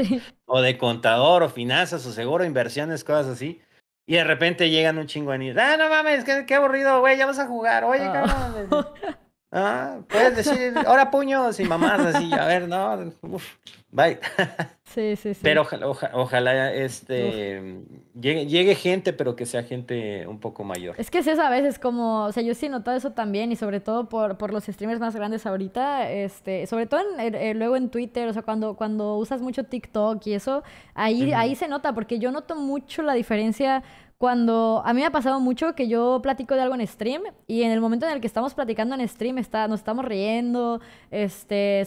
O de contador, o finanzas, o seguro, inversiones, cosas así. Y de repente llegan un chingo de niños. Ah, no mames, qué, aburrido, güey, ya vas a jugar. Oye, oh. [LAUGHS] Ah, puedes decir, ahora puños y mamás, así, a ver, no, bye. Sí, sí, sí. Pero ojalá, ojalá este, llegue, gente, pero que sea gente un poco mayor. Es que es eso a veces como, o sea, yo sí he notado eso también y sobre todo por, los streamers más grandes ahorita, este, sobre todo luego en Twitter, o sea, cuando, cuando usas mucho TikTok y eso, ahí, ahí se nota, porque yo noto mucho la diferencia cuando a mí me ha pasado mucho que yo platico de algo en stream y en el momento en el que estamos platicando en stream está, nos estamos riendo, este,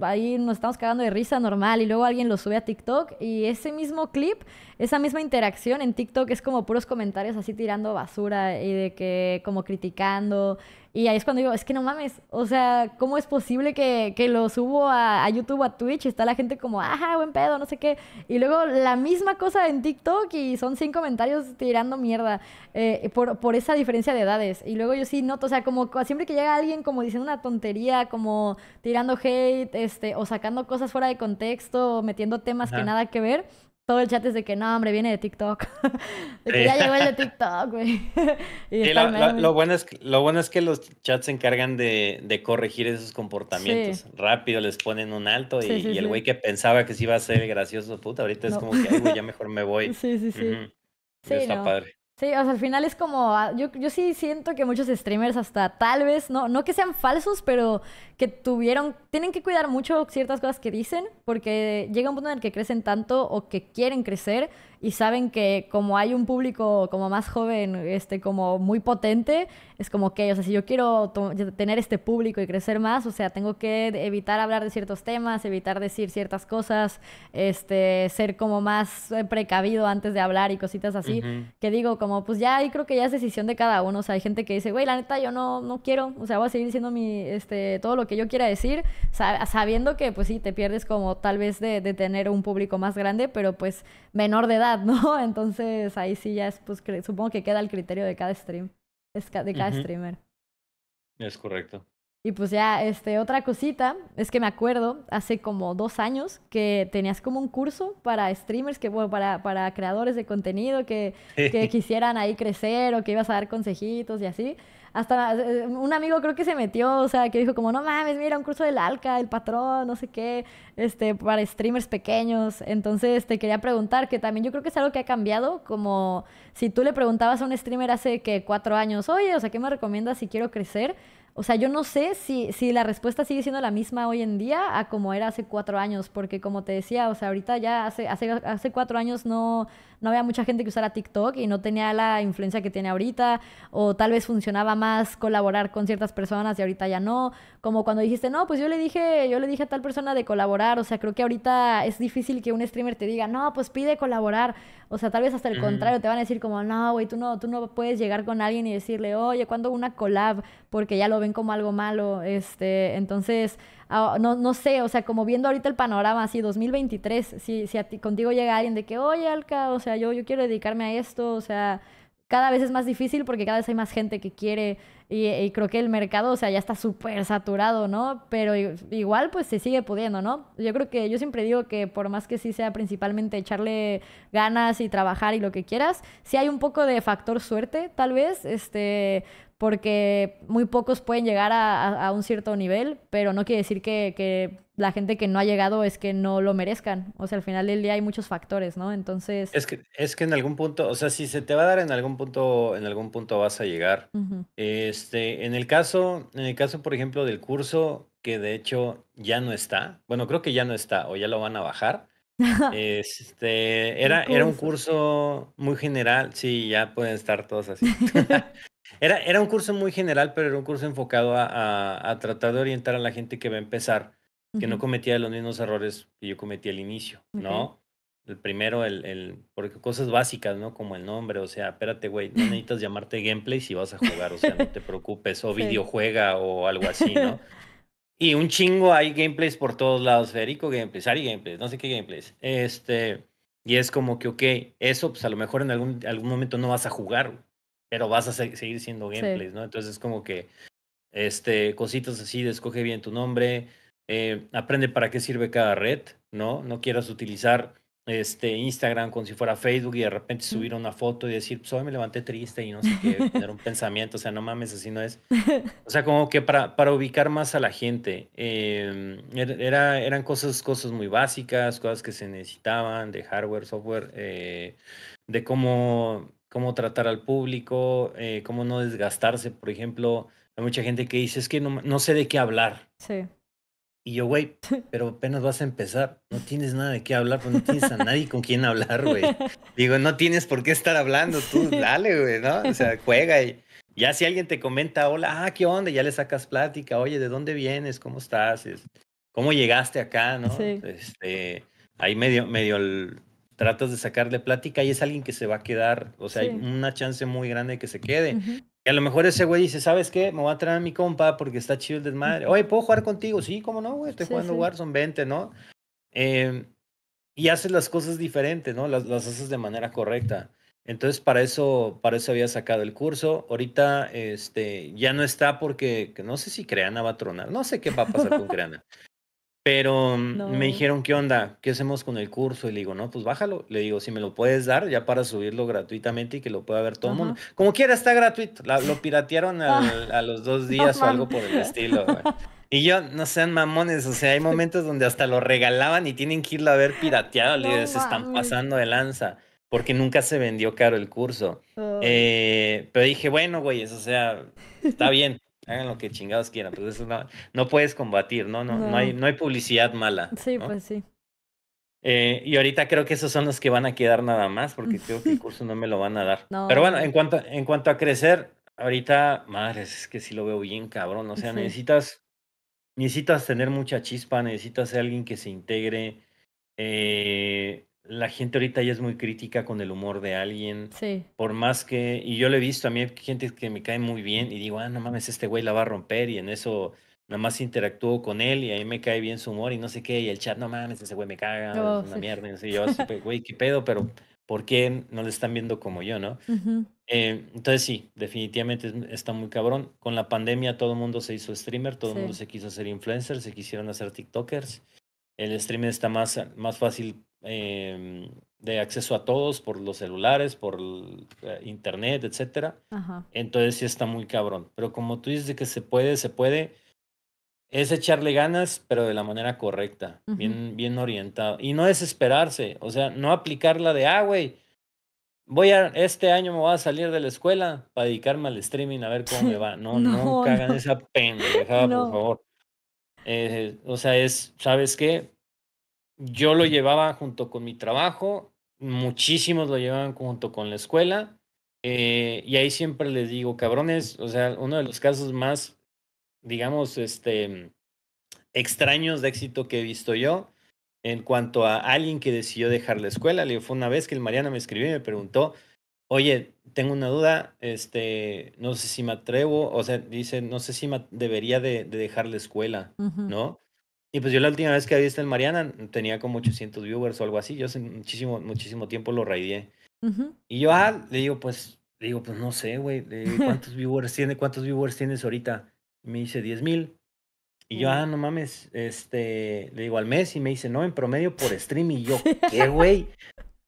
ahí nos estamos cagando de risa normal y luego alguien lo sube a TikTok y ese mismo clip, esa misma interacción en TikTok es como puros comentarios así tirando basura y de que como criticando y ahí es cuando digo, es que no mames, o sea, ¿cómo es posible que, lo subo a, a, YouTube, a Twitch? Y está la gente como, ajá, buen pedo, no sé qué. Y luego la misma cosa en TikTok y son 100 comentarios tirando mierda eh, por, por, esa diferencia de edades. Y luego yo sí noto, o sea, como siempre que llega alguien como diciendo una tontería, como tirando hate, este, o sacando cosas fuera de contexto, metiendo temas que nada que ver, todo el chat es de que, no, hombre, viene de TikTok. [LAUGHS] de ya llegó el de [LAUGHS] TikTok, güey. [LAUGHS] lo, bueno es que, los chats se encargan de, corregir esos comportamientos. Rápido les ponen un alto y, el güey que pensaba que sí iba a ser gracioso, puta, ahorita es como que, ya mejor me voy. Sí, sí, sí. Está padre. Sí, o sea, al final es como, ah, yo, sí siento que muchos streamers hasta tal vez, no, no que sean falsos, pero que tuvieron, tienen que cuidar mucho ciertas cosas que dicen, porque llega un punto en el que crecen tanto o que quieren crecer, y saben que como hay un público como más joven, este, como muy potente, es como que, o sea, si yo quiero tener este público y crecer más, o sea, tengo que evitar hablar de ciertos temas, evitar decir ciertas cosas, este, ser como más eh, precavido antes de hablar y cositas así, que digo, como, pues ya ahí creo que ya es decisión de cada uno, o sea, hay gente que dice, güey, la neta, yo no, no quiero, o sea, voy a seguir diciendo mi, este, todo lo que yo quiera decir, sabiendo que, pues sí, te pierdes como tal vez de tener un público más grande, pero pues menor de edad, [LAUGHS] ¿no? Entonces ahí sí ya es, pues supongo que queda el criterio de cada stream, de cada streamer. Es correcto. Y pues ya, este, otra cosita, es que me acuerdo hace como dos años que tenías como un curso para streamers, que bueno, para, para creadores de contenido que, que [LAUGHS] quisieran ahí crecer o que ibas a dar consejitos y así. Hasta eh, un amigo creo que se metió, o sea, que dijo como, no mames, mira, un curso del ALCA, el patrón, no sé qué, este, para streamers pequeños. Entonces te este, quería preguntar, que también yo creo que es algo que ha cambiado, como si tú le preguntabas a un streamer hace que cuatro años, oye, o sea, ¿qué me recomiendas si quiero crecer? O sea, yo no sé si, si la respuesta sigue siendo la misma hoy en día a como era hace cuatro años, porque como te decía, o sea, ahorita ya hace, hace, hace cuatro años no no había mucha gente que usara TikTok y no tenía la influencia que tiene ahorita, o tal vez funcionaba más colaborar con ciertas personas y ahorita ya no, como cuando dijiste, no, pues yo le dije, yo le dije a tal persona de colaborar, o sea, creo que ahorita es difícil que un streamer te diga, no, pues pide colaborar, o sea, tal vez hasta el contrario, te van a decir como, no, güey, tú no, tú no puedes llegar con alguien y decirle, oye, ¿cuándo una collab? Porque ya lo ven como algo malo, este, entonces Ah, no, sé, o sea, como viendo ahorita el panorama, así 2023, si, si contigo llega alguien de que, oye, Alca, o sea, yo, yo quiero dedicarme a esto, o sea, cada vez es más difícil porque cada vez hay más gente que quiere y, y creo que el mercado, o sea, ya está súper saturado, ¿no? Pero igual pues se sigue pudiendo, ¿no? Yo creo que yo siempre digo que por más que sí sea principalmente echarle ganas y trabajar y lo que quieras, si hay un poco de factor suerte, tal vez, este, porque muy pocos pueden llegar a, un cierto nivel, pero no quiere decir que, la gente que no ha llegado es que no lo merezcan. O sea, al final del día hay muchos factores, ¿no? Entonces... Es que, es que en algún punto, o sea, si se te va a dar en algún punto, en algún punto vas a llegar. este, en, el caso, en el caso, por ejemplo, del curso, que de hecho ya no está, bueno, creo que ya no está, o ya lo van a bajar. [LAUGHS] Este, era, era un curso muy general, sí, ya pueden estar todos así. [LAUGHS] Era, era un curso muy general, pero era un curso enfocado a, tratar de orientar a la gente que va a empezar, que no cometía los mismos errores que yo cometí al inicio, ¿no? El primero, el, porque cosas básicas, ¿no? Como el nombre, o sea, espérate, güey, no [LAUGHS] necesitas llamarte gameplay si vas a jugar, o sea, no te preocupes, o videojuega o algo así, ¿no? [LAUGHS] Y un chingo hay gameplays por todos lados, Federico gameplays, Ari gameplays, no sé qué gameplays. Este, y es como que, ok, eso pues a lo mejor en algún, algún momento no vas a jugar, pero vas a seguir siendo gameplays, ¿no? Entonces es como que este, cositas así, de escoge bien tu nombre, eh, aprende para qué sirve cada red, ¿no? No quieras utilizar este, Instagram como si fuera Facebook y de repente mm. subir una foto y decir, pues hoy me levanté triste y no sé qué, tener un [LAUGHS] pensamiento, o sea, no mames, así no es. [LAUGHS] O sea, como que para, para ubicar más a la gente, em, er, era, eran cosas, cosas muy básicas, cosas que se necesitaban de hardware, software, eh, de cómo cómo tratar al público, eh, cómo no desgastarse. Por ejemplo, hay mucha gente que dice, es que no, no sé de qué hablar. Sí. Y yo, güey, [LAUGHS] pero apenas vas a empezar, no tienes nada de qué hablar, pues, no tienes a nadie con quien hablar, güey. [LAUGHS] Digo, no tienes por qué estar hablando, tú [LAUGHS] dale, güey, ¿no? O sea, juega y ya si alguien te comenta, hola, ah, ¿qué onda? Ya le sacas plática, oye, ¿de dónde vienes? ¿Cómo estás? ¿Cómo llegaste acá? ¿No? Sí. Este, ahí medio, medio el, tratas de sacarle plática y es alguien que se va a quedar, o sea, hay una chance muy grande de que se quede. Y a lo mejor ese güey dice, ¿sabes qué? Me voy a traer a mi compa porque está chido el desmadre. Oye, ¿puedo jugar contigo? Sí, ¿cómo no, güey? Estoy jugando sí. Warzone 20, ¿no? Eh, y haces las cosas diferentes, ¿no? Las, las haces de manera correcta. Entonces, para eso, para eso había sacado el curso. Ahorita este, ya no está porque no sé si Creana va a tronar. No sé qué va a pasar con [LAUGHS] Creana. Pero mm, me dijeron, ¿qué onda? ¿Qué hacemos con el curso? Y le digo, no, pues bájalo. Le digo, si me lo puedes dar ya para subirlo gratuitamente y que lo pueda ver todo el mundo. Como quiera, está gratuito. lo piratearon [LAUGHS] a los dos días o algo por el estilo. Y yo, no sean mamones, o sea, hay momentos donde hasta lo regalaban y tienen que irlo a ver pirateado. le digo, se están pasando de lanza porque nunca se vendió caro el curso. Eh, pero dije, bueno, güey, eso sea, está bien hagan lo que chingados quieran, pues eso no, puedes combatir, ¿no? No, no. hay, no hay publicidad mala. Sí, pues sí. Eh, y ahorita creo que esos son los que van a quedar nada más, porque [LAUGHS] creo que el curso no me lo van a dar. Pero bueno, en cuanto, en cuanto a crecer, ahorita, madre, es que sí lo veo bien, cabrón. O sea, necesitas, necesitas tener mucha chispa, necesitas ser alguien que se integre. Eh, la gente ahorita ya es muy crítica con el humor de alguien. Sí. Por más que, y yo lo he visto, a mí hay gente que me cae muy bien y digo, ah, no mames, este güey la va a romper y en eso nada más interactúo con él y ahí me cae bien su humor y no sé qué, y el chat, no mames, ese güey me caga, oh, una mierda, y sé yo, [LAUGHS] güey, qué pedo, pero ¿por qué no le están viendo como yo, no? Eh, entonces sí, definitivamente está muy cabrón. Con la pandemia todo el mundo se hizo streamer, todo el mundo se quiso hacer influencer, se quisieron hacer TikTokers. El streaming está más, más fácil eh, de acceso a todos por los celulares, por eh, internet, etcétera. Entonces sí está muy cabrón. Pero como tú dices que se puede, se puede, es echarle ganas, pero de la manera correcta, bien, bien orientado. Y no desesperarse, o sea, no aplicarla de, ah, güey, voy a, este año me voy a salir de la escuela para dedicarme al streaming a ver cómo me [LAUGHS] va. No, no, [LAUGHS] cagan esa pendejada, por favor. Eh, o sea, es, ¿sabes qué? yo lo llevaba junto con mi trabajo, muchísimos lo llevaban junto con la escuela, eh, y ahí siempre les digo, cabrones, o sea, uno de los casos más, digamos, este, extraños de éxito que he visto yo en cuanto a alguien que decidió dejar la escuela. Le fue una vez que el Mariano me escribió y me preguntó, oye, tengo una duda, este, no sé si me atrevo, o sea, dice, no sé si debería de, dejar la escuela, ¿no? Y pues yo la última vez que había visto el Mariana tenía como 800 viewers o algo así. Yo hace muchísimo, muchísimo tiempo lo raideé. Y yo, ah, le digo, pues, le digo, pues no sé, güey, [LAUGHS] ¿cuántos viewers tiene, cuántos viewers tienes ahorita? me dice 10 mil. Y yo, ah, no mames, este, le digo al mes y me dice, no, en promedio por stream. Y yo, [LAUGHS] ¿qué, güey?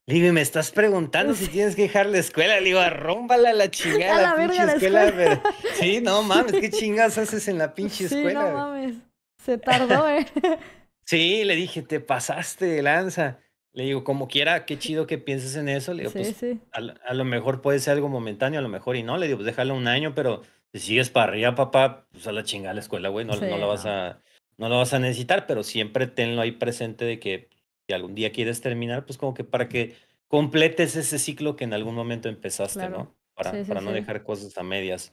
Le digo, y me estás preguntando si tienes que dejar la escuela. Le digo, arrómbala la chingada, la, pinche escuela. sí, no mames, ¿qué chingas haces en la pinche escuela? no mames. Se tardó, ¿eh? [LAUGHS] sí, le dije, te pasaste lanza. Le digo, como quiera, qué chido que pienses en eso. Le digo, pues A, lo mejor puede ser algo momentáneo, a lo mejor y no. Le digo, pues déjalo un año, pero si sigues para arriba, papá, pues a la chingada la escuela, güey. No, la vas a, no lo vas a necesitar, pero siempre tenlo ahí presente de que si algún día quieres terminar, pues como que para que completes ese ciclo que en algún momento empezaste, ¿no? Para, para no dejar cosas a medias.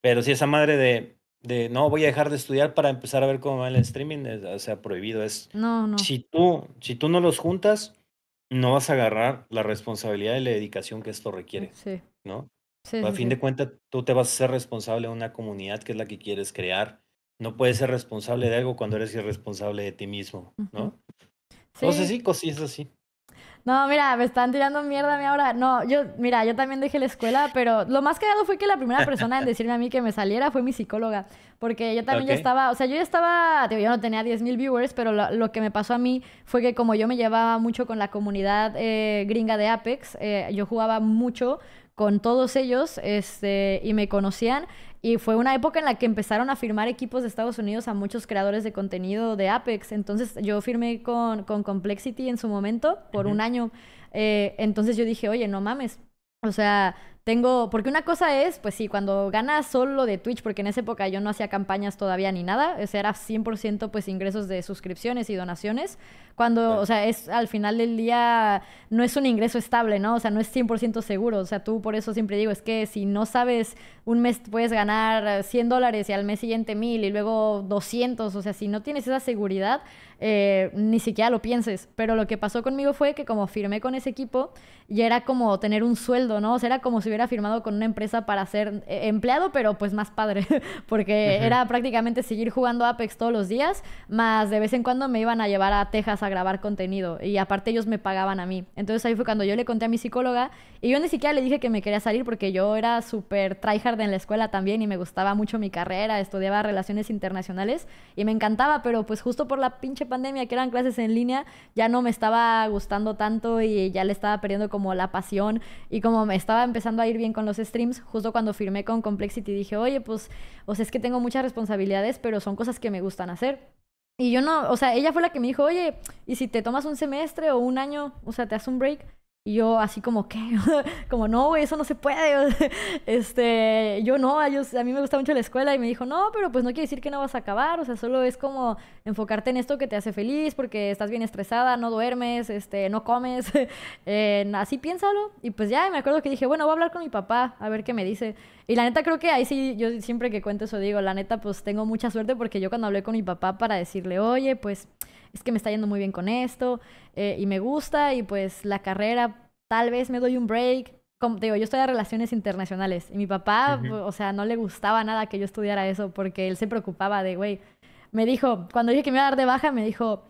Pero si esa madre de, de no voy a dejar de estudiar para empezar a ver cómo va el streaming, o sea, prohibido es. No, Si tú, si tú no los juntas, no vas a agarrar la responsabilidad y la dedicación que esto mm, requiere. ¿No? a fin de cuentas, tú te vas a ser responsable de una comunidad que es la que quieres crear. No puedes ser responsable de algo cuando eres irresponsable de ti mismo, ¿no? Uh Entonces, sí, así. No, mira, me están tirando mierda a mí ahora. No, yo, mira, yo también dejé la escuela, pero lo más cagado fue que la primera persona en decirme a mí que me saliera fue mi psicóloga. Porque yo también ya estaba, o sea, yo ya estaba, yo no tenía 10.000 viewers, pero lo, que me pasó a mí fue que como yo me llevaba mucho con la comunidad eh, gringa de Apex, eh, yo jugaba mucho con todos ellos este, y me conocían. Y fue una época en la que empezaron a firmar equipos de Estados Unidos a muchos creadores de contenido de Apex. Entonces yo firmé con, con Complexity en su momento por un año. Eh, entonces yo dije, oye, no mames. O sea, tengo, porque una cosa es, pues sí, cuando ganas solo de Twitch, porque en esa época yo no hacía campañas todavía ni nada, o sea, era 100% pues ingresos de suscripciones y donaciones, cuando, o sea, es al final del día no es un ingreso estable, ¿no? O sea, no es 100% seguro, o sea, tú por eso siempre digo, es que si no sabes, un mes puedes ganar 100 dólares y al mes siguiente 1000 y luego 200, o sea, si no tienes esa seguridad, eh, ni siquiera lo pienses, pero lo que pasó conmigo fue que como firmé con ese equipo, ya era como tener un sueldo, ¿no? O sea, era como si hubiera firmado con una empresa para ser eh, empleado, pero pues más padre, [LAUGHS] porque era prácticamente seguir jugando Apex todos los días, más de vez en cuando me iban a llevar a Texas a grabar contenido y aparte ellos me pagaban a mí. Entonces ahí fue cuando yo le conté a mi psicóloga y yo ni siquiera le dije que me quería salir porque yo era súper tryhard en la escuela también y me gustaba mucho mi carrera, estudiaba relaciones internacionales y me encantaba, pero pues justo por la pinche pandemia que eran clases en línea, ya no me estaba gustando tanto y ya le estaba perdiendo como la pasión y como me estaba empezando a ir bien con los streams. Justo cuando firmé con Complexity dije, oye, pues, o sea, es que tengo muchas responsabilidades, pero son cosas que me gustan hacer. Y yo no, o sea, ella fue la que me dijo, oye, ¿y si te tomas un semestre o un año, o sea, te haces un break? Y yo así como, ¿qué? [LAUGHS] como, no, güey, eso no se puede. [LAUGHS] este, yo no, yo, a mí me gusta mucho la escuela y me dijo, no, pero pues no quiere decir que no vas a acabar, o sea, solo es como enfocarte en esto que te hace feliz porque estás bien estresada, no duermes, este, no comes, [LAUGHS] así piénsalo. Y pues ya, me acuerdo que dije, bueno, voy a hablar con mi papá, a ver qué me dice. Y la neta creo que ahí sí, yo siempre que cuento eso digo, la neta pues tengo mucha suerte porque yo cuando hablé con mi papá para decirle, oye, pues es que me está yendo muy bien con esto eh, y me gusta y pues la carrera, tal vez me doy un break. digo, yo a relaciones internacionales y mi papá, o sea, no le gustaba nada que yo estudiara eso porque él se preocupaba de, güey, me dijo, cuando dije que me iba a dar de baja, me dijo,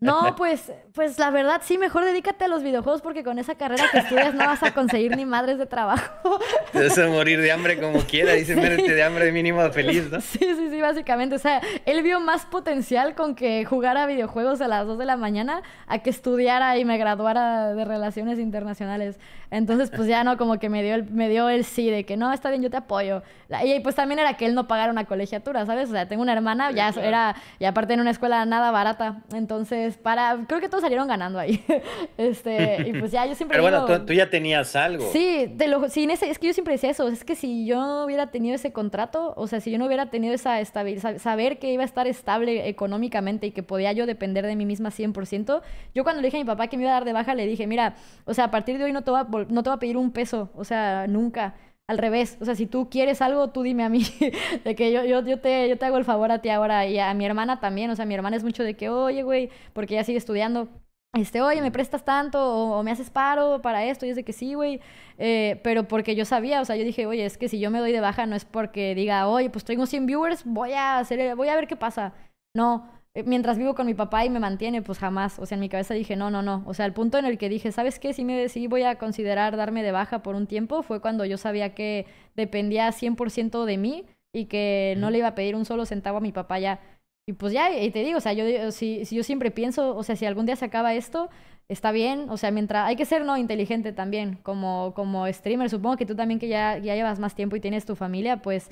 no, pues, pues la verdad sí, mejor dedícate a los videojuegos porque con esa carrera que estudias no vas a conseguir ni madres de trabajo. Te morir de hambre como quiera, dice, sí. de hambre mínimo feliz, ¿no? Sí, sí, sí, básicamente. O sea, él vio más potencial con que jugara videojuegos a las 2 de la mañana a que estudiara y me graduara de relaciones internacionales. Entonces, pues ya no, como que me dio el, me dio el sí de que no, está bien, yo te apoyo. y pues también era que él no pagara una colegiatura, ¿sabes? O sea, tengo una hermana, ya era, y aparte en una escuela nada barata. Entonces, entonces, para, creo que todos salieron ganando ahí. [LAUGHS] este, y pues ya yo siempre... Pero bueno, tú, ya tenías algo. Sí, te lo, es que yo siempre decía eso, es que si yo no hubiera tenido ese contrato, o sea, si yo no hubiera tenido esa estabilidad, saber que iba a estar estable económicamente y que podía yo depender de mí misma 100%, yo cuando le dije a mi papá que me iba a dar de baja, le dije, mira, o sea, a partir de hoy no te no te voy a pedir un peso, o sea, nunca al revés. O sea, si tú quieres algo, tú dime a mí. [LAUGHS] de que yo, yo, yo, te, yo te hago el favor a ti ahora y a mi hermana también. O sea, mi hermana es mucho de que, oye, güey, porque ella sigue estudiando. Este, oye, me prestas tanto o, me haces paro para esto. Y es de que sí, güey. Eh, pero porque yo sabía, o sea, yo dije, oye, es que si yo me doy de baja no es porque diga, oye, pues tengo 100 viewers, voy a hacer, voy a ver qué pasa. No, mientras vivo con mi papá y me mantiene, pues jamás. O sea, en mi cabeza dije, no, no, no. O sea, el punto en el que dije, ¿sabes qué? Si me decidí voy a considerar darme de baja por un tiempo fue cuando yo sabía que dependía 100% de mí y que no le iba a pedir un solo centavo a mi papá ya. Y pues ya, y te digo, o sea, yo, si, si yo siempre pienso, o sea, si algún día se acaba esto, está bien, o sea, mientras hay que ser no inteligente también, como como streamer, supongo que tú también que ya ya llevas más tiempo y tienes tu familia, pues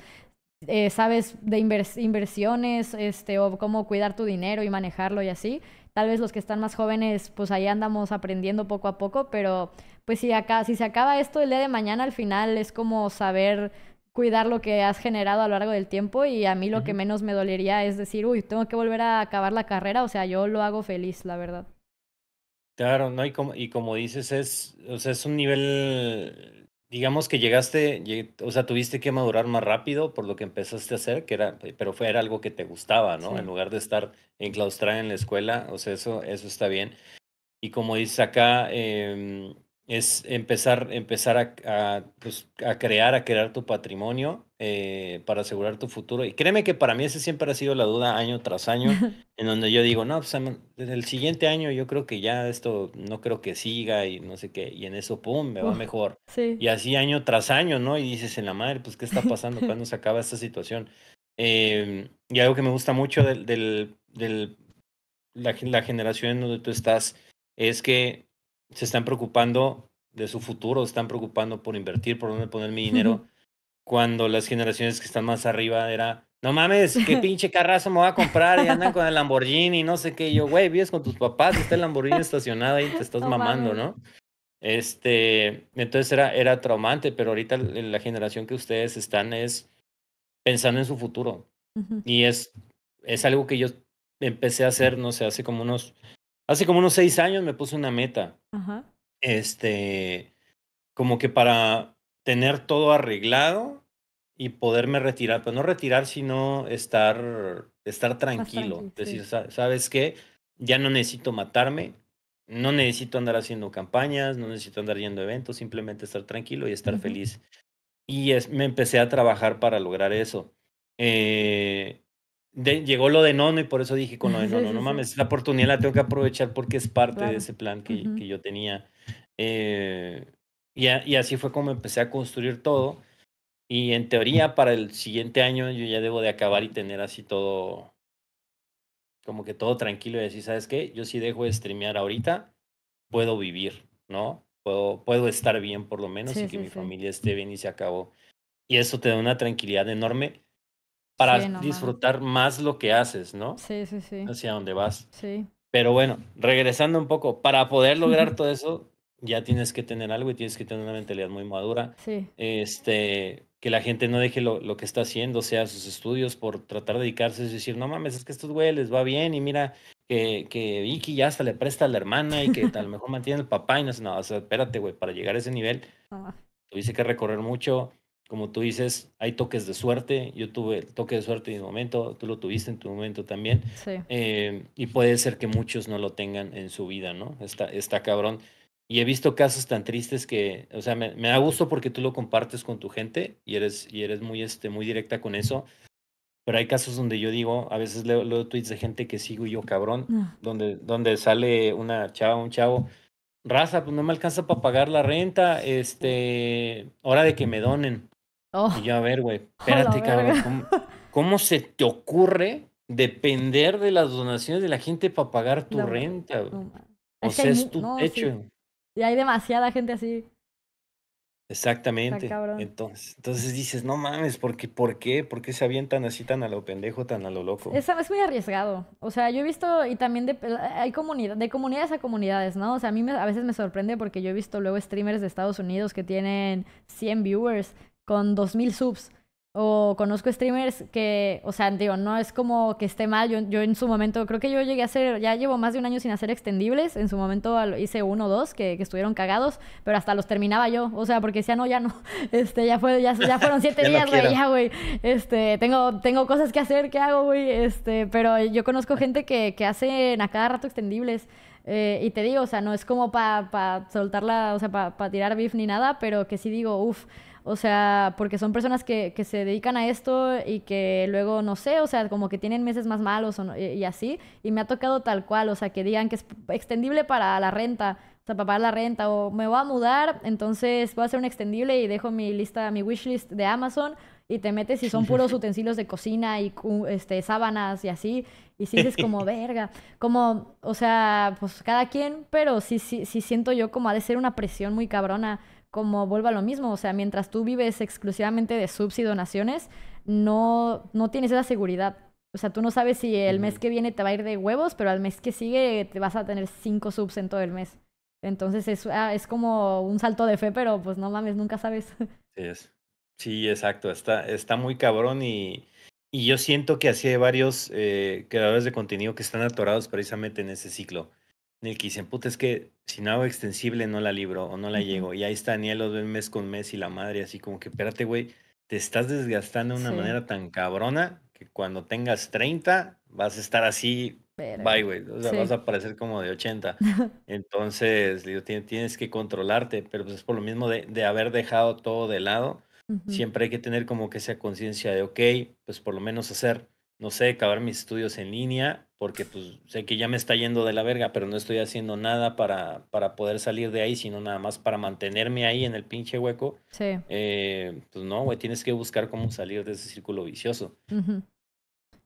eh, sabes de inversiones este, o cómo cuidar tu dinero y manejarlo y así. Tal vez los que están más jóvenes, pues ahí andamos aprendiendo poco a poco, pero pues si, acá, si se acaba esto el día de mañana, al final es como saber cuidar lo que has generado a lo largo del tiempo y a mí lo que menos me dolería es decir, uy, tengo que volver a acabar la carrera, o sea, yo lo hago feliz, la verdad. Claro, ¿no? Y como, y como dices, es, o sea, es un nivel digamos que llegaste, o sea, tuviste que madurar más rápido por lo que empezaste a hacer, que era, pero fue era algo que te gustaba, ¿no? En lugar de estar enclaustrada en la escuela, o sea, eso, eso está bien. Y como dices acá, eh, es empezar, empezar a, pues, a, crear, a crear tu patrimonio eh, para asegurar tu futuro. Y créeme que para mí ese siempre ha sido la duda año tras año, [LAUGHS] en donde yo digo, no, pues desde el siguiente año yo creo que ya esto no creo que siga y no sé qué, y en eso, ¡pum!, me va mejor. Y así año tras año, ¿no? Y dices, en la madre, pues, ¿qué está pasando? ¿Cuándo se acaba esta situación? Em, y algo que me gusta mucho del, del, la, generación en donde tú estás es que se están preocupando de su futuro, están preocupando por invertir, por dónde poner mi dinero, cuando las generaciones que están más arriba era, no mames, qué [LAUGHS] pinche carrazo me voy a comprar y andan con el Lamborghini, y no sé qué, yo, güey, vives con tus papás, está el Lamborghini estacionado y te estás mamando, ¿no? Este, entonces era, era traumante, pero ahorita la generación que ustedes están es pensando en su futuro. Y es, es algo que yo empecé a hacer, no sé, hace como unos Hace como unos seis años me puse una meta. Este, como que para tener todo arreglado y poderme retirar, pero no retirar, sino estar, estar tranquilo. decir, ¿sabes qué? Ya no necesito matarme, no necesito andar haciendo campañas, no necesito andar yendo a eventos, simplemente estar tranquilo y estar feliz. Y me empecé a trabajar para lograr eso. Eh, llegó lo de Nono y por eso dije con lo de [LAUGHS] Nono, no mames, la oportunidad la tengo que aprovechar porque es parte de ese plan que, yo tenía. Eh, y, y, así fue como empecé a construir todo. Y en teoría para el siguiente año yo ya debo de acabar y tener así todo, como que todo tranquilo y decir, ¿sabes qué? Yo si dejo de streamear ahorita, puedo vivir, ¿no? Puedo, puedo estar bien por lo menos y que mi familia esté bien y se acabó. Y eso te da una tranquilidad enorme para disfrutar más lo que haces, ¿no? Sí, sí, sí. Hacia dónde vas. Sí. Pero bueno, regresando un poco, para poder [LAUGHS] lograr todo eso, ya tienes que tener algo y tienes que tener una mentalidad muy madura. Sí. Este, que la gente no deje lo, que está haciendo, sea sus estudios, por tratar de dedicarse, y decir, no mames, es que estos güeyes les va bien y mira, que, que Vicky ya hasta le presta a la hermana y que tal lo mejor mantiene el papá y no sé, no, o sea, espérate, güey, para llegar a ese nivel, ah. [LAUGHS] tuviste que recorrer mucho, como tú dices, hay toques de suerte. Yo tuve el toque de suerte en mi momento, tú lo tuviste en tu momento también. Eh, y puede ser que muchos no lo tengan en su vida, ¿no? Está, está cabrón. Y he visto casos tan tristes que, o sea, me, da gusto porque tú lo compartes con tu gente y eres, y eres muy, este, muy directa con eso. Pero hay casos donde yo digo, a veces leo, tweets de gente que sigo yo, cabrón, donde, donde sale una chava, un chavo, raza, pues no me alcanza para pagar la renta, este, hora de que me donen. Oh. Y yo, a ver, güey, [LAUGHS] espérate, cabrón, ¿cómo, se te ocurre depender de las donaciones de la gente para pagar tu renta? o sea, es, tu Y hay demasiada gente así. Exactamente. entonces, entonces dices, no mames, ¿por qué, ¿por qué? ¿Por qué se avientan así tan a lo pendejo, tan a lo loco? Es, muy arriesgado. O sea, yo he visto, y también hay comunidad, de comunidades a comunidades, ¿no? O sea, a mí a veces me sorprende porque yo he visto luego streamers de Estados Unidos que tienen 100 viewers con 2.000 subs. O conozco streamers que, o sea, digo, no es como que esté mal. Yo, yo en su momento, creo que yo llegué a hacer, ya llevo más de un año sin hacer extendibles. En su momento hice uno o dos que, estuvieron cagados, pero hasta los terminaba yo. O sea, porque decía, no, ya no. [LAUGHS] Este, ya, fue, ya, fueron siete [LAUGHS] días, güey, ya, güey. Este, tengo, tengo cosas que hacer, ¿qué hago, güey? Este, pero yo conozco gente que, que hacen a cada rato extendibles. Eh, y te digo, o sea, no es como para soltarla, o sea, para tirar beef ni nada, pero que sí digo, uff. O sea, porque son personas que, que, se dedican a esto y que luego, no sé, o sea, como que tienen meses más malos y, así. Y me ha tocado tal cual, o sea, que digan que es extendible para la renta, o sea, para pagar la renta, o me voy a mudar, entonces voy a hacer un extendible y dejo mi lista, mi wishlist de Amazon y te metes y son [LAUGHS] puros utensilios de cocina y este, sábanas y así. Y sí como, [LAUGHS] verga, como, o sea, pues cada quien, pero sí, sí, sí siento yo como ha de ser una presión muy cabrona como vuelva lo mismo, o sea, mientras tú vives exclusivamente de subs y donaciones, no, no tienes esa seguridad. O sea, tú no sabes si el mes que viene te va a ir de huevos, pero al mes que sigue te vas a tener cinco subs en todo el mes. Entonces es, ah, como un salto de fe, pero pues no mames, nunca sabes. [LAUGHS] Sí, es. sí exacto, está, está muy cabrón y, y yo siento que así hay varios eh, creadores de contenido que están atorados precisamente en ese ciclo. En el que dicen, puta, es que si no hago extensible no la libro o no la llego. Y ahí está Daniel, ven mes con mes y la madre, así como que, espérate, güey, te estás desgastando de una manera tan cabrona que cuando tengas 30 vas a estar así, bye, güey. vas a parecer como de 80. [LAUGHS] Entonces, digo, tienes que controlarte, pero pues, es por lo mismo de, haber dejado todo de lado. Siempre hay que tener como que esa conciencia de, ok, pues por lo menos hacer, no sé, acabar mis estudios en línea porque pues sé que ya me está yendo de la verga, pero no estoy haciendo nada para, para poder salir de ahí, sino nada más para mantenerme ahí en el pinche hueco. Sí. Eh, pues no, güey, tienes que buscar cómo salir de ese círculo vicioso.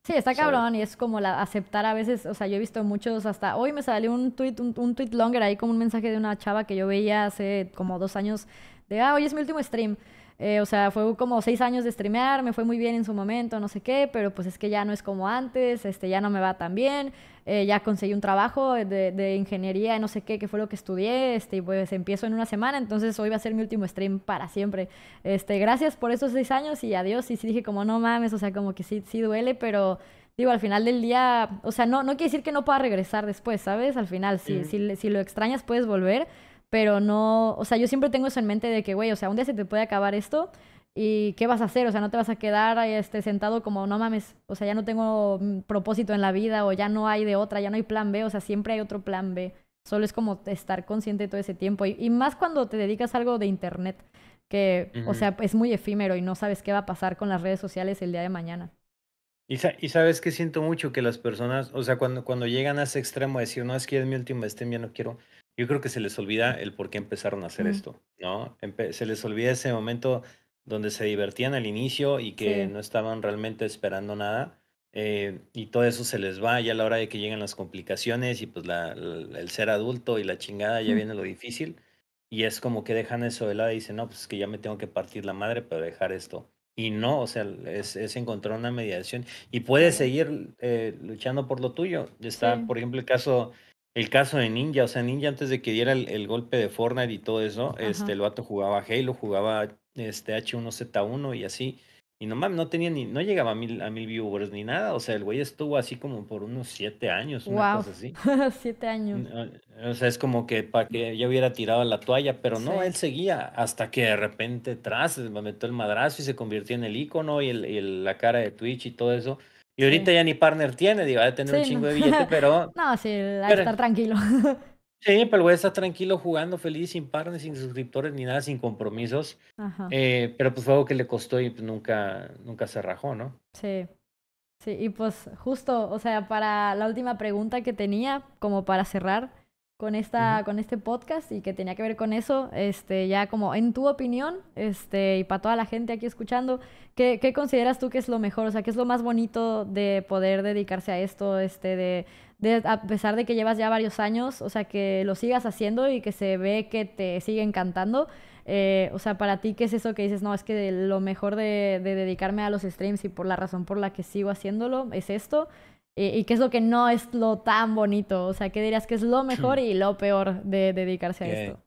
Sí, está cabrón y es como la aceptar a veces, o sea, yo he visto muchos, hasta hoy me salió un tweet, un, un, tweet longer ahí como un mensaje de una chava que yo veía hace como dos años de, ah, hoy es mi último stream. Eh, o sea, fue como seis años de streamear, me fue muy bien en su momento, no sé qué, pero pues es que ya no es como antes, este, ya no me va tan bien, eh, ya conseguí un trabajo de, de, ingeniería, no sé qué, que fue lo que estudié, este, y pues empiezo en una semana, entonces hoy va a ser mi último stream para siempre. Este, gracias por esos seis años y adiós, y sí dije como no mames, o sea, como que sí, sí duele, pero digo, al final del día, o sea, no, no quiere decir que no pueda regresar después, ¿sabes? Al final, si, si lo extrañas puedes volver pero no, o sea, yo siempre tengo eso en mente de que, güey, o sea, un día se te puede acabar esto y ¿qué vas a hacer? O sea, no te vas a quedar eh, este, sentado como, no mames, o sea, ya no tengo mm, propósito en la vida o ya no hay de otra, ya no hay plan B, o sea, siempre hay otro plan B. Solo es como estar consciente de todo ese tiempo y, más cuando te dedicas a algo de internet, que, o sea, es muy efímero y no sabes qué va a pasar con las redes sociales el día de mañana. Y, sabes que siento mucho que las personas, o sea, cuando, cuando llegan a ese extremo de decir, no, es que es mi último este ya no quiero, yo creo que se les olvida el por qué empezaron a hacer esto, ¿no? se les olvida ese momento donde se divertían al inicio y que no estaban realmente esperando nada. Eh, y todo eso se les va ya a la hora de que llegan las complicaciones y pues la, el ser adulto y la chingada ya viene lo difícil. Y es como que dejan eso de lado y dicen, no, pues que ya me tengo que partir la madre para dejar esto. Y no, o sea, es, es encontrar una mediación. Y puedes seguir eh, luchando por lo tuyo. Está, por ejemplo, el caso el caso de Ninja, o sea, Ninja antes de que diera el, golpe de Fortnite y todo eso, este, el vato jugaba Halo, jugaba este H1Z1 y así. Y no no tenía ni, no llegaba a mil, a mil viewers ni nada. O sea, el güey estuvo así como por unos siete años, wow. una cosa así. [LAUGHS] siete años. O sea, es como que para que ya hubiera tirado la toalla, pero no, él seguía hasta que de repente tras se metió el madrazo y se convirtió en el icono y, y el, la cara de Twitch y todo eso. Y ahorita ya ni partner tiene, digo, va a tener un chingo de [LAUGHS] billete, pero. no, sí, hay que estar tranquilo. sí, pero el güey está tranquilo jugando feliz, sin partner, sin suscriptores, ni nada, sin compromisos. Ajá. Eh, pero pues fue algo que le costó y pues nunca, nunca se rajó, ¿no? Sí. Sí, y pues justo, o sea, para la última pregunta que tenía, como para cerrar, con, esta, con este podcast y que tenía que ver con eso, este, ya como en tu opinión, este, y para toda la gente aquí escuchando, ¿qué, consideras tú que es lo mejor? O sea, ¿qué es lo más bonito de poder dedicarse a esto, este, de, a pesar de que llevas ya varios años, o sea, que lo sigas haciendo y que se ve que te sigue encantando? Eh, o sea, para ti, ¿qué es eso que dices? No, es que lo mejor de, de dedicarme a los streams y por la razón por la que sigo haciéndolo es esto y, qué es lo que no es lo tan bonito. O sea, ¿qué dirías que es lo mejor y lo peor de, dedicarse a esto?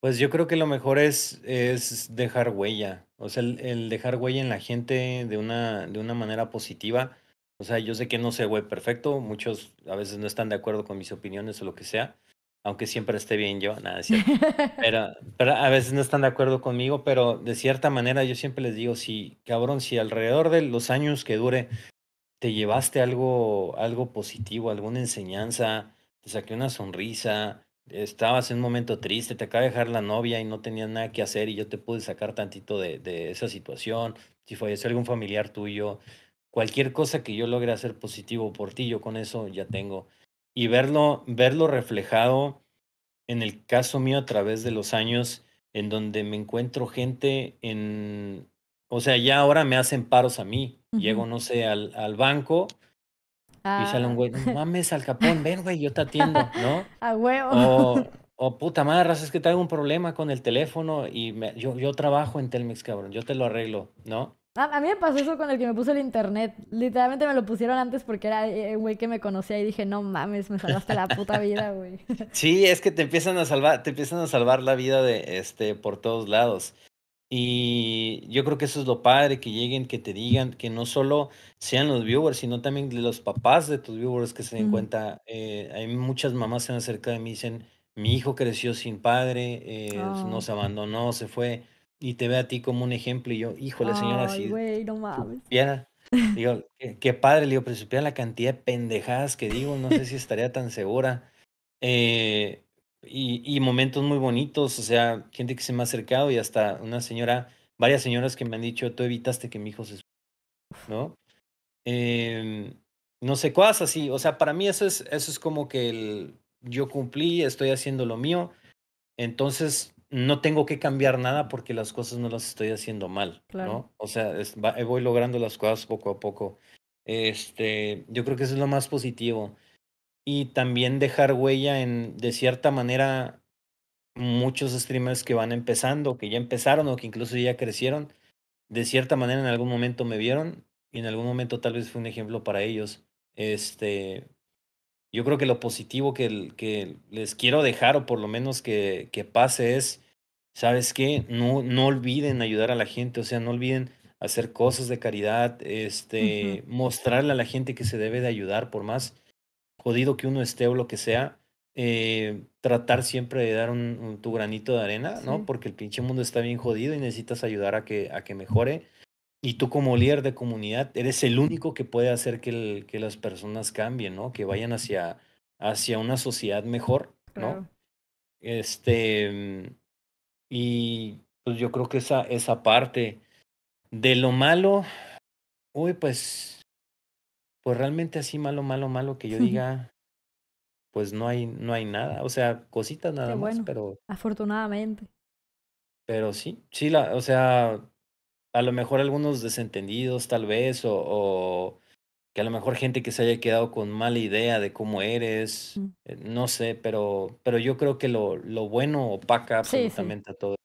Pues yo creo que lo mejor es, es dejar huella. O sea, el, dejar huella en la gente de una, de una manera positiva. O sea, yo sé que no sé, güey, perfecto. Muchos a veces no están de acuerdo con mis opiniones o lo que sea. Aunque siempre esté bien yo, nada, es cierto. [LAUGHS] Pero, pero a veces no están de acuerdo conmigo, pero de cierta manera yo siempre les digo, si, cabrón, si alrededor de los años que dure te llevaste algo, algo positivo, alguna enseñanza, te saqué una sonrisa, estabas en un momento triste, te acaba de dejar la novia y no tenías nada que hacer y yo te pude sacar tantito de, esa situación, si falleció algún familiar tuyo, cualquier cosa que yo logre hacer positivo por ti, yo con eso ya tengo. Y verlo, verlo reflejado en el caso mío a través de los años, en donde me encuentro gente en, o sea, ya ahora me hacen paros a mí. Llego, no sé, al, banco y sale un ah. güey, [LAUGHS] mames, al capón, ven, güey, yo te atiendo, ¿no? [LAUGHS] a huevo. O, [LAUGHS] o puta madre, es que tengo un problema con el teléfono y yo, trabajo en Telmex, cabrón, yo te lo arreglo, ¿no? A, mí me pasó eso con el que me puso el internet. Literalmente me lo pusieron antes porque era eh, güey que me conocía y dije, no mames, me salvaste la puta vida, güey. Sí, es que te empiezan a salvar, te empiezan a salvar la vida de este por todos lados. Y yo creo que eso es lo padre, que lleguen, que te digan, que no solo sean los viewers, sino también los papás de tus viewers que se den cuenta. Eh, hay muchas mamás que se acerca de mí dicen, mi hijo creció sin padre, eh, no ah. se nos abandonó, se fue, y te ve a ti como un ejemplo. Y yo, híjole, señora, sí si no mames. [LAUGHS] digo, qué, padre, le digo, pero la cantidad de pendejadas que digo, no sé si estaría tan segura. Eh, y, y, momentos muy bonitos, o sea, gente que se me ha acercado y hasta una señora, varias señoras que me han dicho, tú evitaste que mi hijo se... [LAUGHS] ¿No? Eh, no sé, cosas así, o sea, para mí eso es, eso es como que el, yo cumplí, estoy haciendo lo mío, entonces no tengo que cambiar nada porque las cosas no las estoy haciendo mal, ¿no? O sea, voy logrando las cosas poco a poco. Este, yo creo que eso es lo más positivo y también dejar huella en, de cierta manera, muchos streamers que van empezando, que ya empezaron o que incluso ya crecieron, de cierta manera en algún momento me vieron y en algún momento tal vez fue un ejemplo para ellos. Este, yo creo que lo positivo que, les quiero dejar o por lo menos que, que pase es, ¿sabes qué? No, no olviden ayudar a la gente, o sea, no olviden hacer cosas de caridad, este, mostrarle a la gente que se debe de ayudar por más jodido que uno esté o lo que sea, eh, tratar siempre de dar un, tu granito de arena, ¿no? Porque el pinche mundo está bien jodido y necesitas ayudar a que, a que mejore. Y tú como líder de comunidad eres el único que puede hacer que, el, que las personas cambien, ¿no? Que vayan hacia, hacia una sociedad mejor, ¿no? Este, y pues yo creo que esa, esa parte de lo malo, uy, pues pues realmente así malo, malo, malo que yo [LAUGHS] diga, pues no hay, no hay nada. O sea, cositas nada más, pero, afortunadamente. pero sí, sí, la, o sea, a lo mejor algunos desentendidos tal vez, o, o que a lo mejor gente que se haya quedado con mala idea de cómo eres, eh, no sé, pero, pero yo creo que lo, lo bueno opaca absolutamente a todo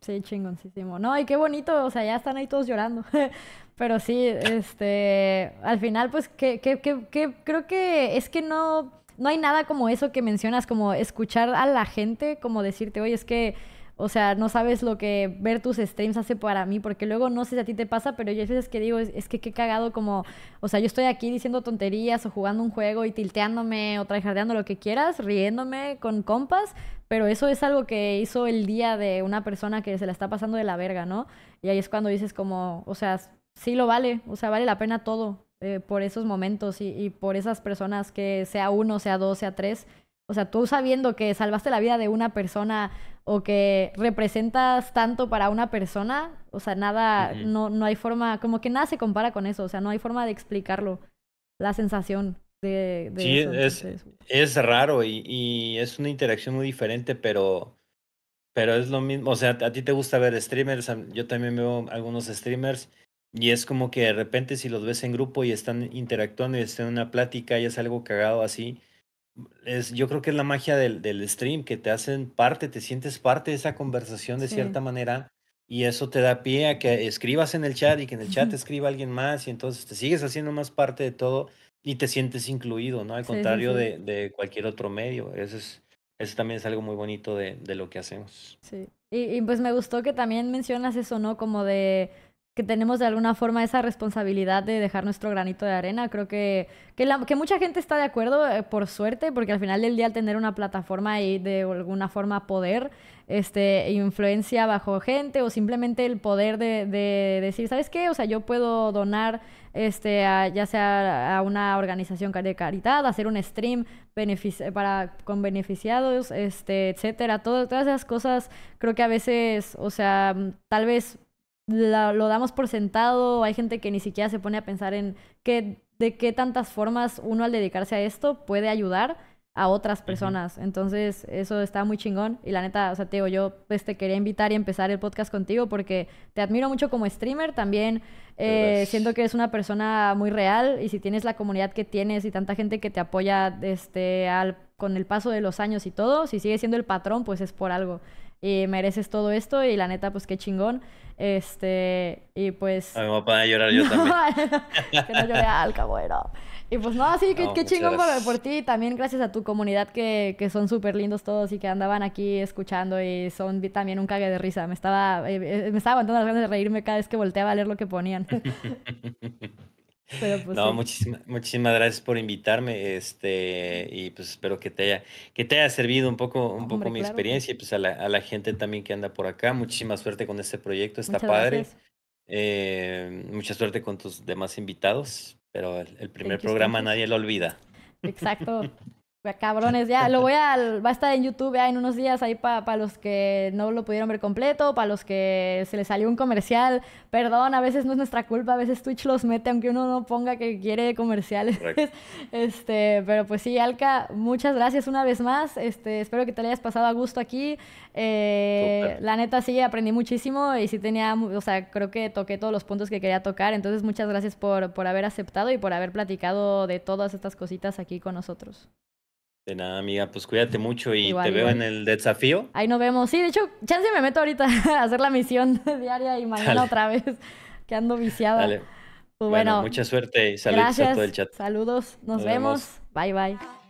Sí, chingoncísimo. No, y qué bonito, o sea, ya están ahí todos llorando. [LAUGHS] Pero sí, este, al final, pues, que creo que es que no, no hay nada como eso que mencionas, como escuchar a la gente, como decirte, oye, es que o sea, no sabes lo que ver tus streams hace para mí, porque luego no sé si a ti te pasa, pero yo a veces que digo, es, que qué cagado como, o sea, yo estoy aquí diciendo tonterías o jugando un juego y tilteándome o trajardeando lo que quieras, riéndome con compas, pero eso es algo que hizo el día de una persona que se la está pasando de la verga, ¿no? Y ahí es cuando dices como, o sea, sí lo vale, o sea, vale la pena todo eh, por esos momentos y, y por esas personas que sea uno, sea dos, sea tres. O sea, tú sabiendo que salvaste la vida de una persona o que representas tanto para una persona, o sea, nada, no, no hay forma, como que nada se compara con eso, o sea, no hay forma de explicarlo, la sensación de... sí, pues. es, raro y, es una interacción muy diferente, pero, pero es lo mismo, o sea, a ti te gusta ver streamers, yo también veo algunos streamers. Y es como que de repente si los ves en grupo y están interactuando y están en una plática y es algo cagado así, es, yo creo que es la magia del, del, stream, que te hacen parte, te sientes parte de esa conversación de cierta manera y eso te da pie a que escribas en el chat y que en el chat te escriba alguien más y entonces te sigues haciendo más parte de todo y te sientes incluido, ¿no? Al contrario De, cualquier otro medio. Eso, es, también es algo muy bonito de, lo que hacemos. Sí. y, pues me gustó que también mencionas eso, ¿no? Como de que tenemos de alguna forma esa responsabilidad de dejar nuestro granito de arena. Creo que, que, la, que mucha gente está de acuerdo, eh, por suerte, porque al final del día al tener una plataforma y de alguna forma poder, este, influencia bajo gente o simplemente el poder de, decir, ¿sabes qué? O sea, yo puedo donar este, ya sea a una organización de caridad, hacer un stream para, con beneficiados, este, etcétera. todas esas cosas creo que a veces, o sea, mm, tal vez lo damos por sentado, hay gente que ni siquiera se pone a pensar en qué, de qué tantas formas uno al dedicarse a esto puede ayudar a otras personas. Entonces, eso está muy chingón. Y la neta, o sea, te digo, yo pues, te quería invitar y empezar el podcast contigo porque te admiro mucho como streamer. También eh, siento que eres una persona muy real y si tienes la comunidad que tienes y tanta gente que te apoya este, al, con el paso de los años y todo, si sigues siendo el patrón, pues es por algo. Y mereces todo esto y la neta, pues qué chingón. Este, y pues. A mi papá a llorar yo [LAUGHS] también. [LAUGHS] que no llore al era Y pues no, sí, que qué, chingón por, ti. También gracias a tu comunidad que, son súper lindos todos y que andaban aquí escuchando y son también un cague de risa. Me estaba, eh, eh, me estaba aguantando las ganas de reírme cada vez que volteaba a leer lo que ponían. [LAUGHS] Pues, no, muchísimas gracias por invitarme, este, y pues espero que te haya, que te haya servido un poco, un poco mi experiencia, y pues a la, gente también que anda por acá, muchísima suerte con este proyecto, está padre. Eh, mucha suerte con tus demás invitados, pero el, primer programa nadie lo olvida. Exacto. [LAUGHS] Cabrones, ya lo voy a. Va a estar en YouTube ya en unos días ahí para los que no lo pudieron ver completo, para los que se les salió un comercial. Perdón, a veces no es nuestra culpa, a veces Twitch los mete, aunque uno no ponga que quiere comerciales. [LAUGHS] este, pero pues sí, Alca muchas gracias una vez más. Este, espero que te lo hayas pasado a gusto aquí. Eh, la neta, sí, aprendí muchísimo y sí tenía. O sea, creo que toqué todos los puntos que quería tocar. Entonces, muchas gracias por, por haber aceptado y por haber platicado de todas estas cositas aquí con nosotros. De nada, amiga, pues cuídate mucho y te veo en el desafío. Ahí nos vemos. Sí, de hecho, chance me meto ahorita [LAUGHS] a hacer la misión [LAUGHS] diaria y mañana otra vez, que ando viciada. Dale. Pues bueno, mucha suerte y saludos a todo el chat. Saludos, nos, vemos. Bye, bye.